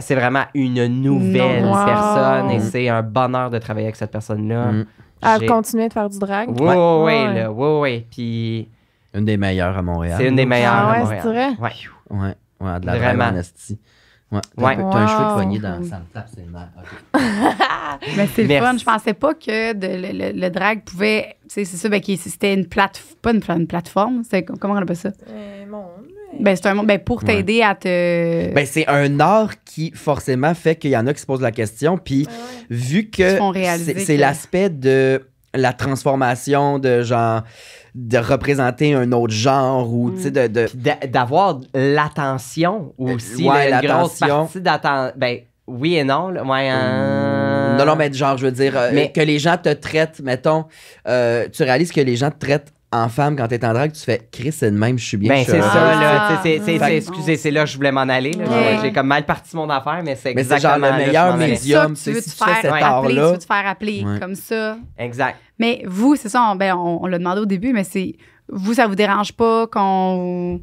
c'est vraiment une nouvelle personne et mm. c'est un bonheur de travailler avec cette personne-là. Mm. À continuer de faire du drag. Oui, oui, oui. Puis... Une des meilleures à Montréal. C'est une des meilleures ah à Montréal. Vrai? Ouais. ouais, ouais, de la vraie Amnesty. Ouais. T'as un cheveu de poignée dans ça me tape, c'est okay. Mais c'est fun. Je pensais pas que de, le, le, le, drag pouvait. C'est ça, ben, qui c'était une plateforme. Pas une, une plateforme. Comment on appelle ça? Euh, monde. Ben, c'est un, ben, pour t'aider à te. Ben, c'est un art qui, forcément, fait qu'il y en a qui se posent la question. Puis, ah vu que c'est l'aspect de la transformation de genre de représenter un autre genre ou tu mm. de, de... d'avoir l'attention euh, aussi grosse partie ben oui et non le ouais hein. mm, non non mais genre je veux dire euh, mais... que les gens te traitent mettons euh, tu réalises que les gens te traitent en femme, quand t'es en drague, tu fais Chris, c'est le même, je suis bien. Ben, c'est ça, là. Ah. C'est, c'est, c'est, excusez, c'est là, je voulais m'en aller. J'ai comme mal parti mon affaire, mais c'est exactement. C'est genre le meilleur médium. C'est tu veux te faire appeler, tu veux te faire appeler comme ça. Exact. Mais vous, c'est ça, ben, on, on l'a demandé au début, mais c'est. Vous, ça vous dérange pas qu'on.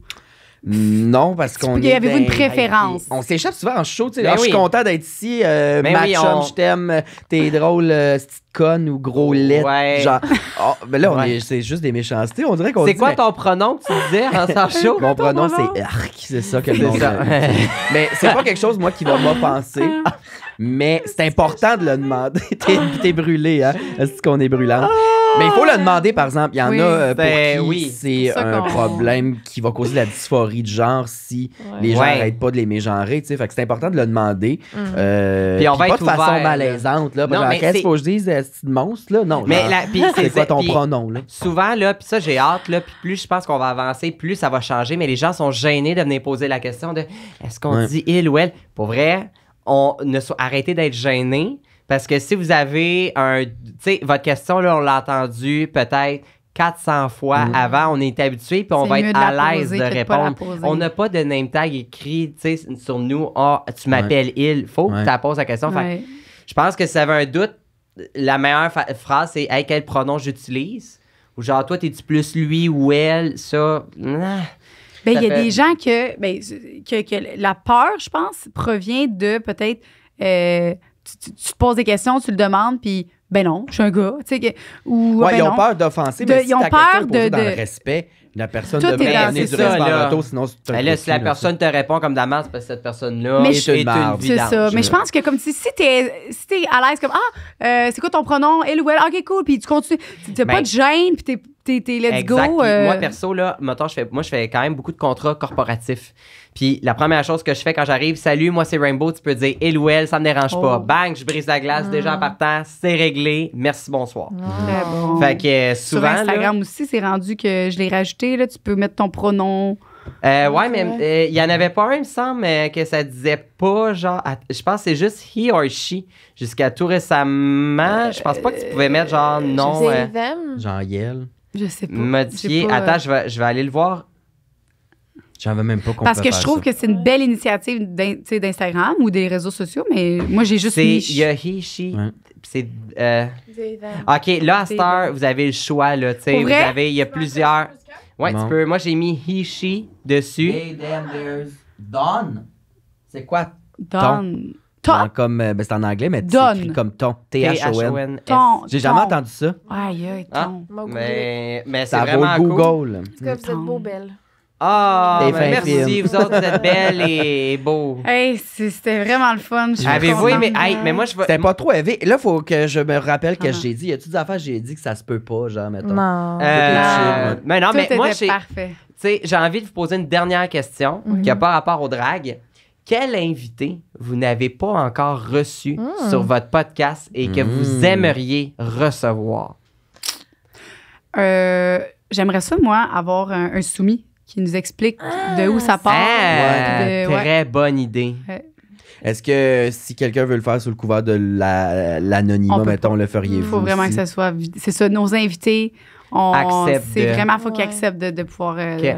Non, parce qu'on. est Avez-vous une préférence? On s'échappe souvent en show. tu sais. Ben ah, je suis content d'être ici. Euh, ben Matchum, je t'aime. T'es drôle, euh, petite conne ou gros lait. Ouais. Genre. mais ah, ben là, on est- c'est juste des méchancetés. On dirait qu'on C'est quoi ton pronom que tu disais en sans Mon pronom, c'est Arc. C'est ça que le monde Mais c'est pas quelque chose, moi, qui va penser. Mais c'est important de le demander. t'es, t'es brûlé, hein? Est-ce qu'on est brûlant? Mais il faut le demander, par exemple. Il y en a euh, pour ben qui oui. c'est un problème qui va causer la dysphorie de genre si les gens n'arrêtent pas de les mégenrer. Fait que c'est important de le demander. Mhm. Euh, puis on va pas être de façon malaisante. mais Qu'est-ce qu'il faut que je dise, euh, c'est de monstre? Là? Non. Mais c'est quoi ton pronom? Là? Souvent, là, puis ça, j'ai hâte, là, puis plus je pense qu'on va avancer, plus ça va changer, mais les gens sont gênés de venir poser la question de est-ce qu'on dit il ou elle? Pour vrai, on ne arrêtez d'être gênés. Parce que si vous avez un. Tu sais, votre question, là, on l'a entendue peut-être 400 fois mhm. avant. On est habitué, puis on va être à l'aise de, répondre. on n'a pas de name tag écrit sur nous ah, tu m'appelles il. Faut que tu poses la question. je pense que si tu avais un doute, la meilleure phrase, c'est Hey, quel pronom j'utilise Ou genre, toi, t'es-tu plus lui ou elle Ça. Ben, il y a des gens que, ben, que, la peur, je pense, provient de peut-être. Euh, tu, te poses des questions, tu le demandes, puis ben non, je suis un gars. Tu sais, ou, ouais, ben ils ont peur d'offenser, mais si ils ont ta peur de, dans de... le respect, la personne Tout devrait de du respect en auto, sinon c'est ben si la personne te répond comme damas parce que cette personne-là est, une, C'est ça. Mais je pense que comme si, si t'es si es à l'aise, comme Ah, euh, c'est quoi ton pronom? Elle ou elle? Ok, cool. Puis tu continues. T'as pas ben de gêne, puis t'es t'es, let's go. Euh. Moi, perso, là, maintenant je fais, moi, je fais quand même beaucoup de contrats corporatifs. Puis la première chose que je fais quand j'arrive, salut, moi, c'est Rainbow, tu peux dire il ou elle, ça me dérange pas. Oh. Bang, je brise la glace, ah. déjà par terre, c'est réglé, merci, bonsoir. Ah. Très Bon. Fait que euh, souvent. Sur Instagram aussi, c'est rendu que je l'ai rajouté, là, tu peux mettre ton pronom. Euh, ouais, mais il n'y y en avait pas un, il me semble, que ça disait pas genre. je pense que c'est juste he or she. Jusqu'à tout récemment, je pense pas que tu pouvais mettre genre non. Genre yel. Je sais pas. Modifier. Attends, euh, je vais, je vais aller le voir. J'en veux même pas compris. Parce que je trouve que c'est une belle initiative d'Instagram ou des réseaux sociaux, mais moi, j'ai juste. C'est he, She. Ouais. C'est. Euh, OK, là, à vous avez le choix, là. Tu sais, vous avez. Il y a plusieurs. Ouais, tu peux. Moi, j'ai mis He, She dessus. Hey, y Don. C'est quoi? Don. Comme, euh, ben c'est en anglais, mais c'est écrit comme ton. t h o n Ton. J'ai jamais entendu ça. Aïe, aïe, ah, ton. Mais, mais c'est vraiment cool. Google. En tout vous êtes beau, belle. Ah, ben, merci, vous autres, vous êtes belles et beaux. Hey, c'était vraiment le fun. Je suis avez Hey, mais moi, je vais. C'était pas trop éveillé. Là, il faut que je me rappelle que ah. j'ai dit. Il Y a-tu des affaires que j'ai dit que ça se peut pas, genre, mettons? Non. Euh, mais non, Tout mais moi, était tu parfait. sais, j'ai envie de vous poser une dernière question mhm. qui n'a pas rapport au drag quel invité vous n'avez pas encore reçu hmm. sur votre podcast et que vous hmm. aimeriez recevoir? Euh, j'aimerais ça, moi, avoir un, soumis qui nous explique ah, de où ça part. très bonne idée. Est-ce que si quelqu'un veut le faire sous le couvert de l'anonymat, mettons, le feriez-vous? Il faut vraiment que ce soit. C'est ça, nos invités. On, c'est de... vraiment, faut qu'ils acceptent de, pouvoir. Euh,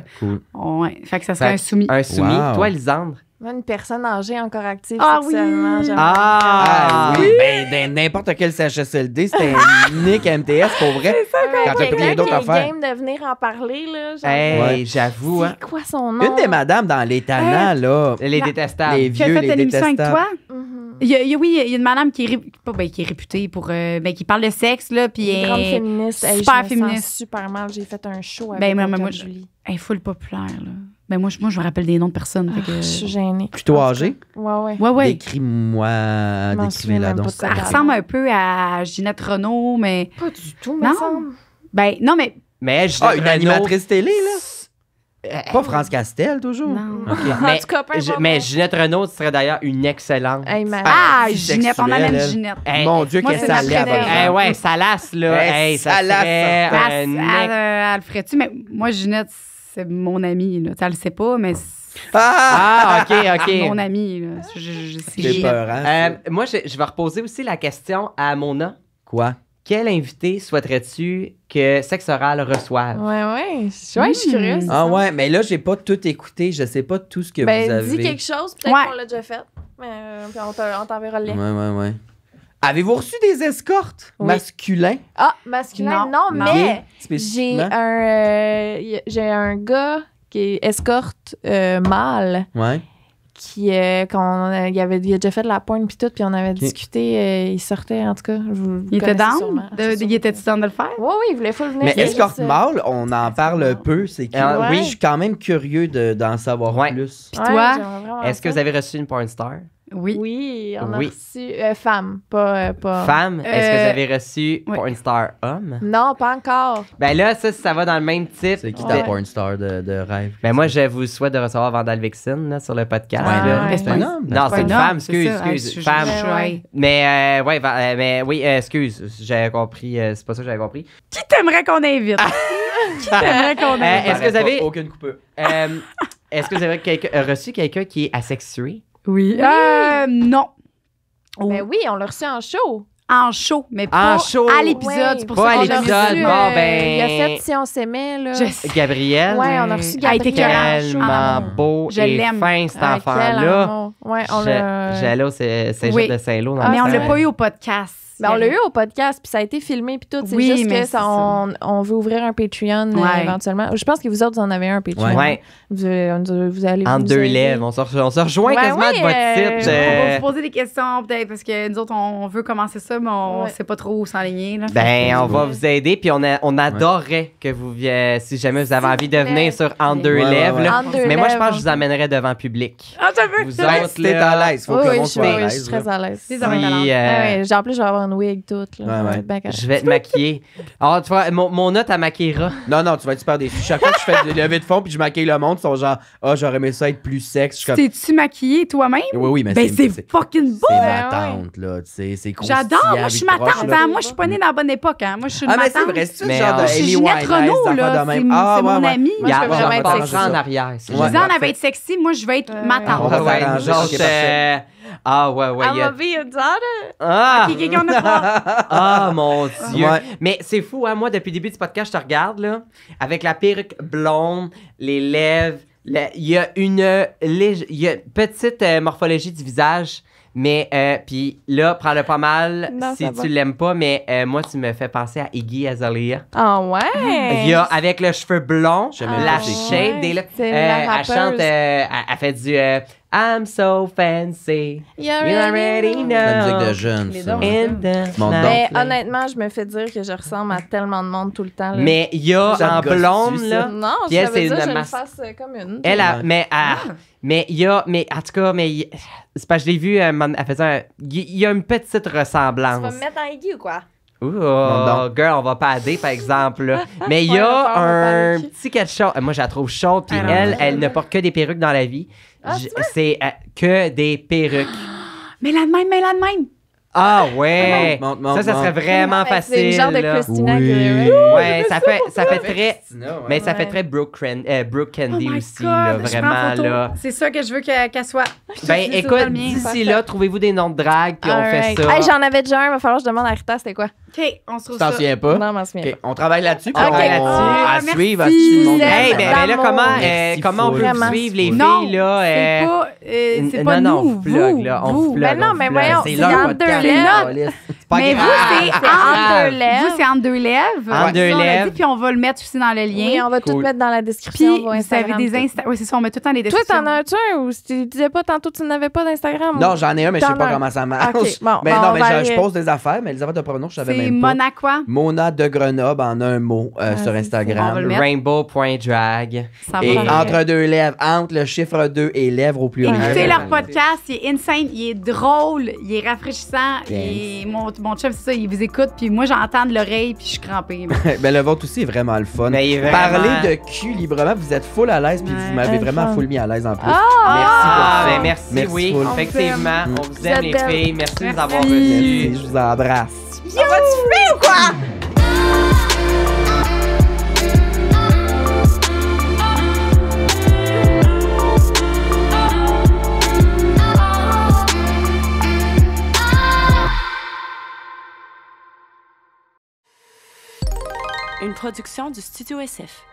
OK, fait que ça serait un soumis. Un soumis. Toi, Lisandre? Une personne âgée encore active ah, Oui. Ah, oui! Ben, ben n'importe quel CHSLD, c'était unique à MTS, pour vrai. Ah, quand j'ai pris d'autres affaires. game de venir en parler, là. Hey, j'avoue. C'est hein. quoi son nom? Une des madames dans les là. Les est détestables. Les vieux, les détestables. Avec toi? Mm-hmm. Il y a, oui, il y a une madame qui est, ré... ben, qui est réputée pour. Euh, ben, qui parle de sexe, là. Puis grande féministe. Super féministe. super mal. J'ai fait un show ben, avec ben, Julie. Elle est full populaire, là. Mais ben, moi, je, moi, me rappelle des noms de personnes. Ah, je suis gênée. Plutôt âgée? Ouais, ouais. Décris-moi, décrivez-la donc. Ça ressemble un peu à Ginette Renaud, mais. Pas du tout, mais non. Semble. Ben, non, mais. Mais je ah, une animatrice télé, là? pas France Castel, toujours. Non. mais, en tout cas, mais Ginette Renault serait d'ailleurs une excellente. ah, Ginette, on amène Ginette. Mon Dieu, qu'elle lève. Eh ouais, lasse, là. Ça lasse. Elle ferait-tu, mais moi, Ginette, c'est mon ami. Là. ne le sais pas, mais. Ah! ah! OK, OK. mon ami. Là. peur, hein? Euh, moi, je, vais reposer aussi la question à Mona. Quoi? Quel invité souhaiterais-tu que Sex Oral reçoive? Ouais, ouais. Je suis hmm. curieuse. Ah, ouais, mais là, j'ai pas tout écouté. Je sais pas tout ce que ben, vous avez. Dis quelque chose, peut-être qu'on l'a déjà fait. Mais euh, puis on t'enverra le lien. Oui, oui, ouais. Avez-vous reçu des escortes masculins? Ah, masculins, non, mais j'ai un, euh, un gars qui est escorte euh, mâle. Ouais. Qui, euh, quand il, avait, a déjà fait de la pointe puis tout, puis on avait discuté, il sortait en tout cas. il, était dans? il était down de le faire? Oui, oui, il voulait full venir. Mais escorte mâle, on en parle peu. C'est ah, Oui, je suis quand même curieux d'en savoir ouais. plus. Puis toi, est-ce que vous avez reçu une porn star? Oui. Oui, on a reçu. Euh, femme, pas. Euh, femme, est-ce que vous euh, avez reçu Porn Star Homme? Non, pas encore. Ben là, ça, ça va dans le même type. C'est qui ta ouais. Porn Star de, de rêve? Ben moi, je vous souhaite de recevoir Vandal Vixen là, sur le podcast. Ouais, là. C'est un homme. Non, c'est une femme, excuse, ah, excuse. femme. mais, ouais, mais oui, excuse, j'avais compris, c'est pas ça que j'avais compris. Qui t'aimerait qu'on invite? qui t'aimerait qu'on invite? est-ce que vous ben, avez. Aucune coupe. est-ce que vous avez reçu quelqu'un qui est asexué? Oui. Euh, non. Ben oh. oui, on l'a reçu en show. En show, mais pas En show. à l'épisode. pour Pas ça à l'épisode, bon, euh, ben- Il a fait Si on s'aimait, là. Gabriel. Ouais, on a reçu Elle était Gabriel. tellement beau et fin, cet ah, enfant-là. Ouais, on l'a. J'allais au saint jean de Saint-Lô. dans ah, Mais on l'a pas eu au podcast. Ben, on l'a eu au podcast, puis ça a été filmé, puis tout. C'est juste que ça, on, veut ouvrir un Patreon euh, éventuellement. Je pense que vous autres, vous en avez un Patreon. Euh, vous, allez En deux lèvres. On se, rejoint ben quasiment de votre site. Euh, on va vous poser des questions, peut-être, parce que nous autres, on veut commencer ça, mais on sait pas trop où s'enligner. Ben, on va vous aider, puis on, adorerait que vous, viennent. si jamais vous avez envie de venir sur En deux lèvres. mais moi, je pense que je vous amènerais devant public. Ah, Vous êtes ben, à l'aise. Faut que je suis très à l'aise. Ah en plus, je vais avoir wig, tout. Là, ouais, euh, Je vais te maquiller. Alors, ah, tu vois, mon, mon note à maquillera. Non, non, tu vas être super déçu. Chaque fois que je fais des levées de fond puis je maquille le monde, ils sont genre, ah, oh, j'aurais aimé ça être plus sexe. Comme... T'es-tu maquillée toi-même? Oui, oui, mais ben, c'est fucking beau. C'est ma ben tante, là. Tu sais, c'est J'adore. Moi, je suis ma tante. Hein. moi, je suis pas née dans la bonne époque. Hein. Moi, je suis ah, ma tante. Ah, mais c'est vrai, c'est genre de Amy euh, Renault, là. Ah, c'est mon ami. Moi, je veux vraiment être sexy. en arrière. Je on avait être sexy. Moi, je veux être ma tante. Ah ouais, ouais. I y a... Hein. Ah! Qui qui ah mon Dieu. Mais c'est fou, hein? moi, depuis le début du podcast, je te regarde, là, avec la perruque blonde, les lèvres. Il y a une Il y a petite euh, morphologie du visage. Mais euh, puis là, prends-le pas mal si tu l'aimes pas, mais euh, moi, tu me fais penser à Iggy Azalea. Ah ouais! Il y a avec le cheveu blond, la shade, des elle chante, elle, fait du I'm so fancy. You already know. La musique de Mais honnêtement, je me fais dire que je ressemble à tellement de monde tout le temps. Mais il y a en blonde, là. Non, je elle, dire, une je me face euh, comme une. Elle a, mais, ah, ah. mais il y a, mais en tout cas, mais c'est parce que je l'ai vu, euh, elle, faisait un, il y a une petite ressemblance. Tu vas me mettre en aiguille ou quoi? Ouh, girl, on va pas aider, par exemple. Mais il y a un petit quelque chose. Moi, je la trouve chaude, puis elle, elle ne porte que des perruques dans la vie. Ah, c'est euh, que des perruques. Mais la même, mais la même. Ah ouais! ça, ça serait vraiment facile. C'est genre de Christina oui. Ouais, ça fait, ça fait très. Mais ça fait très Brooke, euh, oh Candy aussi, vraiment. là. C'est ça que je veux qu'elle soit. Ben écoute, d'ici là, trouvez-vous des noms de drague, puis on fait ça. J'en avais déjà un, il va falloir que je demande à Rita c'était quoi on t'en pas? On travaille là-dessus, on travaille ah, là-dessus. à suivre, à suivre. Ben, ben, là, euh, comment, on peut suivre, les filles, pas, nous, vous, là. On vous, mais voyons, mais vous, c'est entre deux lèvres. Vous, c'est entre deux lèvres. Et l'a dit, Puis on va le mettre aussi dans le lien. Oui, on va tout mettre dans la description. vous avez des Insta... Oui, c'est ça, on met tout dans les descriptions. Toi, t'en as un ou tu disais pas tantôt tu n'avais pas d'Instagram? Non, j'en ai un, mais je sais pas comment ça marche. mais ben, non, mais je, pose des affaires, mais affaires de pronom, je savais même pas. C'est Mona quoi? Mona de Grenoble en un mot euh, ah, sur Instagram. Rainbow.drag. Et entre deux lèvres, entre le chiffre 2 et lèvres au pluriel. Écoutez leur podcast, il est insane, il est drôle, il est rafraîchissant, il montre bon chef, c'est ça, il vous écoute, puis moi, j'entends de l'oreille, puis je suis crampée. ben, le vôtre aussi est vraiment le fun. Ben, Parler de cul librement, vous êtes full à l'aise, puis vous m'avez vraiment full mis à l'aise en plus. Ah, merci, ah, merci, merci, oui, effectivement. On vous aime, les filles. Merci, de nous avoir reçu Je vous embrasse. On va tuer ou quoi? une production du Studio SF.